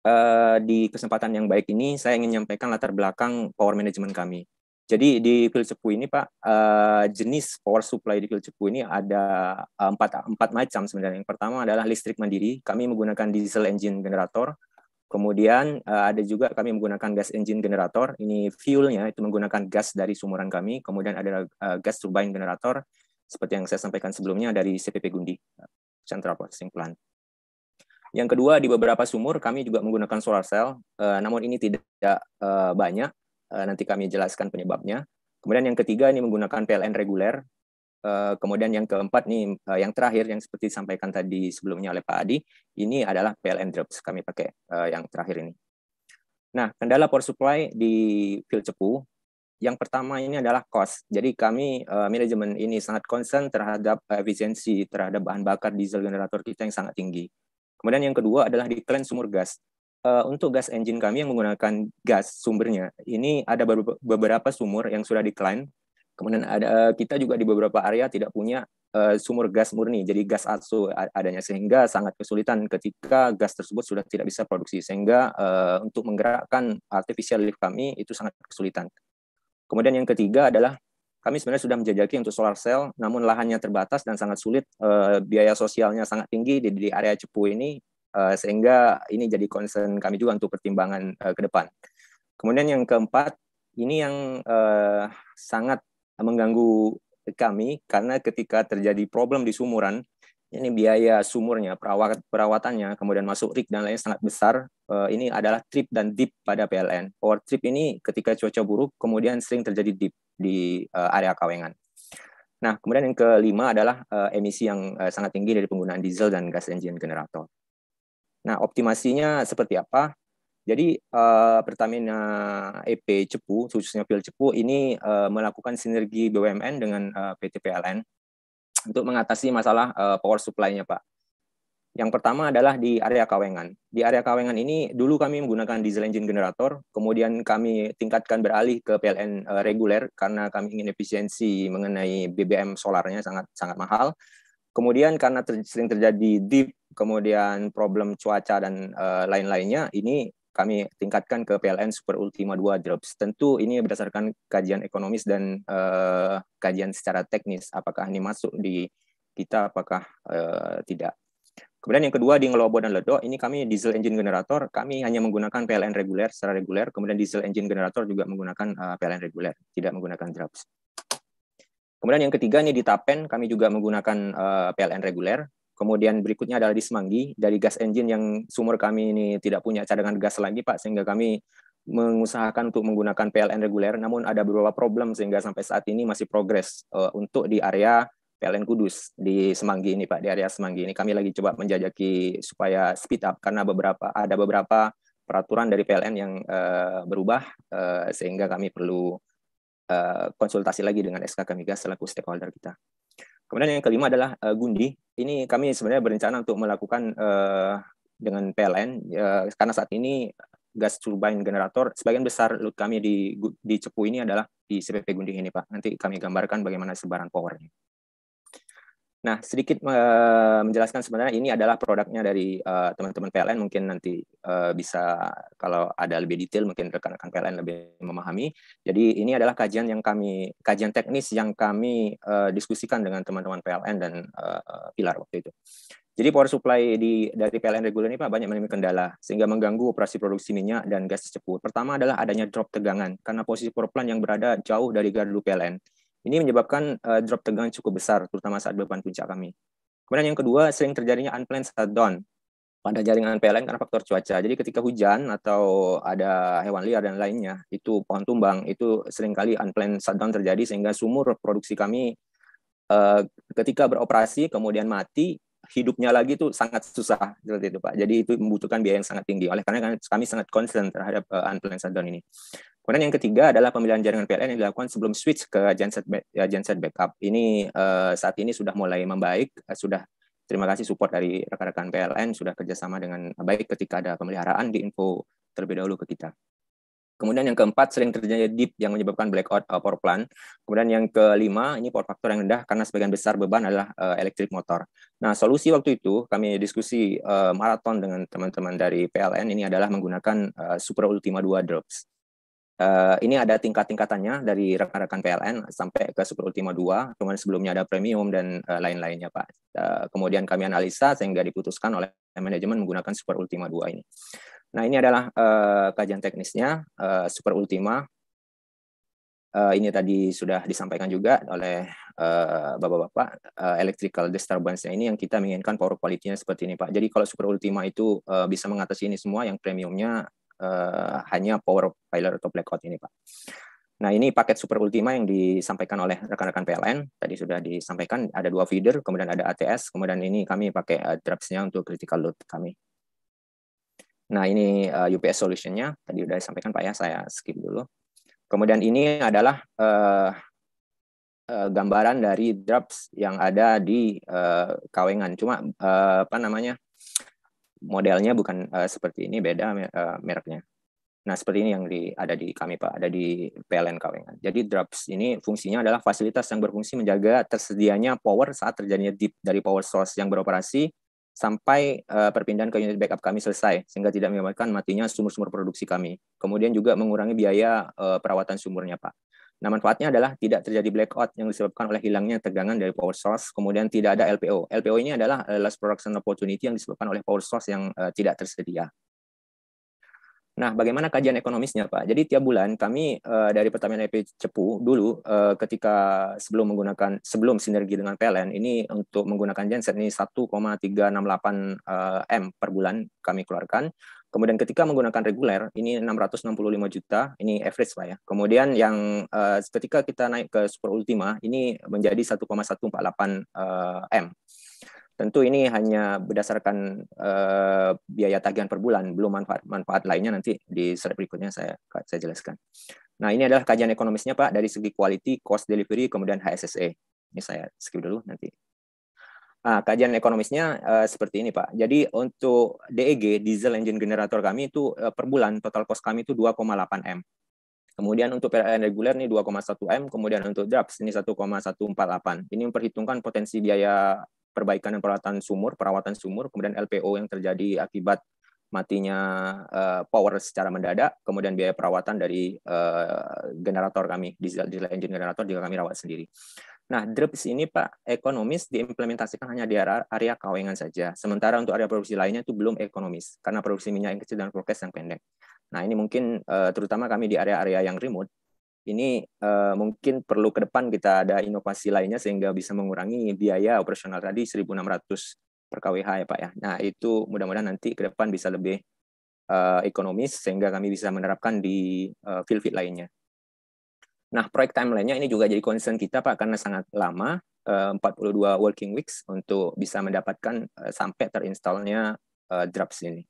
Eh, di kesempatan yang baik ini saya ingin menyampaikan latar belakang power management kami. Jadi di Pilcepu ini Pak, uh, jenis power supply di Pilcepu ini ada eh, empat, empat macam sebenarnya. Yang pertama adalah listrik mandiri, kami menggunakan diesel engine generator. Kemudian uh, ada juga kami menggunakan gas engine generator, ini fuelnya itu menggunakan gas dari sumuran kami. Kemudian ada uh, gas turbine generator, seperti yang saya sampaikan sebelumnya dari CPP Gundi, Central Processing Plant. Yang kedua, di beberapa sumur kami juga menggunakan solar cell, eh, namun ini tidak eh, banyak. Eh, nanti kami jelaskan penyebabnya. Kemudian yang ketiga ini menggunakan PLN reguler. Eh, kemudian yang keempat nih, eh, yang terakhir yang seperti disampaikan tadi sebelumnya oleh Pak Adi, ini adalah PLN drops kami pakai eh, yang terakhir ini. Nah, kendala power supply di Field Cepu, yang pertama ini adalah cost. Jadi kami uh, manajemen ini sangat concern terhadap efisiensi terhadap bahan bakar diesel generator kita yang sangat tinggi. Kemudian yang kedua adalah di klan sumur gas. Eh, untuk gas engine kami yang menggunakan gas sumbernya, ini ada beberapa sumur yang sudah decline. Kemudian ada eh, kita juga di beberapa area tidak punya eh, sumur gas murni, jadi gas asu adanya sehingga sangat kesulitan ketika gas tersebut sudah tidak bisa produksi sehingga untuk menggerakkan artificial lift kami itu sangat kesulitan. Kemudian yang ketiga adalah kami sebenarnya sudah menjajaki untuk solar cell, namun lahannya terbatas dan sangat sulit, eh, biaya sosialnya sangat tinggi di, di area Cepu ini, eh, sehingga ini jadi concern kami juga untuk pertimbangan eh, ke depan. Kemudian yang keempat, ini yang sangat mengganggu kami karena ketika terjadi problem di sumuran, ini biaya sumurnya, perawat, perawatannya, kemudian masuk rig dan lain sangat besar. Eh, ini adalah trip dan dip pada PLN. Power trip ini ketika cuaca buruk, kemudian sering terjadi dip di eh, area Kawengan. Nah, kemudian yang kelima adalah eh, emisi yang sangat tinggi dari penggunaan diesel dan gas engine generator. Nah, optimasinya seperti apa? Jadi Pertamina EP Cepu, khususnya Pil Cepu, ini melakukan sinergi BUMN dengan PT PLN untuk mengatasi masalah uh, power supply-nya, Pak. Yang pertama adalah di area Kawengan. Di area Kawengan ini dulu kami menggunakan diesel engine generator, kemudian kami tingkatkan beralih ke PLN uh, reguler karena kami ingin efisiensi mengenai BBM solarnya sangat sangat mahal. Kemudian karena ter sering terjadi deep, kemudian problem cuaca dan uh, lain-lainnya, ini kami tingkatkan ke PLN Super Ultima 2 Drops. Tentu ini berdasarkan kajian ekonomis dan uh, kajian secara teknis apakah ini masuk di kita apakah uh, tidak. Kemudian yang kedua di Ngelobo dan Ledok ini kami diesel engine generator kami hanya menggunakan PLN reguler secara reguler kemudian diesel engine generator juga menggunakan uh, eh, PLN reguler tidak menggunakan drops. Kemudian yang ketiga ini di Tapen kami juga menggunakan uh, PLN reguler Kemudian berikutnya adalah di Semanggi dari gas engine yang sumur kami ini tidak punya cadangan gas lagi Pak sehingga kami mengusahakan untuk menggunakan PLN reguler namun ada beberapa problem sehingga sampai saat ini masih progres uh, untuk di area PLN Kudus di Semanggi ini Pak di area Semanggi ini kami lagi coba menjajaki supaya speed up karena beberapa ada beberapa peraturan dari PLN yang uh, berubah uh, sehingga kami perlu uh, konsultasi lagi dengan SKK Migas selaku stakeholder kita. Kemudian yang kelima adalah uh, Gundi. Ini kami sebenarnya berencana untuk melakukan uh, dengan PLN uh, karena saat ini gas turbine generator sebagian besar load kami di di Cepu ini adalah di CPP Gundi ini Pak. Nanti kami gambarkan bagaimana sebaran powernya. Nah, sedikit uh, menjelaskan sebenarnya ini adalah produknya dari teman eh, teman-teman PLN mungkin nanti uh, bisa kalau ada lebih detail mungkin rekan-rekan PLN lebih memahami. Jadi ini adalah kajian yang kami kajian teknis yang kami uh, diskusikan dengan teman-teman PLN dan uh, Pilar waktu itu. Jadi power supply di dari PLN reguler ini Pak banyak menemui kendala sehingga mengganggu operasi produksi minyak dan gas cepur. Pertama adalah adanya drop tegangan karena posisi power plant yang berada jauh dari gardu PLN ini menyebabkan uh, drop tegangan cukup besar, terutama saat beban puncak kami. Kemudian yang kedua, sering terjadinya unplanned shutdown pada jaringan PLN karena faktor cuaca. Jadi ketika hujan atau ada hewan liar dan lainnya, itu pohon tumbang, itu seringkali unplanned shutdown terjadi sehingga sumur produksi kami uh, ketika beroperasi kemudian mati, hidupnya lagi itu sangat susah seperti itu Pak. Jadi itu membutuhkan biaya yang sangat tinggi. Oleh karena kami sangat concern terhadap uh, unplanned shutdown ini. Kemudian yang ketiga adalah pemilihan jaringan PLN yang dilakukan sebelum switch ke genset ya, genset backup. Ini eh, saat ini sudah mulai membaik, eh, sudah terima kasih support dari rekan-rekan PLN sudah kerjasama dengan baik ketika ada pemeliharaan di info terlebih dahulu ke kita. Kemudian yang keempat sering terjadi deep yang menyebabkan blackout eh, power plant. Kemudian yang kelima ini power factor yang rendah karena sebagian besar beban adalah uh, elektrik motor. Nah, solusi waktu itu kami diskusi uh, maraton dengan teman-teman dari PLN ini adalah menggunakan uh, Super Ultima 2 drops. Eh, ini ada tingkat-tingkatannya dari rekan-rekan PLN sampai ke Super Ultima 2, cuman sebelumnya ada premium dan uh, lain-lainnya Pak. Uh, kemudian kami analisa sehingga diputuskan oleh manajemen menggunakan Super Ultima 2 ini. Nah ini adalah uh, kajian teknisnya uh, Super Ultima. Uh, ini tadi sudah disampaikan juga oleh uh, bapak-bapak uh, electrical disturbance-nya ini yang kita menginginkan power quality-nya seperti ini Pak. Jadi kalau Super Ultima itu uh, bisa mengatasi ini semua, yang premiumnya uh, hanya power pilot atau blackout ini Pak. Nah ini paket super ultima yang disampaikan oleh rekan-rekan PLN tadi sudah disampaikan ada dua feeder kemudian ada ATS kemudian ini kami pakai uh, eh, drapsnya untuk critical load kami. Nah ini uh, eh, UPS solutionnya tadi sudah disampaikan Pak ya saya skip dulu. Kemudian ini adalah uh, gambaran dari drops yang ada di uh, Kawengan. Cuma uh, apa namanya modelnya bukan uh, seperti ini beda uh, mereknya. Nah, seperti ini yang di, ada di kami Pak, ada di PLN Kawengan. Jadi drops ini fungsinya adalah fasilitas yang berfungsi menjaga tersedianya power saat terjadinya dip dari power source yang beroperasi sampai uh, perpindahan ke unit backup kami selesai sehingga tidak menyebabkan matinya sumur-sumur produksi kami. Kemudian juga mengurangi biaya uh, perawatan sumurnya, Pak. Nah, manfaatnya adalah tidak terjadi blackout yang disebabkan oleh hilangnya tegangan dari power source, kemudian tidak ada LPO. LPO ini adalah eh, last production opportunity yang disebabkan oleh power source yang uh, tidak tersedia. Nah, bagaimana kajian ekonomisnya, Pak? Jadi tiap bulan kami uh, dari Pertamina EP Cepu dulu uh, ketika sebelum menggunakan sebelum sinergi dengan PLN ini untuk menggunakan genset ini 1,368 uh, M per bulan kami keluarkan. Kemudian ketika menggunakan reguler ini 665 juta, ini average lah ya. Kemudian yang uh, ketika kita naik ke super ultima ini menjadi 1,148 uh, eh, M. Tentu ini hanya berdasarkan uh, biaya tagihan per bulan, belum manfaat manfaat lainnya nanti di slide berikutnya saya saya jelaskan. Nah, ini adalah kajian ekonomisnya Pak dari segi quality, cost delivery, kemudian HSSE. Ini saya skip dulu nanti Nah, kajian ekonomisnya uh, seperti ini, Pak. Jadi untuk DEG diesel engine generator kami itu uh, per bulan total cost kami itu 2,8 M. Kemudian untuk PLN reguler ini 2,1 M, kemudian untuk drops ini 1,148. Ini memperhitungkan potensi biaya perbaikan dan perawatan sumur, perawatan sumur, kemudian LPO yang terjadi akibat matinya uh, power secara mendadak, kemudian biaya perawatan dari uh, generator kami diesel, diesel engine generator juga kami rawat sendiri. Nah, DREPS ini Pak, ekonomis diimplementasikan hanya di area kawengan saja. Sementara untuk area produksi lainnya itu belum ekonomis, karena produksi minyak yang kecil dan prokes yang pendek. Nah, ini mungkin eh, terutama kami di area-area yang remote, ini eh, mungkin perlu ke depan kita ada inovasi lainnya sehingga bisa mengurangi biaya operasional tadi 1.600 per KWH ya Pak ya. Nah, itu mudah-mudahan nanti ke depan bisa lebih eh, ekonomis sehingga kami bisa menerapkan di field-field lainnya. Nah, proyek timelinenya ini juga jadi concern kita Pak karena sangat lama 42 eh, working weeks untuk bisa mendapatkan eh, sampai terinstallnya eh, Drops ini.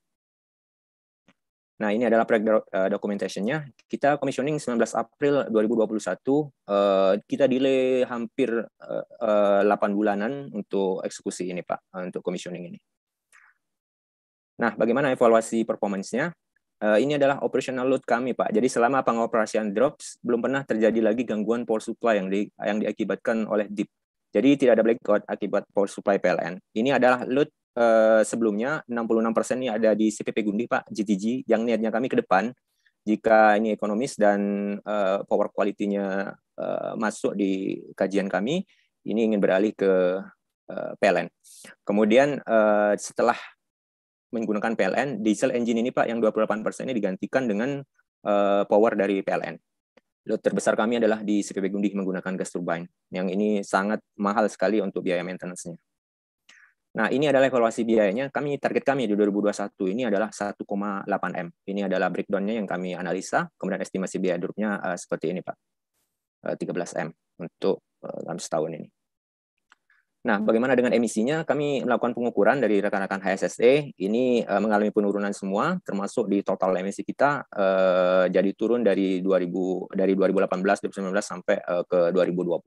Nah, ini adalah proyek documentation-nya. Kita commissioning 19 April 2021. Kita delay hampir 8 bulanan untuk eksekusi ini, Pak, untuk commissioning ini. Nah, bagaimana evaluasi performance-nya? Eh, ini adalah operational load kami, Pak. Jadi selama pengoperasian drops belum pernah terjadi lagi gangguan power supply yang di, yang diakibatkan oleh dip. Jadi tidak ada blackout akibat power supply PLN. Ini adalah load uh, sebelumnya 66% ini ada di CPP Gundi, Pak, GTG yang niatnya kami ke depan jika ini ekonomis dan uh, power quality-nya uh, masuk di kajian kami, ini ingin beralih ke uh, PLN. Kemudian uh, setelah menggunakan PLN, diesel engine ini Pak yang 28% ini digantikan dengan uh, power dari PLN. Load terbesar kami adalah di CPB Gundih menggunakan gas turbine, yang ini sangat mahal sekali untuk biaya maintenance-nya. Nah, ini adalah evaluasi biayanya. Kami target kami di 2021 ini adalah 1,8 M. Ini adalah breakdown-nya yang kami analisa, kemudian estimasi biaya hidupnya uh, eh, seperti ini, Pak. Uh, eh, 13 M untuk uh, dalam setahun ini. Nah, hmm. bagaimana dengan emisinya? Kami melakukan pengukuran dari rekan-rekan HSSE. Ini uh, mengalami penurunan semua, termasuk di total emisi kita uh, jadi turun dari 2000 dari 2018 2019 sampai uh, ke 2020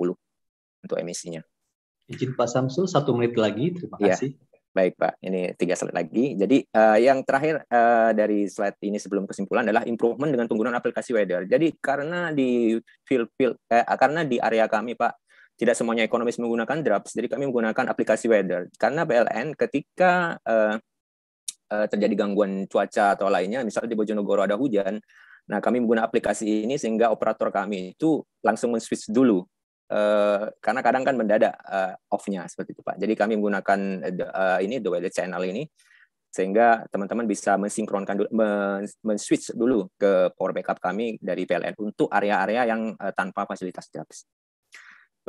untuk emisinya. Izin Pak Samsul satu menit lagi, terima iya. kasih. Ya. Baik Pak, ini tiga slide lagi. Jadi uh, yang terakhir uh, dari slide ini sebelum kesimpulan adalah improvement dengan penggunaan aplikasi weather. Jadi karena di field field eh, karena di area kami Pak tidak semuanya ekonomis menggunakan Drops, jadi kami menggunakan aplikasi weather. Karena PLN ketika uh, uh, terjadi gangguan cuaca atau lainnya, misalnya di Bojonegoro ada hujan, nah kami menggunakan aplikasi ini sehingga operator kami itu langsung men-switch dulu. Uh, karena kadang kan mendadak uh, off-nya seperti itu Pak. Jadi kami menggunakan uh, ini the weather channel ini sehingga teman-teman bisa mensinkronkan dulu, men-switch dulu ke power backup kami dari PLN untuk area-area yang uh, tanpa fasilitas drops.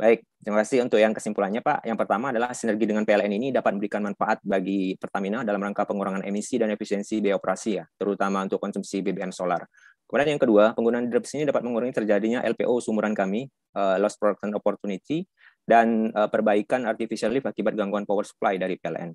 Baik, terima kasih untuk yang kesimpulannya Pak. Yang pertama adalah sinergi dengan PLN ini dapat memberikan manfaat bagi Pertamina dalam rangka pengurangan emisi dan efisiensi biaya operasi ya, terutama untuk konsumsi BBM solar. Kemudian yang kedua, penggunaan DREPS ini dapat mengurangi terjadinya LPO sumuran kami, uh, loss production opportunity, dan uh, perbaikan artificial lift akibat gangguan power supply dari PLN.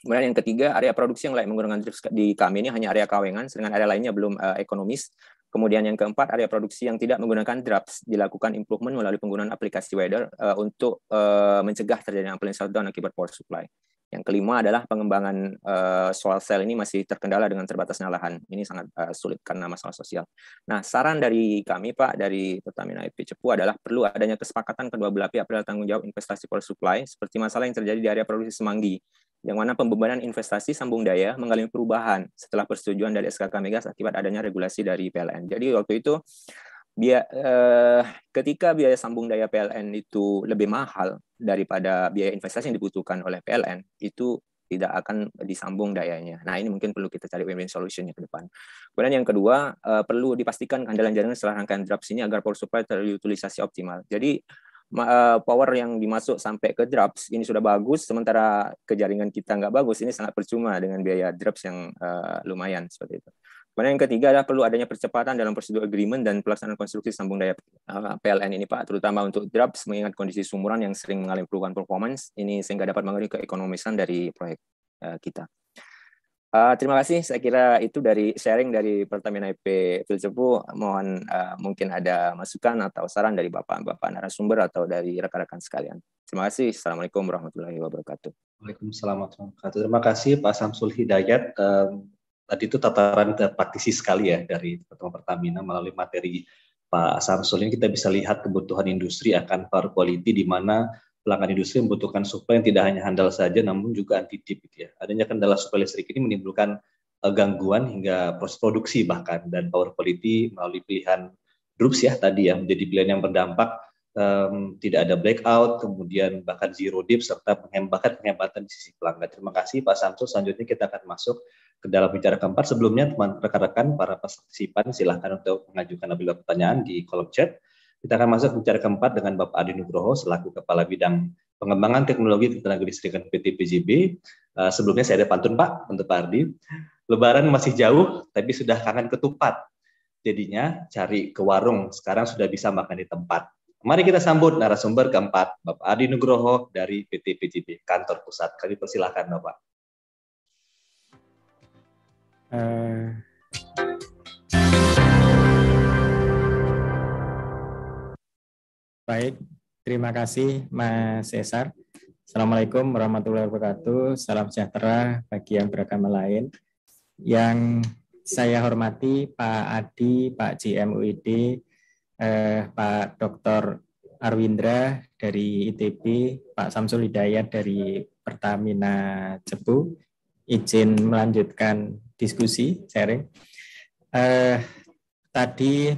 Kemudian yang ketiga, area produksi yang layak menggunakan drips di kami ini hanya area Kawengan, sedangkan area lainnya belum uh, ekonomis Kemudian yang keempat, area produksi yang tidak menggunakan drops dilakukan improvement melalui penggunaan aplikasi weather uh, untuk uh, mencegah terjadinya plant shutdown akibat power supply. Yang kelima adalah pengembangan uh, soal sel ini masih terkendala dengan terbatasnya lahan. Ini sangat uh, sulit karena masalah sosial. Nah, saran dari kami Pak dari Pertamina IP Cepu adalah perlu adanya kesepakatan kedua belah pihak pada tanggung jawab investasi power supply seperti masalah yang terjadi di area produksi Semanggi yang mana pembebanan investasi sambung daya mengalami perubahan setelah persetujuan dari SKK Migas akibat adanya regulasi dari PLN. Jadi waktu itu biaya, eh, ketika biaya sambung daya PLN itu lebih mahal daripada biaya investasi yang dibutuhkan oleh PLN, itu tidak akan disambung dayanya. Nah ini mungkin perlu kita cari win-win solutionnya ke depan. Kemudian yang kedua eh, perlu dipastikan keandalan jaringan setelah rangkaian draft ini agar power supply terutilisasi optimal. Jadi Eh, power yang dimasuk sampai ke drops ini sudah bagus, sementara ke jaringan kita nggak bagus, ini sangat percuma dengan biaya drops yang uh, lumayan seperti itu. Kemudian yang ketiga adalah perlu adanya percepatan dalam prosedur agreement dan pelaksanaan konstruksi sambung daya eh, PLN ini Pak, terutama untuk drops mengingat kondisi sumuran yang sering mengalami perubahan performance ini sehingga dapat mengurangi keekonomisan dari proyek kita. Uh, terima kasih. Saya kira itu dari sharing dari Pertamina IP Filcepu. Mohon uh, mungkin ada masukan atau saran dari Bapak-Bapak narasumber atau dari rekan-rekan sekalian. Terima kasih. Assalamualaikum warahmatullahi wabarakatuh. Waalaikumsalam warahmatullahi wabarakatuh. Terima kasih Pak Samsul Hidayat. Um, tadi itu tataran praktisi sekali ya dari Pertama Pertamina melalui materi Pak Samsul ini kita bisa lihat kebutuhan industri akan power quality di mana pelanggan industri membutuhkan suplai yang tidak hanya handal saja, namun juga anti dip. Gitu ya. Adanya kendala suplai listrik ini menimbulkan uh, gangguan hingga proses produksi bahkan dan power quality melalui pilihan drops ya tadi ya menjadi pilihan yang berdampak um, tidak ada blackout, kemudian bahkan zero dip serta penghematan penghematan di sisi pelanggan. Terima kasih Pak Samsul. Selanjutnya kita akan masuk ke dalam bicara keempat. Sebelumnya teman rekan-rekan para partisipan silahkan untuk mengajukan beberapa pertanyaan di kolom chat kita akan masuk ke bicara keempat dengan Bapak Adi Nugroho selaku Kepala Bidang Pengembangan Teknologi Tenaga Listrikan PT PJB. Eh, sebelumnya saya ada pantun Pak untuk Pak Ardi. Lebaran masih jauh, tapi sudah kangen ketupat. Jadinya cari ke warung, sekarang sudah bisa makan di tempat. Mari kita sambut narasumber keempat, Bapak Adi Nugroho dari PT PJB Kantor Pusat. Kami persilahkan Bapak. Eh, Baik, terima kasih Mas Cesar. Assalamualaikum warahmatullahi wabarakatuh. Salam sejahtera bagi yang beragama lain. Yang saya hormati Pak Adi, Pak JMUID, eh, Pak Dr. Arwindra dari ITB, Pak Samsul Hidayat dari Pertamina Cebu. Izin melanjutkan diskusi, sharing. Eh, tadi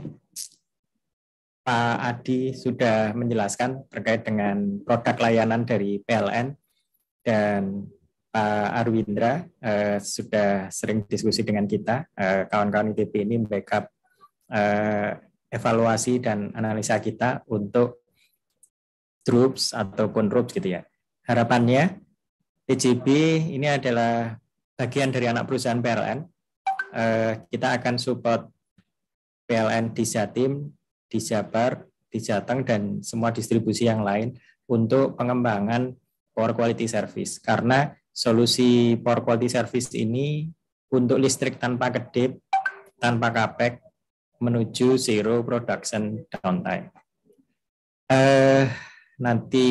Pak Adi sudah menjelaskan terkait dengan produk layanan dari PLN dan Pak Arwindra eh, sudah sering diskusi dengan kita kawan eh, kawan-kawan ITB ini backup eh, evaluasi dan analisa kita untuk troops ataupun RUPS gitu ya. Harapannya TJB ini adalah bagian dari anak perusahaan PLN. Eh, kita akan support PLN di Jatim di Jabar, di Jateng, dan semua distribusi yang lain untuk pengembangan power quality service. Karena solusi power quality service ini untuk listrik tanpa kedip, tanpa kapek, menuju zero production downtime. Uh, nanti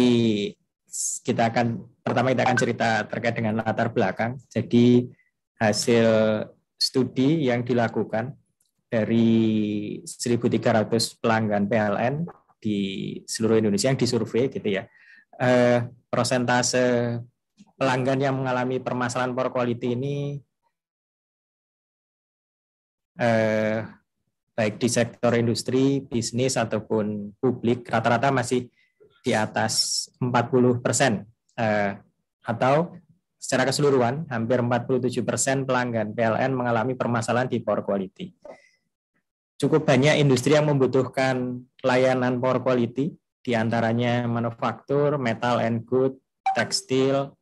kita akan pertama kita akan cerita terkait dengan latar belakang. Jadi hasil studi yang dilakukan dari 1.300 pelanggan PLN di seluruh Indonesia yang disurvei gitu ya, eh, prosentase pelanggan yang mengalami permasalahan poor quality ini eh, baik di sektor industri, bisnis ataupun publik rata-rata masih di atas 40 persen eh, atau secara keseluruhan hampir 47 persen pelanggan PLN mengalami permasalahan di poor quality cukup banyak industri yang membutuhkan layanan power quality, diantaranya manufaktur, metal and good, tekstil,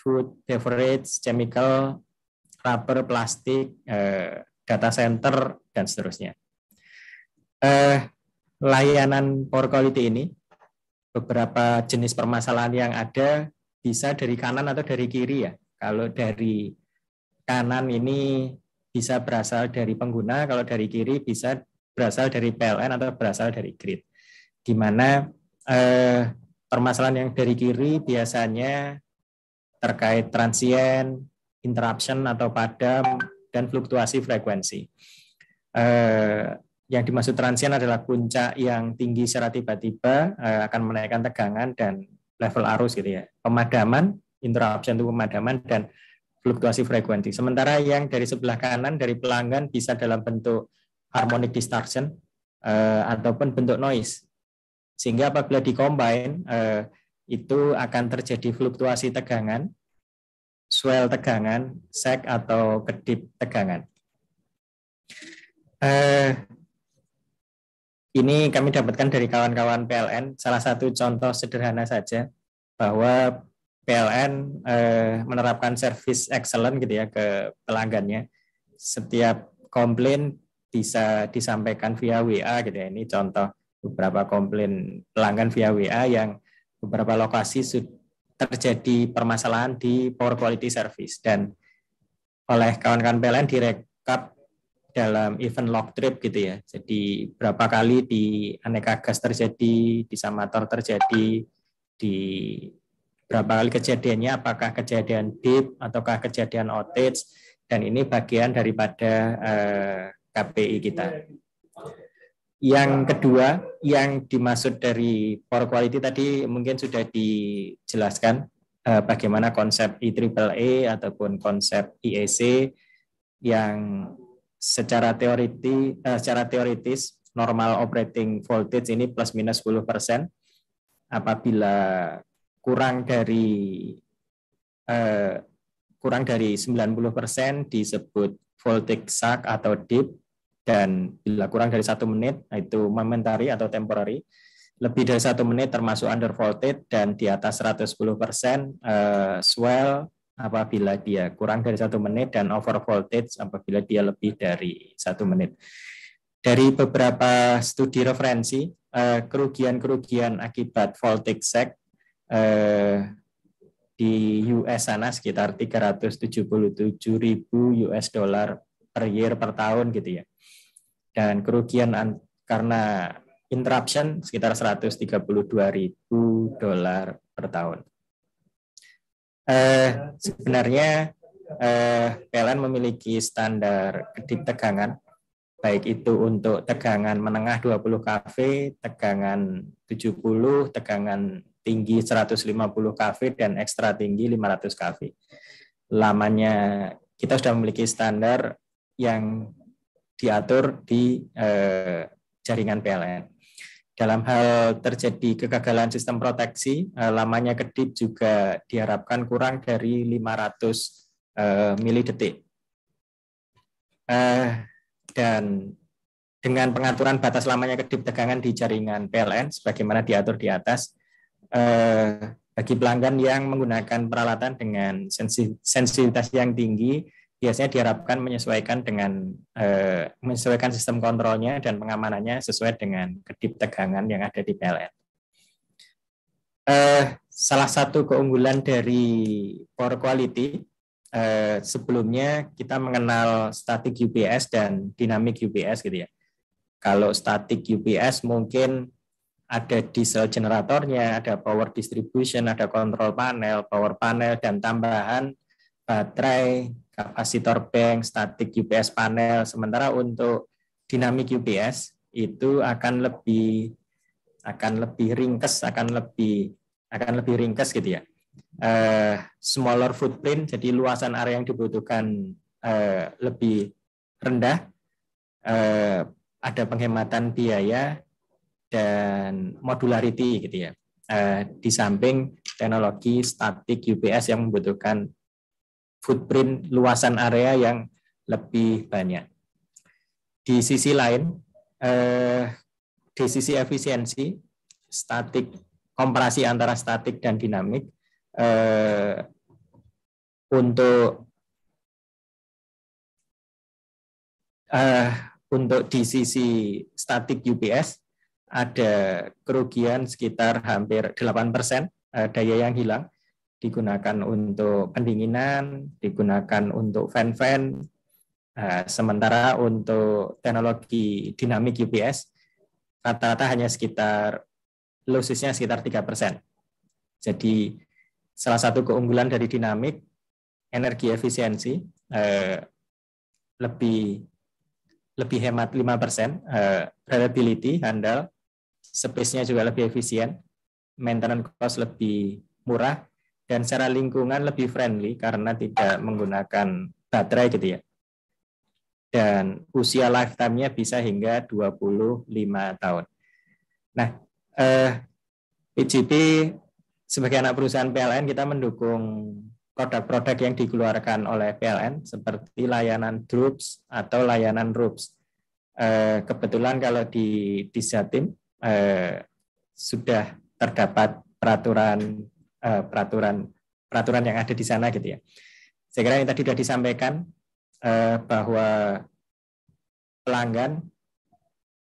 food, beverage, chemical, rubber, plastik, eh, data center, dan seterusnya. Eh, layanan power quality ini, beberapa jenis permasalahan yang ada bisa dari kanan atau dari kiri ya. Kalau dari kanan ini bisa berasal dari pengguna, kalau dari kiri bisa berasal dari PLN atau berasal dari grid. Di mana eh, permasalahan yang dari kiri biasanya terkait transient, interruption atau padam, dan fluktuasi frekuensi. Eh, yang dimaksud transient adalah puncak yang tinggi secara tiba-tiba eh, akan menaikkan tegangan dan level arus gitu ya. Pemadaman, interruption itu pemadaman dan fluktuasi frekuensi. Sementara yang dari sebelah kanan dari pelanggan bisa dalam bentuk harmonic distortion uh, ataupun bentuk noise. Sehingga apabila dikombin uh, eh, itu akan terjadi fluktuasi tegangan, swell tegangan, sec atau kedip tegangan. Uh, ini kami dapatkan dari kawan-kawan PLN. Salah satu contoh sederhana saja bahwa PLN eh, menerapkan service excellent gitu ya ke pelanggannya. Setiap komplain bisa disampaikan via WA gitu ya. Ini contoh beberapa komplain pelanggan via WA yang beberapa lokasi terjadi permasalahan di power quality service dan oleh kawan-kawan PLN direkap dalam event log trip gitu ya. Jadi berapa kali di aneka gas terjadi, di samator terjadi, di berapa kali kejadiannya, apakah kejadian dip ataukah kejadian outage, dan ini bagian daripada eh, KPI kita. Yang kedua, yang dimaksud dari power quality tadi mungkin sudah dijelaskan eh, bagaimana konsep IEEE e ataupun konsep IEC yang secara teoriti eh, secara teoritis normal operating voltage ini plus minus 10 persen apabila kurang dari eh, kurang dari 90% disebut voltage sak atau dip dan bila kurang dari satu menit nah itu momentary atau temporary lebih dari satu menit termasuk under voltage dan di atas 110% eh, swell apabila dia kurang dari satu menit dan over voltage apabila dia lebih dari satu menit. Dari beberapa studi referensi, eh, kerugian-kerugian akibat voltage sag Eh, di US sana sekitar 377 ribu US dollar per year per tahun gitu ya. Dan kerugian karena interruption sekitar 132 ribu dolar per tahun. Eh, sebenarnya eh, PLN memiliki standar kedip tegangan, baik itu untuk tegangan menengah 20 KV, tegangan 70, tegangan tinggi 150 kV dan ekstra tinggi 500 kV. lamanya kita sudah memiliki standar yang diatur di eh, jaringan PLN. Dalam hal terjadi kegagalan sistem proteksi, eh, lamanya kedip juga diharapkan kurang dari 500 eh, milidetik. Eh, dan dengan pengaturan batas lamanya kedip tegangan di jaringan PLN sebagaimana diatur di atas Eh, bagi pelanggan yang menggunakan peralatan dengan sensitivitas yang tinggi biasanya diharapkan menyesuaikan dengan eh, menyesuaikan sistem kontrolnya dan pengamanannya sesuai dengan kedip tegangan yang ada di PLN. Eh, salah satu keunggulan dari power quality eh, sebelumnya kita mengenal static UPS dan dynamic UPS gitu ya. Kalau static UPS mungkin ada diesel generatornya, ada power distribution, ada control panel, power panel, dan tambahan baterai, kapasitor bank, static UPS panel. Sementara untuk dinamik UPS itu akan lebih akan lebih ringkes, akan lebih akan lebih ringkes gitu ya. Uh, smaller footprint, jadi luasan area yang dibutuhkan uh, lebih rendah, uh, ada penghematan biaya, dan modularity gitu ya. Eh, di samping teknologi statik UPS yang membutuhkan footprint luasan area yang lebih banyak. Di sisi lain, eh, di sisi efisiensi, statik komparasi antara statik dan dinamik eh, untuk eh, untuk di sisi statik UPS ada kerugian sekitar hampir 8 persen eh, daya yang hilang digunakan untuk pendinginan, digunakan untuk fan-fan, eh, sementara untuk teknologi dinamik UPS rata-rata hanya sekitar losesnya sekitar 3 persen. Jadi salah satu keunggulan dari dinamik energi efisiensi eh, lebih lebih hemat 5 persen, reliability handal space-nya juga lebih efisien, maintenance cost lebih murah, dan secara lingkungan lebih friendly karena tidak menggunakan baterai gitu ya. Dan usia lifetime-nya bisa hingga 25 tahun. Nah, eh, PGP sebagai anak perusahaan PLN kita mendukung produk-produk yang dikeluarkan oleh PLN seperti layanan Droops atau layanan Roops. Eh, kebetulan kalau di di Jatim Eh, sudah terdapat peraturan eh, peraturan peraturan yang ada di sana gitu ya. Saya kira yang tadi sudah disampaikan eh, bahwa pelanggan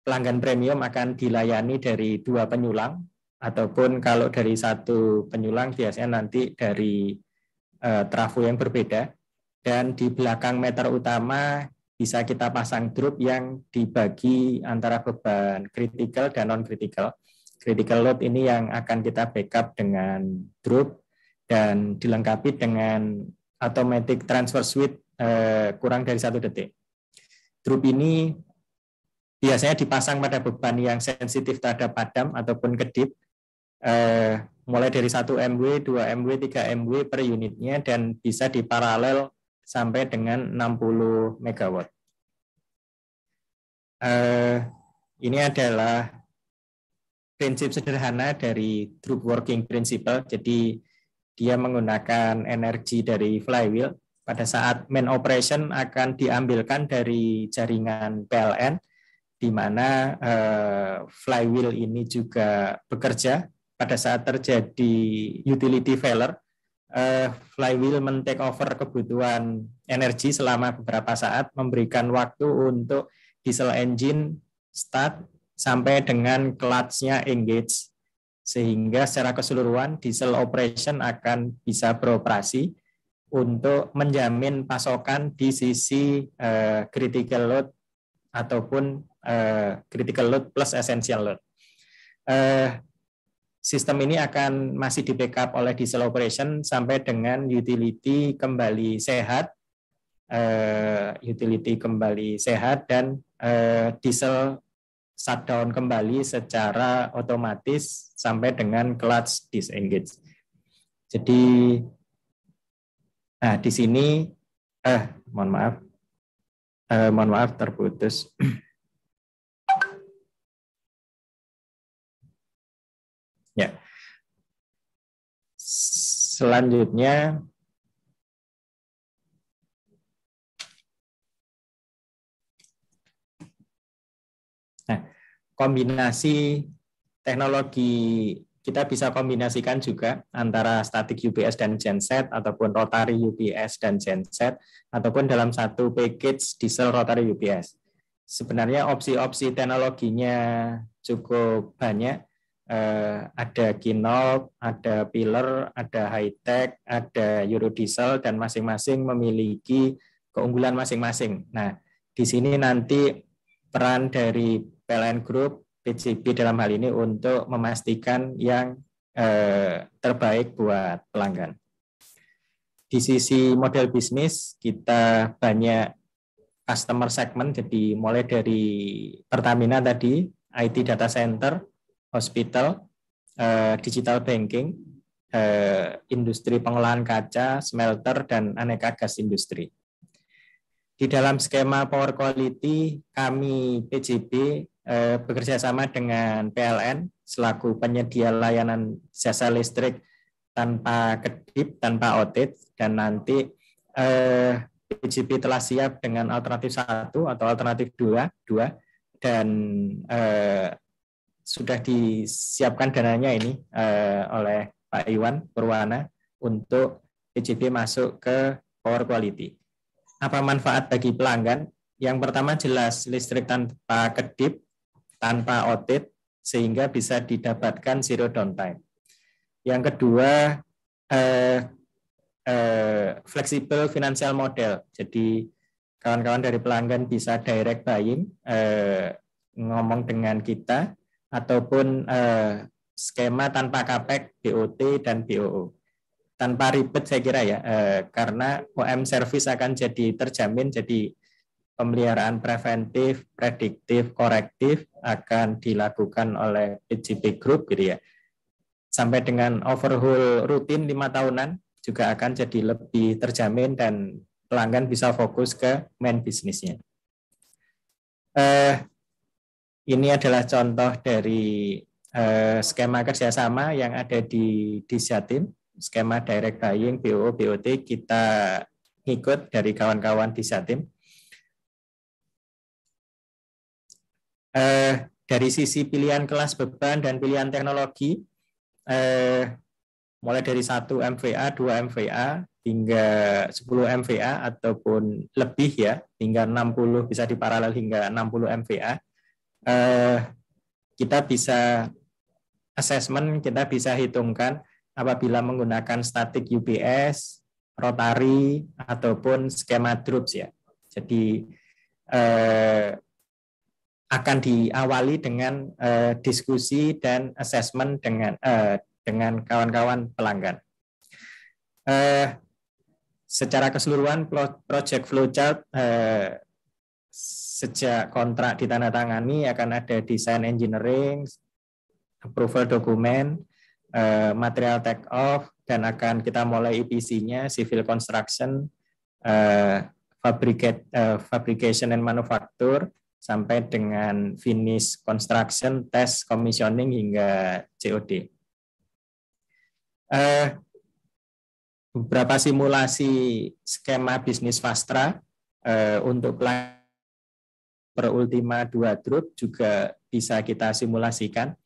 pelanggan premium akan dilayani dari dua penyulang ataupun kalau dari satu penyulang biasanya nanti dari eh, trafo yang berbeda dan di belakang meter utama bisa kita pasang drop yang dibagi antara beban kritikal dan non kritikal. Critical load ini yang akan kita backup dengan drup dan dilengkapi dengan automatic transfer switch eh, kurang dari satu detik. Drup ini biasanya dipasang pada beban yang sensitif terhadap padam ataupun kedip, eh, mulai dari 1 MW, 2 MW, 3 MW per unitnya, dan bisa diparalel sampai dengan 60 MW. Uh, ini adalah prinsip sederhana dari group working principle. Jadi dia menggunakan energi dari flywheel pada saat main operation akan diambilkan dari jaringan PLN di mana uh, flywheel ini juga bekerja pada saat terjadi utility failure uh, flywheel men take over kebutuhan energi selama beberapa saat, memberikan waktu untuk diesel engine start sampai dengan clutch-nya engage. Sehingga secara keseluruhan diesel operation akan bisa beroperasi untuk menjamin pasokan di sisi uh, critical load ataupun uh, critical load plus essential load. Uh, sistem ini akan masih di backup oleh diesel operation sampai dengan utility kembali sehat, uh, utility kembali sehat dan uh, diesel shutdown kembali secara otomatis sampai dengan clutch disengage. Jadi nah di sini eh mohon maaf eh mohon maaf terputus. [CLEARS THROAT] Selanjutnya Nah, kombinasi teknologi kita bisa kombinasikan juga antara static UPS dan genset ataupun rotary UPS dan genset ataupun dalam satu package diesel rotary UPS. Sebenarnya opsi-opsi teknologinya cukup banyak eh, ada Kinop, ada Pillar, ada High Tech, ada Eurodiesel, dan masing-masing memiliki keunggulan masing-masing. Nah, di sini nanti peran dari PLN Group, PCB dalam hal ini untuk memastikan yang eh, terbaik buat pelanggan. Di sisi model bisnis, kita banyak customer segment, jadi mulai dari Pertamina tadi, IT data center, hospital, uh, digital banking, uh, industri pengolahan kaca, smelter, dan aneka gas industri. Di dalam skema power quality, kami PJB uh, eh, bekerja sama dengan PLN selaku penyedia layanan jasa listrik tanpa kedip, tanpa audit, dan nanti eh, telah siap dengan alternatif satu atau alternatif dua, dua dan eh, sudah disiapkan dananya ini eh, oleh Pak Iwan Purwana untuk PJB e masuk ke power quality. Apa manfaat bagi pelanggan? Yang pertama jelas listrik tanpa kedip, tanpa otit, sehingga bisa didapatkan zero downtime. Yang kedua, eh, eh, fleksibel financial model. Jadi kawan-kawan dari pelanggan bisa direct buying, eh, ngomong dengan kita, ataupun eh, skema tanpa kapek BOT dan BOO tanpa ribet saya kira ya eh, karena OM service akan jadi terjamin jadi pemeliharaan preventif, prediktif, korektif akan dilakukan oleh PGP Group gitu ya. Sampai dengan overhaul rutin lima tahunan juga akan jadi lebih terjamin dan pelanggan bisa fokus ke main bisnisnya. Eh, ini adalah contoh dari eh, skema kerjasama yang ada di Disjatim, skema direct buying BOO BOT kita ikut dari kawan-kawan Disjatim. Eh, dari sisi pilihan kelas beban dan pilihan teknologi, eh, mulai dari 1 MVA, 2 MVA, hingga 10 MVA ataupun lebih ya, hingga 60 bisa diparalel hingga 60 MVA eh, kita bisa assessment, kita bisa hitungkan apabila menggunakan static UPS, rotary, ataupun skema drops ya. Jadi eh, akan diawali dengan eh, diskusi dan assessment dengan eh, dengan kawan-kawan pelanggan. Eh, secara keseluruhan project flowchart eh, sejak kontrak ditandatangani akan ada desain engineering, approval dokumen, eh, material take off, dan akan kita mulai EPC-nya, civil construction, eh, fabricate, eh, fabrication and manufacture, sampai dengan finish construction, test commissioning hingga COD. Beberapa simulasi skema bisnis Fastra untuk pelanggan per ultima 2 drop juga bisa kita simulasikan.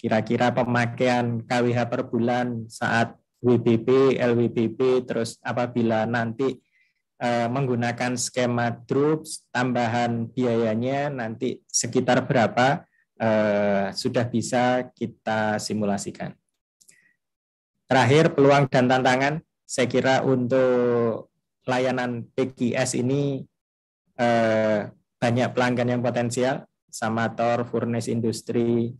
Kira-kira pemakaian KWH per bulan saat WBP, LWBP, terus apabila nanti eh, menggunakan skema drop, tambahan biayanya nanti sekitar berapa eh, sudah bisa kita simulasikan. Terakhir, peluang dan tantangan. Saya kira untuk layanan PGS ini eh, banyak pelanggan yang potensial Samator, Furnace Industri,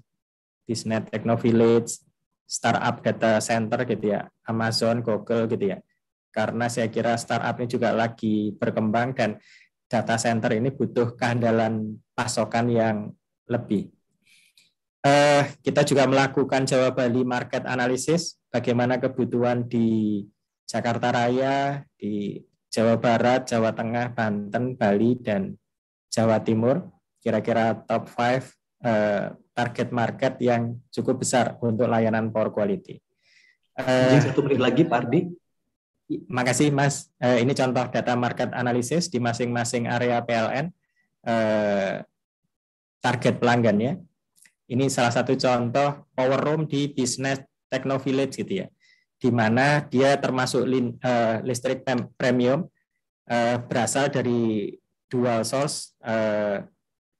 Bisnet Techno Village, startup data center gitu ya, Amazon, Google gitu ya. Karena saya kira startup ini juga lagi berkembang dan data center ini butuh keandalan pasokan yang lebih. Eh, kita juga melakukan Jawa Bali market analysis, bagaimana kebutuhan di Jakarta Raya, di Jawa Barat, Jawa Tengah, Banten, Bali, dan Jawa Timur, kira-kira top 5 eh, target market yang cukup besar untuk layanan power quality. Eh, satu menit lagi, Pak Ardi. Makasih, Mas. Eh, ini contoh data market analisis di masing-masing area PLN eh, target pelanggannya. Ini salah satu contoh power room di bisnis Techno Village gitu ya, di mana dia termasuk eh, listrik premium eh, berasal dari dual source uh,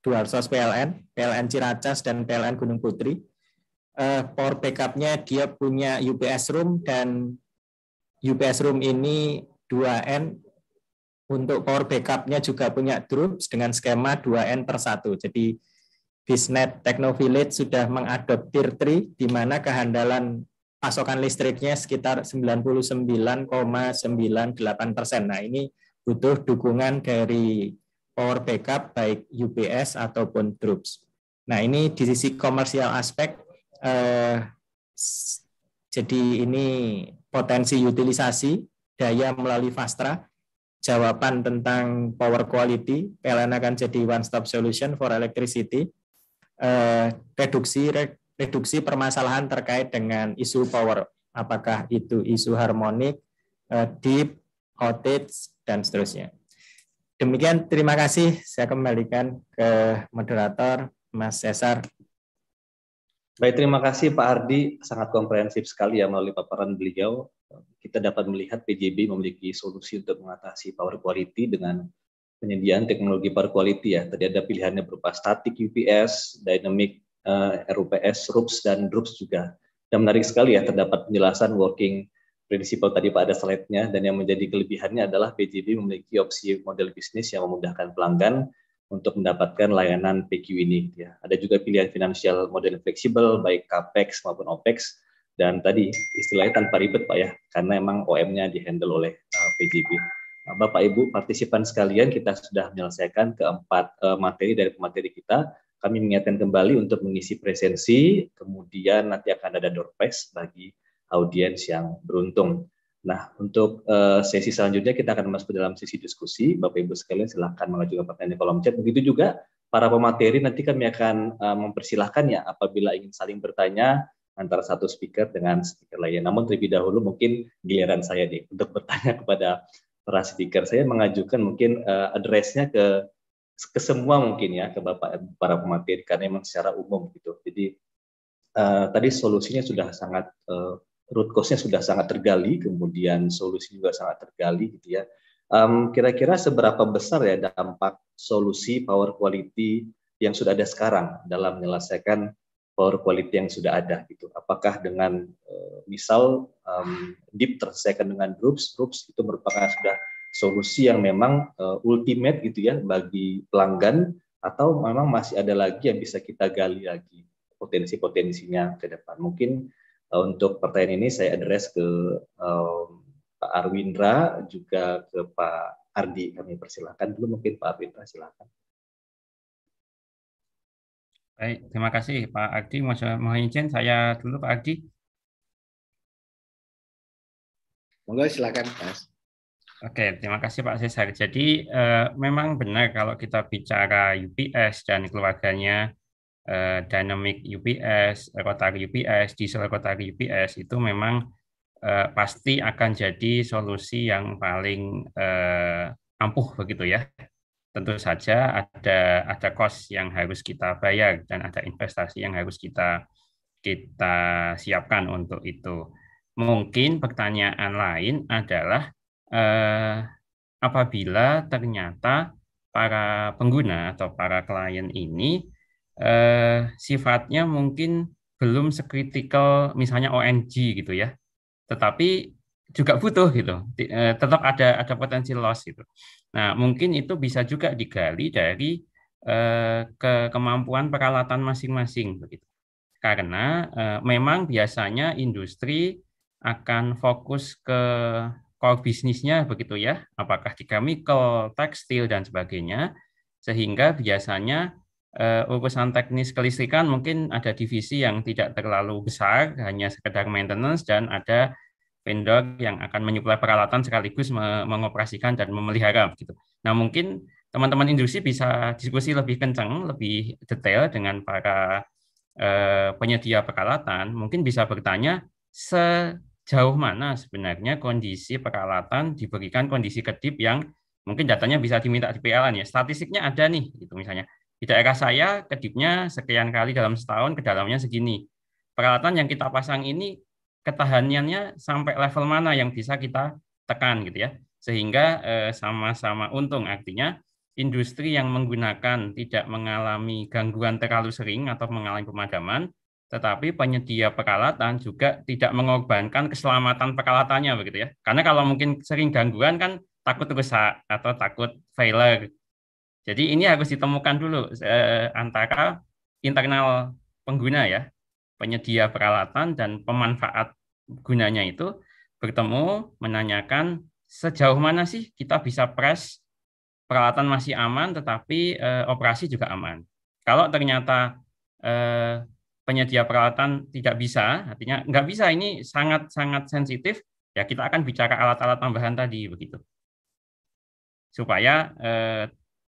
dual source PLN, PLN Ciracas dan PLN Gunung Putri. Uh, power backupnya dia punya UPS room dan UPS room ini 2N untuk power backupnya juga punya drops dengan skema 2N per 1. Jadi Bisnet Techno Village sudah mengadopsi tri di mana kehandalan pasokan listriknya sekitar 99,98 persen. Nah ini butuh dukungan dari power backup baik UPS ataupun troops. Nah, ini di sisi komersial aspek eh, jadi ini potensi utilisasi daya melalui Fastra. Jawaban tentang power quality, PLN akan jadi one stop solution for electricity. Eh, reduksi reduksi permasalahan terkait dengan isu power, apakah itu isu harmonik, eh, deep, outage dan seterusnya. Demikian, terima kasih. Saya kembalikan ke moderator, Mas Cesar. Baik, terima kasih Pak Ardi. Sangat komprehensif sekali ya melalui paparan beliau. Kita dapat melihat PJB memiliki solusi untuk mengatasi power quality dengan penyediaan teknologi power quality ya. Tadi ada pilihannya berupa static UPS, dynamic uh, eh, RUPS, RUPS, dan DRUPS juga. Dan menarik sekali ya terdapat penjelasan working prinsipal tadi pada slide-nya dan yang menjadi kelebihannya adalah PJB memiliki opsi model bisnis yang memudahkan pelanggan untuk mendapatkan layanan PQ ini. Gitu ya. Ada juga pilihan finansial model fleksibel baik CAPEX maupun OPEX dan tadi istilahnya tanpa ribet Pak ya karena emang OM-nya dihandle oleh uh, eh, PJB. Nah, Bapak Ibu partisipan sekalian kita sudah menyelesaikan keempat uh, materi dari materi kita kami mengingatkan kembali untuk mengisi presensi, kemudian nanti akan ada door prize bagi audiens yang beruntung. Nah, untuk eh, sesi selanjutnya kita akan masuk ke dalam sesi diskusi. Bapak Ibu sekalian silahkan mengajukan pertanyaan di kolom chat. Begitu juga para pemateri nanti kami akan uh, mempersilahkan ya apabila ingin saling bertanya antara satu speaker dengan speaker lainnya. Namun terlebih dahulu mungkin giliran saya nih untuk bertanya [LAUGHS] kepada para speaker. Saya mengajukan mungkin uh, addressnya ke ke semua mungkin ya ke bapak para pemateri karena memang secara umum gitu. Jadi uh, tadi solusinya sudah sangat uh, root cause-nya sudah sangat tergali, kemudian solusi juga sangat tergali gitu ya. kira kira-kira seberapa besar ya dampak solusi power quality yang sudah ada sekarang dalam menyelesaikan power quality yang sudah ada gitu. Apakah dengan eh, misal um, deep terselesaikan dengan groups, groups itu merupakan sudah solusi yang memang uh, ultimate gitu ya bagi pelanggan atau memang masih ada lagi yang bisa kita gali lagi potensi-potensinya ke depan. Mungkin Eh, untuk pertanyaan ini saya address ke um, Pak Arwindra juga ke Pak Ardi kami persilahkan dulu mungkin Pak Arwindra silakan. Baik, terima kasih Pak Ardi. Mohon izin saya dulu Pak Ardi. Monggo silakan Mas. Oke, terima kasih Pak Cesar. Jadi uh, memang benar kalau kita bicara UPS dan keluarganya Eh, dynamic UPS, rotary UPS, diesel rotary UPS itu memang uh, pasti akan jadi solusi yang paling uh, ampuh begitu ya. Tentu saja ada ada cost yang harus kita bayar dan ada investasi yang harus kita kita siapkan untuk itu. Mungkin pertanyaan lain adalah uh, apabila ternyata para pengguna atau para klien ini eh, sifatnya mungkin belum sekritikal misalnya ONG gitu ya, tetapi juga butuh gitu, eh, tetap ada ada potensi loss gitu. Nah mungkin itu bisa juga digali dari eh, ke kemampuan peralatan masing-masing begitu. Karena eh, memang biasanya industri akan fokus ke core bisnisnya begitu ya, apakah di chemical, tekstil dan sebagainya, sehingga biasanya uh, urusan teknis kelistrikan mungkin ada divisi yang tidak terlalu besar, hanya sekedar maintenance dan ada vendor yang akan menyuplai peralatan sekaligus mengoperasikan dan memelihara gitu. Nah, mungkin teman-teman industri bisa diskusi lebih kencang, lebih detail dengan para eh, penyedia peralatan, mungkin bisa bertanya sejauh mana sebenarnya kondisi peralatan diberikan kondisi kedip yang mungkin datanya bisa diminta di PLN ya. Statistiknya ada nih gitu misalnya. Di daerah saya, kedipnya sekian kali dalam setahun, kedalamannya segini. Peralatan yang kita pasang ini ketahanannya sampai level mana yang bisa kita tekan gitu ya. Sehingga eh, sama-sama eh, untung artinya industri yang menggunakan tidak mengalami gangguan terlalu sering atau mengalami pemadaman, tetapi penyedia peralatan juga tidak mengorbankan keselamatan peralatannya begitu ya. Karena kalau mungkin sering gangguan kan takut rusak atau takut failure jadi ini harus ditemukan dulu eh, antara internal pengguna ya, penyedia peralatan dan pemanfaat gunanya itu bertemu menanyakan sejauh mana sih kita bisa press peralatan masih aman tetapi eh, operasi juga aman. Kalau ternyata eh, penyedia peralatan tidak bisa, artinya nggak bisa ini sangat-sangat sensitif, ya kita akan bicara alat-alat tambahan tadi begitu. Supaya eh,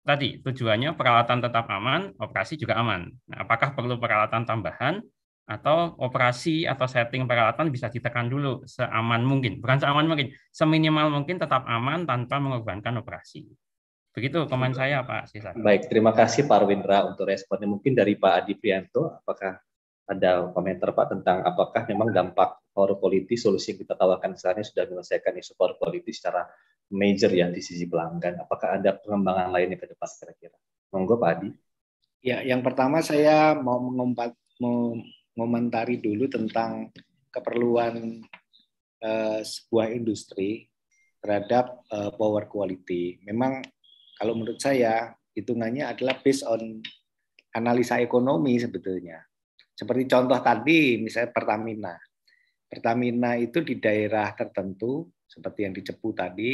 tadi tujuannya peralatan tetap aman, operasi juga aman. Nah, apakah perlu peralatan tambahan atau operasi atau setting peralatan bisa ditekan dulu seaman mungkin, bukan seaman mungkin, seminimal mungkin tetap aman tanpa mengorbankan operasi. Begitu komen saya Pak Sisa. Baik, terima kasih Pak Windra untuk responnya. Mungkin dari Pak Adi Prianto, apakah ada komentar Pak tentang apakah memang dampak power quality solusi yang kita tawarkan saat sudah menyelesaikan isu power quality secara major ya di sisi pelanggan. Apakah ada pengembangan lainnya ke depan kira-kira? Monggo Pak Adi. Ya, yang pertama saya mau mengomentari dulu tentang keperluan eh, sebuah industri terhadap eh, power quality. Memang kalau menurut saya hitungannya adalah based on analisa ekonomi sebetulnya. Seperti contoh tadi, misalnya Pertamina. Pertamina itu di daerah tertentu, seperti yang di tadi,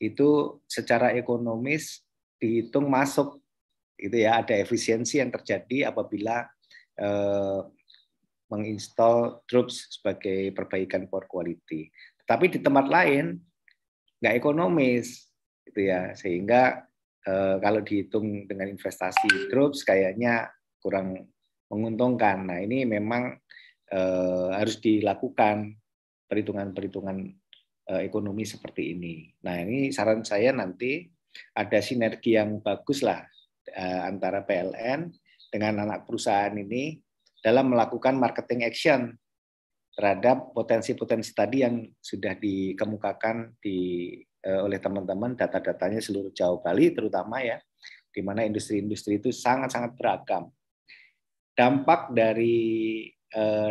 itu secara ekonomis dihitung masuk, itu ya ada efisiensi yang terjadi apabila eh, menginstall Drops sebagai perbaikan power quality. Tapi di tempat lain nggak ekonomis, itu ya, sehingga eh, kalau dihitung dengan investasi Drops kayaknya kurang menguntungkan. Nah ini memang eh, harus dilakukan perhitungan-perhitungan eh, ekonomi seperti ini. Nah ini saran saya nanti ada sinergi yang bagus lah eh, antara PLN dengan anak perusahaan ini dalam melakukan marketing action terhadap potensi-potensi tadi yang sudah dikemukakan di eh, oleh teman-teman data-datanya seluruh jauh kali terutama ya di mana industri-industri itu sangat-sangat beragam dampak dari eh,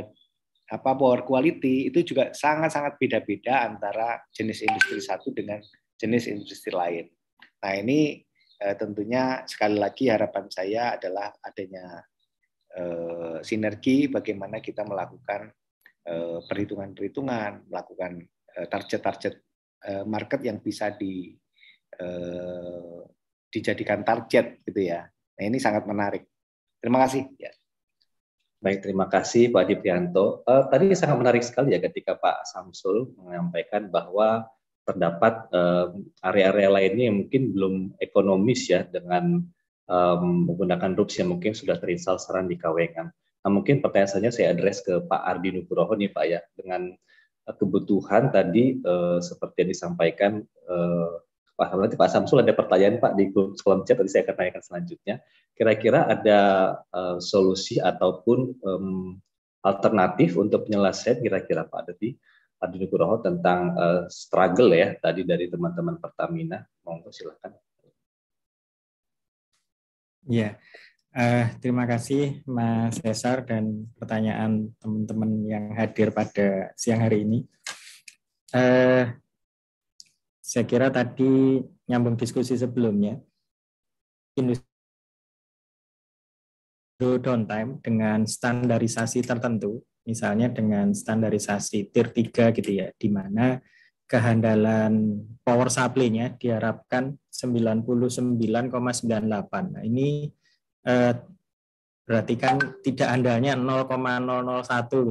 apa power quality itu juga sangat-sangat beda-beda antara jenis industri satu dengan jenis industri lain. Nah ini eh, tentunya sekali lagi harapan saya adalah adanya eh, sinergi bagaimana kita melakukan eh, perhitungan-perhitungan, melakukan eh, target-target eh, market yang bisa di eh, dijadikan target gitu ya. Nah ini sangat menarik. Terima kasih. Ya. Baik, terima kasih Pak Adi Prianto. Uh, eh, tadi sangat menarik sekali ya ketika Pak Samsul menyampaikan bahwa terdapat eh, area-area uh, lainnya yang mungkin belum ekonomis ya dengan um, menggunakan RUPS yang mungkin sudah terinstal saran di Kawengan. Nah, mungkin pertanyaannya saya address ke Pak Ardi Nugroho nih Pak ya, dengan eh, kebutuhan tadi uh, seperti yang disampaikan uh, Pak Samsul, Pak Samsul ada pertanyaan Pak di kolom chat, nanti saya akan tanyakan selanjutnya. Kira-kira ada uh, solusi ataupun um, alternatif untuk penyelesaian kira-kira Pak Dedi Adi Nugroho tentang uh, struggle ya tadi dari teman-teman Pertamina. Monggo silakan. Ya, uh, terima kasih Mas Cesar dan pertanyaan teman-teman yang hadir pada siang hari ini. Uh, saya kira tadi nyambung diskusi sebelumnya, industri downtime dengan standarisasi tertentu, misalnya dengan standarisasi tier 3 gitu ya, di mana kehandalan power supply-nya diharapkan 99,98. Nah, ini eh, berarti kan tidak andalnya 0,001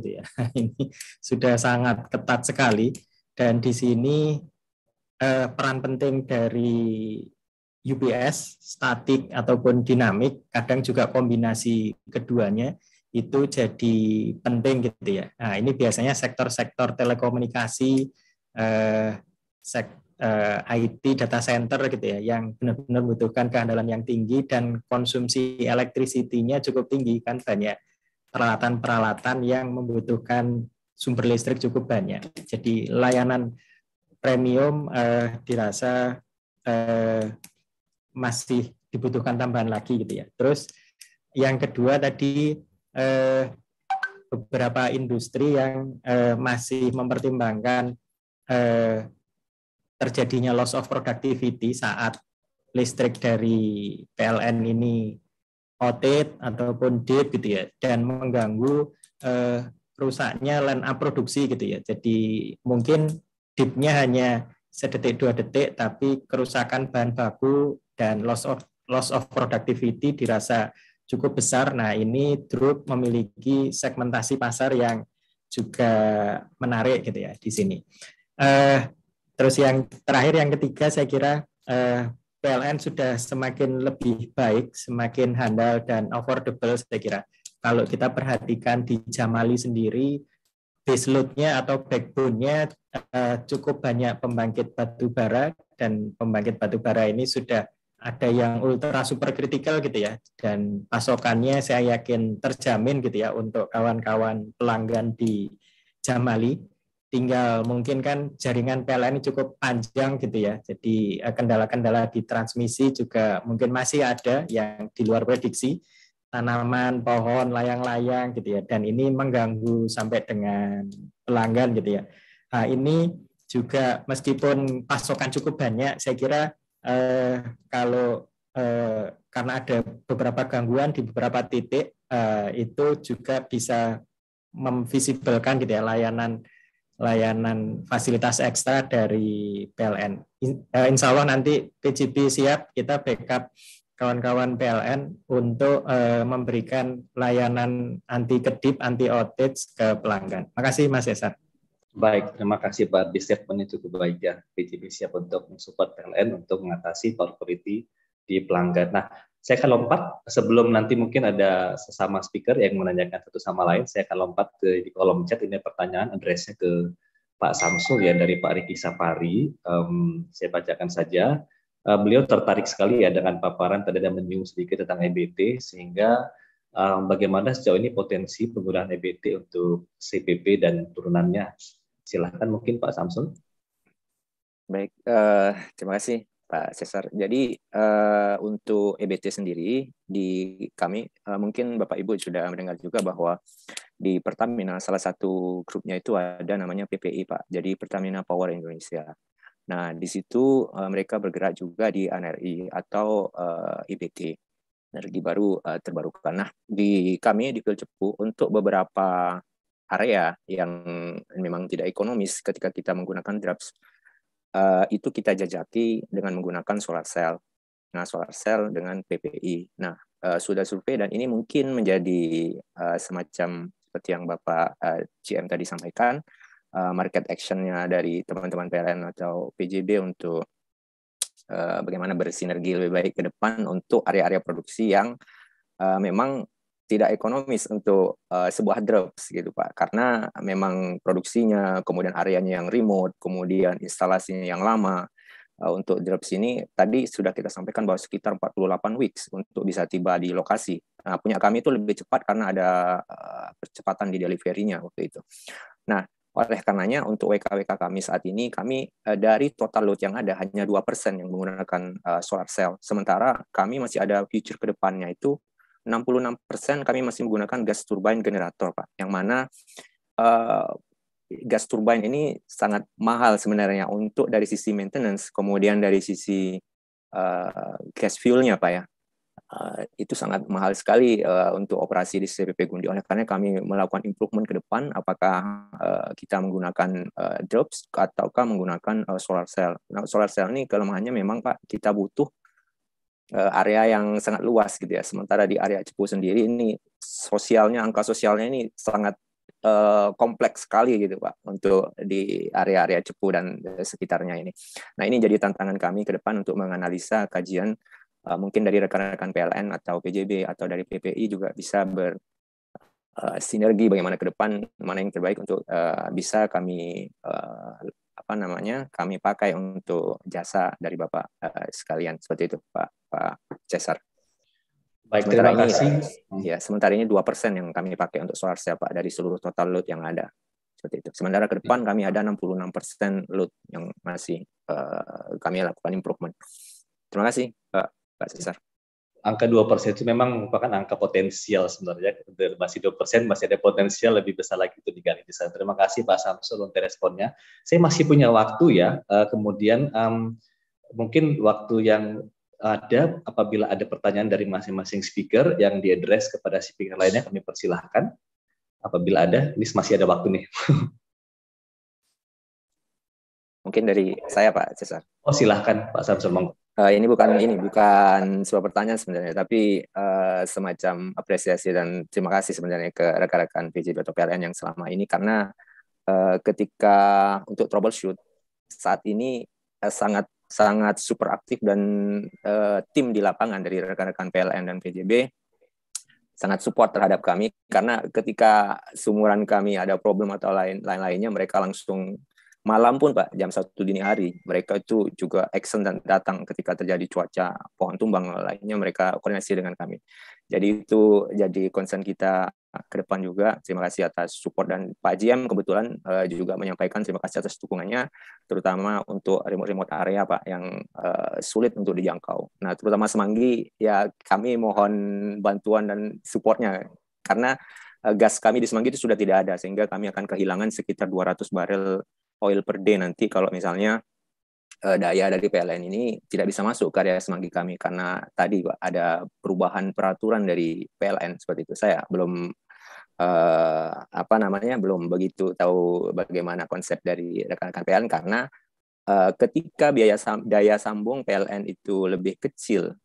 gitu ya. [LAUGHS] ini sudah sangat ketat sekali dan di sini eh, peran penting dari UPS statik ataupun dinamik, kadang juga kombinasi keduanya itu jadi penting gitu ya. Nah, ini biasanya sektor-sektor telekomunikasi, eh, sek, eh, IT data center gitu ya, yang benar-benar membutuhkan keandalan yang tinggi dan konsumsi elektrisitinya cukup tinggi kan banyak peralatan-peralatan yang membutuhkan sumber listrik cukup banyak. Jadi layanan premium eh, dirasa eh, masih dibutuhkan tambahan lagi gitu ya. Terus yang kedua tadi eh, beberapa industri yang eh, masih mempertimbangkan eh, terjadinya loss of productivity saat listrik dari PLN ini OT ataupun dead, gitu ya dan mengganggu eh, rusaknya line up produksi gitu ya. Jadi mungkin dipnya hanya sedetik dua detik, tapi kerusakan bahan baku dan loss of loss of productivity dirasa cukup besar. Nah, ini Drup memiliki segmentasi pasar yang juga menarik gitu ya di sini. Uh, terus yang terakhir yang ketiga saya kira uh, eh, PLN sudah semakin lebih baik, semakin handal dan affordable saya kira. Kalau kita perhatikan di Jamali sendiri Base baseloadnya atau backbone-nya uh, cukup banyak pembangkit batu bara dan pembangkit batu bara ini sudah ada yang ultra super critical gitu ya dan pasokannya saya yakin terjamin gitu ya untuk kawan-kawan pelanggan di Jamali tinggal mungkin kan jaringan PLN cukup panjang gitu ya. Jadi eh, kendala-kendala di transmisi juga mungkin masih ada yang di luar prediksi tanaman, pohon, layang-layang gitu ya. Dan ini mengganggu sampai dengan pelanggan gitu ya. Nah, ini juga meskipun pasokan cukup banyak, saya kira eh, kalau eh, karena ada beberapa gangguan di beberapa titik eh, itu juga bisa memvisibelkan gitu ya layanan layanan fasilitas ekstra dari PLN. Eh, insya Allah nanti PCB siap kita backup kawan-kawan PLN untuk uh, memberikan layanan anti kedip, anti outage ke pelanggan. Terima kasih, Mas Esar. Baik, terima kasih Pak Ardi. Statementnya cukup baik ya. PJB siap untuk mensupport PLN untuk mengatasi power di pelanggan. Nah, saya akan lompat sebelum nanti mungkin ada sesama speaker yang menanyakan satu sama lain. Saya akan lompat ke di kolom chat ini pertanyaan addressnya ke Pak Samsul ya dari Pak Riki Safari. Um, saya bacakan saja uh, beliau tertarik sekali ya dengan paparan tadi dan menyinggung sedikit tentang EBT sehingga um, bagaimana sejauh ini potensi penggunaan EBT untuk CPP dan turunannya. Silahkan mungkin Pak Samsung. Baik, uh, terima kasih Pak Cesar. Jadi uh, untuk EBT sendiri di kami uh, mungkin Bapak Ibu sudah mendengar juga bahwa di Pertamina salah satu grupnya itu ada namanya PPI Pak. Jadi Pertamina Power Indonesia. Nah, di situ uh, mereka bergerak juga di ANRI atau uh, eh, IBT, energi baru uh, terbarukan. Nah, di kami di Cepu untuk beberapa area yang memang tidak ekonomis ketika kita menggunakan drops uh, itu kita jajaki dengan menggunakan solar cell. Nah, solar cell dengan PPI. Nah, uh, sudah survei dan ini mungkin menjadi uh, semacam seperti yang Bapak uh, CM tadi sampaikan, uh, market actionnya dari teman-teman PLN atau PJB untuk uh, bagaimana bersinergi lebih baik ke depan untuk area-area produksi yang uh, memang tidak ekonomis untuk uh, sebuah drops gitu pak karena memang produksinya kemudian areanya yang remote kemudian instalasinya yang lama uh, untuk drops ini tadi sudah kita sampaikan bahwa sekitar 48 weeks untuk bisa tiba di lokasi nah punya kami itu lebih cepat karena ada uh, percepatan di deliverynya waktu itu nah oleh karenanya untuk WKWK kami saat ini kami eh, dari total load yang ada hanya dua persen yang menggunakan eh, solar cell. Sementara kami masih ada future ke depannya itu 66% kami masih menggunakan gas turbine generator, Pak. Yang mana eh, gas turbine ini sangat mahal sebenarnya untuk dari sisi maintenance, kemudian dari sisi uh, gas fuelnya, Pak ya. Eh, itu sangat mahal sekali uh, untuk operasi di CPP Gundi. Oleh karena kami melakukan improvement ke depan, apakah uh, kita menggunakan uh, drops ataukah menggunakan uh, solar cell. Nah, solar cell ini kelemahannya memang Pak, kita butuh area yang sangat luas gitu ya. Sementara di area Cepu sendiri ini sosialnya angka sosialnya ini sangat uh, kompleks sekali gitu Pak untuk di area-area Cepu dan sekitarnya ini. Nah, ini jadi tantangan kami ke depan untuk menganalisa kajian Eh, mungkin dari rekan-rekan PLN atau PJB atau dari PPI juga bisa ber eh, sinergi bagaimana ke depan mana yang terbaik untuk uh, bisa kami uh, apa namanya kami pakai untuk jasa dari bapak uh, sekalian seperti itu pak pak Cesar. Baik sementara terima kasih. Ini, ya sementara ini dua persen yang kami pakai untuk solar siapa pak dari seluruh total load yang ada seperti itu. Sementara ke depan kami ada 66 persen load yang masih uh, kami lakukan improvement. Terima kasih pak Pak iya. Cesar? Angka 2% itu memang merupakan angka potensial sebenarnya. Masih 2%, masih ada potensial lebih besar lagi itu digali di sana. Terima kasih Pak Samsul untuk responnya. Saya masih punya waktu ya. Eh, kemudian um, mungkin waktu yang ada apabila ada pertanyaan dari masing-masing speaker yang diadres kepada speaker lainnya kami persilahkan. Apabila ada, ini masih ada waktu nih. Mungkin dari saya Pak Cesar. Oh silahkan Pak Samsul monggo uh, ini bukan ini bukan sebuah pertanyaan sebenarnya, tapi uh, semacam apresiasi dan terima kasih sebenarnya ke rekan-rekan PJB atau PLN yang selama ini karena uh, ketika untuk troubleshoot saat ini uh, sangat sangat super aktif dan uh, tim di lapangan dari rekan-rekan PLN dan PJB sangat support terhadap kami karena ketika sumuran kami ada problem atau lain lain lainnya mereka langsung malam pun Pak, jam satu dini hari, mereka itu juga action dan datang ketika terjadi cuaca pohon tumbang lainnya mereka koordinasi dengan kami. Jadi itu jadi concern kita ke depan juga. Terima kasih atas support dan Pak Jiam kebetulan uh, juga menyampaikan terima kasih atas dukungannya, terutama untuk remote-remote area Pak yang uh, sulit untuk dijangkau. Nah terutama Semanggi ya kami mohon bantuan dan supportnya karena eh, gas kami di Semanggi itu sudah tidak ada sehingga kami akan kehilangan sekitar 200 barel oil per day nanti kalau misalnya uh, daya dari PLN ini tidak bisa masuk karya semanggi kami karena tadi Pak, ada perubahan peraturan dari PLN seperti itu. Saya belum uh, apa namanya belum begitu tahu bagaimana konsep dari rekan-rekan PLN karena uh, ketika biaya sam daya sambung PLN itu lebih kecil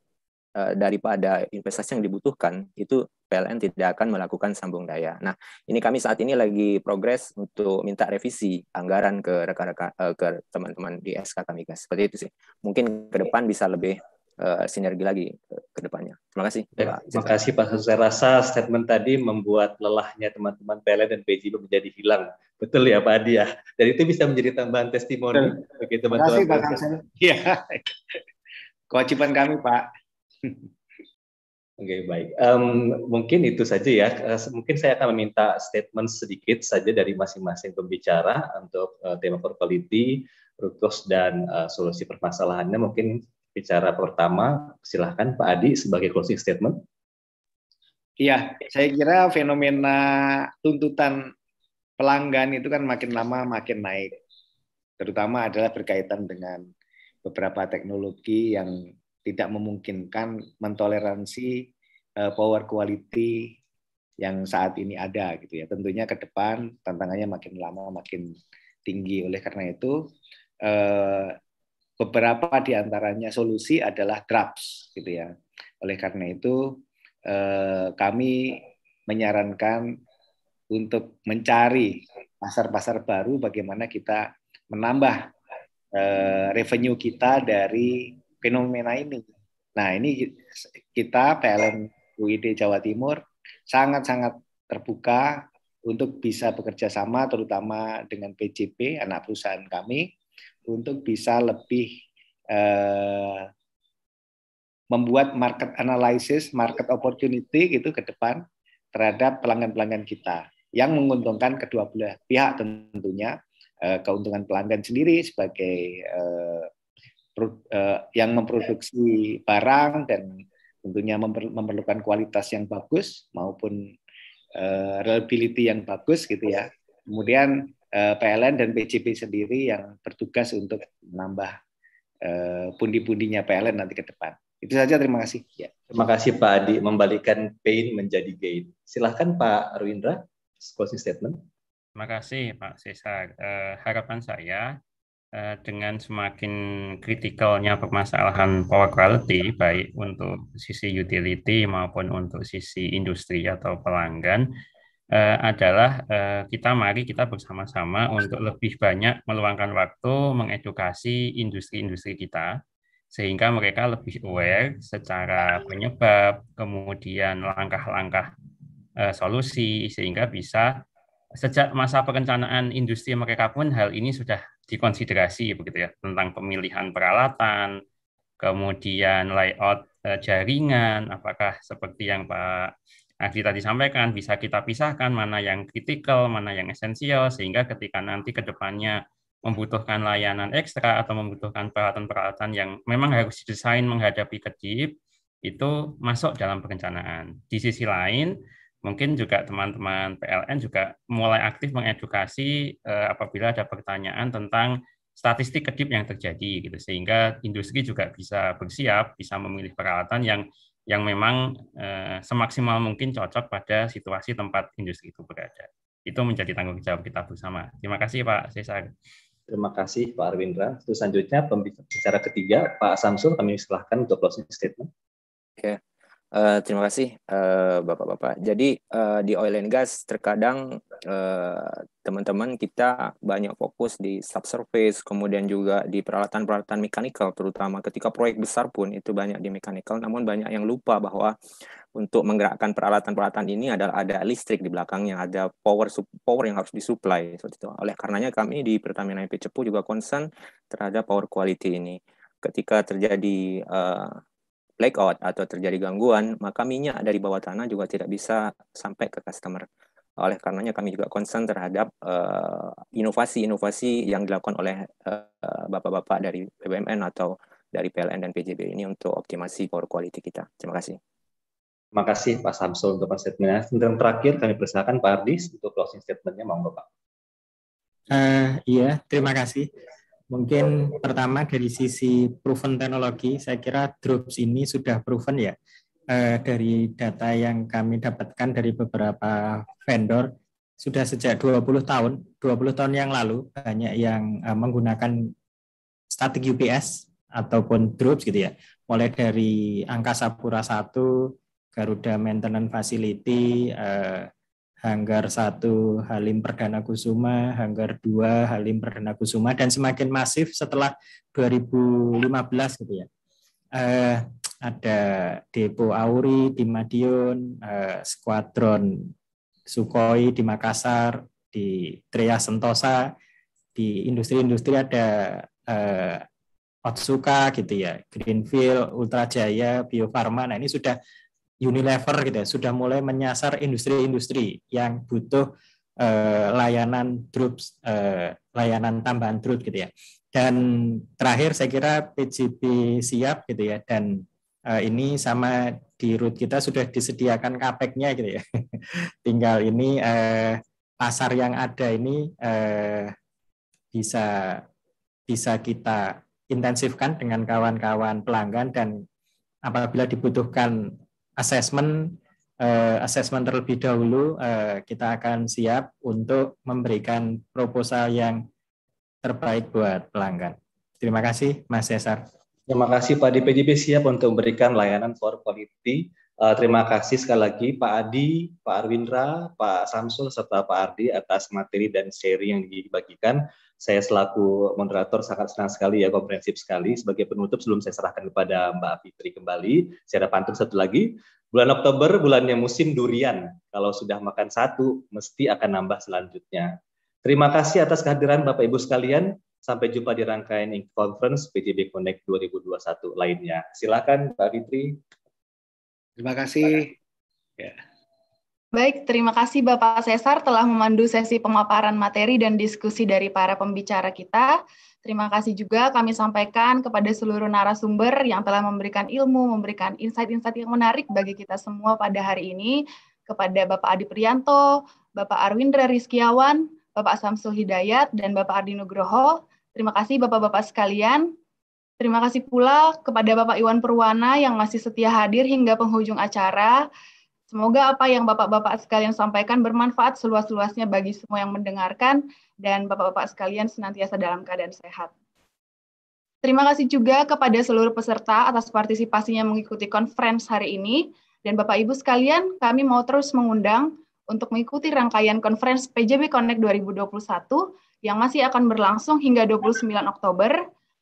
uh, daripada investasi yang dibutuhkan itu PLN tidak akan melakukan sambung daya. Nah, ini kami saat ini lagi progres untuk minta revisi anggaran ke rekan-rekan eh, ke teman-teman di SK kami guys. Seperti itu sih. Mungkin ke depan bisa lebih uh, sinergi lagi ke depannya. Terima kasih. Ya, terima kasih Pak Saya rasa statement tadi membuat lelahnya teman-teman PLN dan PJB menjadi hilang. Betul ya Pak Adi ya. Dan itu bisa menjadi tambahan testimoni bagi teman-teman. Terima kasih Pak Iya. [LAUGHS] Kewajiban kami Pak. [LAUGHS] Oke okay, baik, um, mungkin itu saja ya. Eh, mungkin saya akan meminta statement sedikit saja dari masing-masing pembicara untuk uh, tema quality, rutros dan uh, solusi permasalahannya. Mungkin bicara pertama, silahkan Pak Adi sebagai closing statement. Iya, saya kira fenomena tuntutan pelanggan itu kan makin lama makin naik, terutama adalah berkaitan dengan beberapa teknologi yang tidak memungkinkan mentoleransi eh, power quality yang saat ini ada gitu ya. Tentunya ke depan tantangannya makin lama makin tinggi. Oleh karena itu eh, beberapa di antaranya solusi adalah drops gitu ya. Oleh karena itu eh, kami menyarankan untuk mencari pasar-pasar baru bagaimana kita menambah revenue kita dari fenomena ini. Nah, ini kita PLN UID Jawa Timur sangat-sangat terbuka untuk bisa bekerja sama terutama dengan PJP anak perusahaan kami untuk bisa lebih eh, membuat market analysis, market opportunity gitu ke depan terhadap pelanggan-pelanggan kita yang menguntungkan kedua belah pihak tentunya eh, keuntungan pelanggan sendiri sebagai eh, Eh, yang memproduksi barang dan tentunya memerlukan kualitas yang bagus maupun eh, reliability yang bagus gitu ya. Kemudian eh, PLN dan PJB sendiri yang bertugas untuk menambah pundi-pundinya PLN nanti ke depan. Itu saja terima kasih. Ya. Terima kasih Pak Adi membalikan pain menjadi gain. Silahkan Pak Ruindra closing statement. Terima kasih Pak Sesar. Uh, harapan saya Eh, dengan semakin kritikalnya permasalahan power quality baik untuk sisi utility maupun untuk sisi industri atau pelanggan eh, adalah eh, kita mari kita bersama-sama untuk lebih banyak meluangkan waktu mengedukasi industri-industri kita sehingga mereka lebih aware secara penyebab kemudian langkah-langkah solusi sehingga bisa sejak masa perencanaan industri mereka pun hal ini sudah dikonsiderasi begitu ya tentang pemilihan peralatan, kemudian layout eh, jaringan, apakah seperti yang Pak Agri tadi sampaikan bisa kita pisahkan mana yang kritikal, mana yang esensial sehingga ketika nanti ke depannya membutuhkan layanan ekstra atau membutuhkan peralatan-peralatan yang memang harus didesain menghadapi kedip itu masuk dalam perencanaan. Di sisi lain, mungkin juga teman-teman PLN juga mulai aktif mengedukasi eh, apabila ada pertanyaan tentang statistik kedip yang terjadi gitu sehingga industri juga bisa bersiap bisa memilih peralatan yang yang memang eh, semaksimal mungkin cocok pada situasi tempat industri itu berada. Itu menjadi tanggung jawab kita bersama. Terima kasih Pak Cesar. Terima kasih Pak Arwindra. Terus selanjutnya pembicara ketiga Pak Samsul kami silahkan untuk closing statement. Oke. Uh, terima kasih bapak eh, Bapak-bapak. Jadi uh, di oil and gas terkadang teman-teman uh, kita banyak fokus di subsurface, kemudian juga di peralatan-peralatan mekanikal terutama ketika proyek besar pun itu banyak di mekanikal, namun banyak yang lupa bahwa untuk menggerakkan peralatan-peralatan ini adalah ada listrik di belakangnya, ada power power yang harus disuplai Oleh karenanya kami di Pertamina IP Cepu juga concern terhadap power quality ini. Ketika terjadi uh, blackout atau terjadi gangguan, maka minyak dari bawah tanah juga tidak bisa sampai ke customer. Oleh karenanya kami juga concern terhadap eh, inovasi-inovasi uh, yang dilakukan oleh eh, bapak-bapak uh, dari BUMN atau dari PLN dan PJB ini untuk optimasi power quality kita. Terima kasih. Terima kasih Pak Samsul untuk statementnya. Dan terakhir kami persilakan Pak Ardis untuk closing statementnya, monggo Pak. Uh, iya, terima kasih. Mungkin pertama dari sisi proven teknologi, saya kira Drops ini sudah proven ya eh, dari data yang kami dapatkan dari beberapa vendor sudah sejak 20 tahun, 20 tahun yang lalu banyak yang eh, menggunakan strategi UPS ataupun Drops gitu ya. Mulai dari Angkasa Pura 1, Garuda Maintenance Facility, eh, Hanggar 1 Halim Perdana Kusuma, Hanggar 2 Halim Perdana Kusuma, dan semakin masif setelah 2015 gitu ya. Uh, ada Depo Auri di Madiun, uh, Skuadron Sukhoi di Makassar, di Tria Sentosa, di industri-industri ada uh, Otsuka gitu ya, Greenfield, Ultra Jaya, Bio Farma. Nah ini sudah Unilever gitu ya, sudah mulai menyasar industri-industri yang butuh eh, layanan drups, eh, layanan tambahan drop gitu ya. Dan terakhir saya kira PGB siap gitu ya dan eh, ini sama di root kita sudah disediakan kapeknya gitu ya. [LAUGHS] Tinggal ini eh, pasar yang ada ini eh, bisa bisa kita intensifkan dengan kawan-kawan pelanggan dan apabila dibutuhkan assessment uh, assessment terlebih dahulu uh, kita akan siap untuk memberikan proposal yang terbaik buat pelanggan. Terima kasih Mas Cesar. Terima kasih Pak DPJB siap untuk memberikan layanan for quality. Uh, terima kasih sekali lagi Pak Adi, Pak Arwindra, Pak Samsul, serta Pak Ardi atas materi dan seri yang dibagikan saya selaku moderator sangat senang sekali ya komprehensif sekali. Sebagai penutup sebelum saya serahkan kepada Mbak Fitri kembali, saya ada pantun satu lagi. Bulan Oktober bulannya musim durian. Kalau sudah makan satu, mesti akan nambah selanjutnya. Terima kasih atas kehadiran Bapak Ibu sekalian. Sampai jumpa di rangkaian conference PJB Connect 2021 lainnya. Silakan Mbak Fitri. Terima kasih. Ya. Baik, terima kasih Bapak Sesar telah memandu sesi pemaparan materi dan diskusi dari para pembicara kita. Terima kasih juga kami sampaikan kepada seluruh narasumber yang telah memberikan ilmu, memberikan insight-insight yang menarik bagi kita semua pada hari ini. Kepada Bapak Adi Prianto, Bapak Arwindra Rizkiawan, Bapak Samsul Hidayat, dan Bapak Ardi Nugroho. Terima kasih Bapak-Bapak sekalian. Terima kasih pula kepada Bapak Iwan Perwana yang masih setia hadir hingga penghujung acara. Semoga apa yang Bapak-Bapak sekalian sampaikan bermanfaat seluas-luasnya bagi semua yang mendengarkan dan Bapak-Bapak sekalian senantiasa dalam keadaan sehat. Terima kasih juga kepada seluruh peserta atas partisipasinya mengikuti conference hari ini. Dan Bapak Ibu sekalian, kami mau terus mengundang untuk mengikuti rangkaian conference PJB Connect 2021 yang masih akan berlangsung hingga 29 Oktober.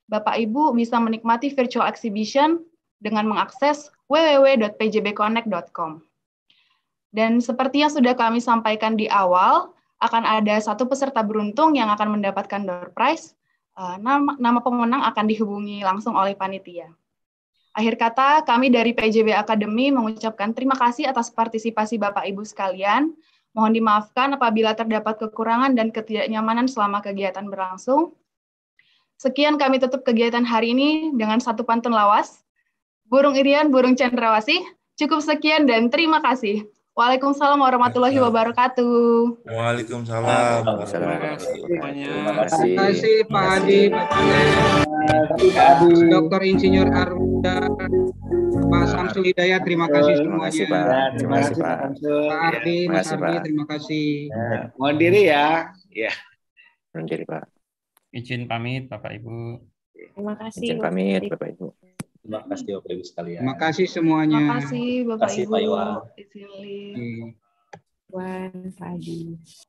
Bapak Ibu bisa menikmati virtual exhibition dengan mengakses www.pjbconnect.com. Dan seperti yang sudah kami sampaikan di awal, akan ada satu peserta beruntung yang akan mendapatkan door prize. Eh, nama, nama pemenang akan dihubungi langsung oleh panitia. Akhir kata, kami dari PJB Academy mengucapkan terima kasih atas partisipasi Bapak-Ibu sekalian. Mohon dimaafkan apabila terdapat kekurangan dan ketidaknyamanan selama kegiatan berlangsung. Sekian kami tutup kegiatan hari ini dengan satu pantun lawas. Burung Irian, burung Cendrawasih, cukup sekian dan terima kasih. Waalaikumsalam warahmatullahi wabarakatuh. Waalaikumsalam. Terima kasih. Terima kasih Pak Adi, Pak Adi, Dokter Insinyur Arunda, Pak Samsul Hidayat, terima kasih semuanya. Ya, terima kasih Pak. Terima kasih Pak. Pak Ardi, Mas Ardi, terima ya. kasih. Ya. Mohon diri ya. Ya. Mohon diri Pak. Izin pamit Bapak Ibu. Terima kasih. Izin pamit Bapak Ibu. Terima hmm. kasih Bapak Ibu sekalian. Terima kasih semuanya. Terima kasih Bapak Ibu. Terima kasih, Pak Iwan. Terima iya. Pak Iwan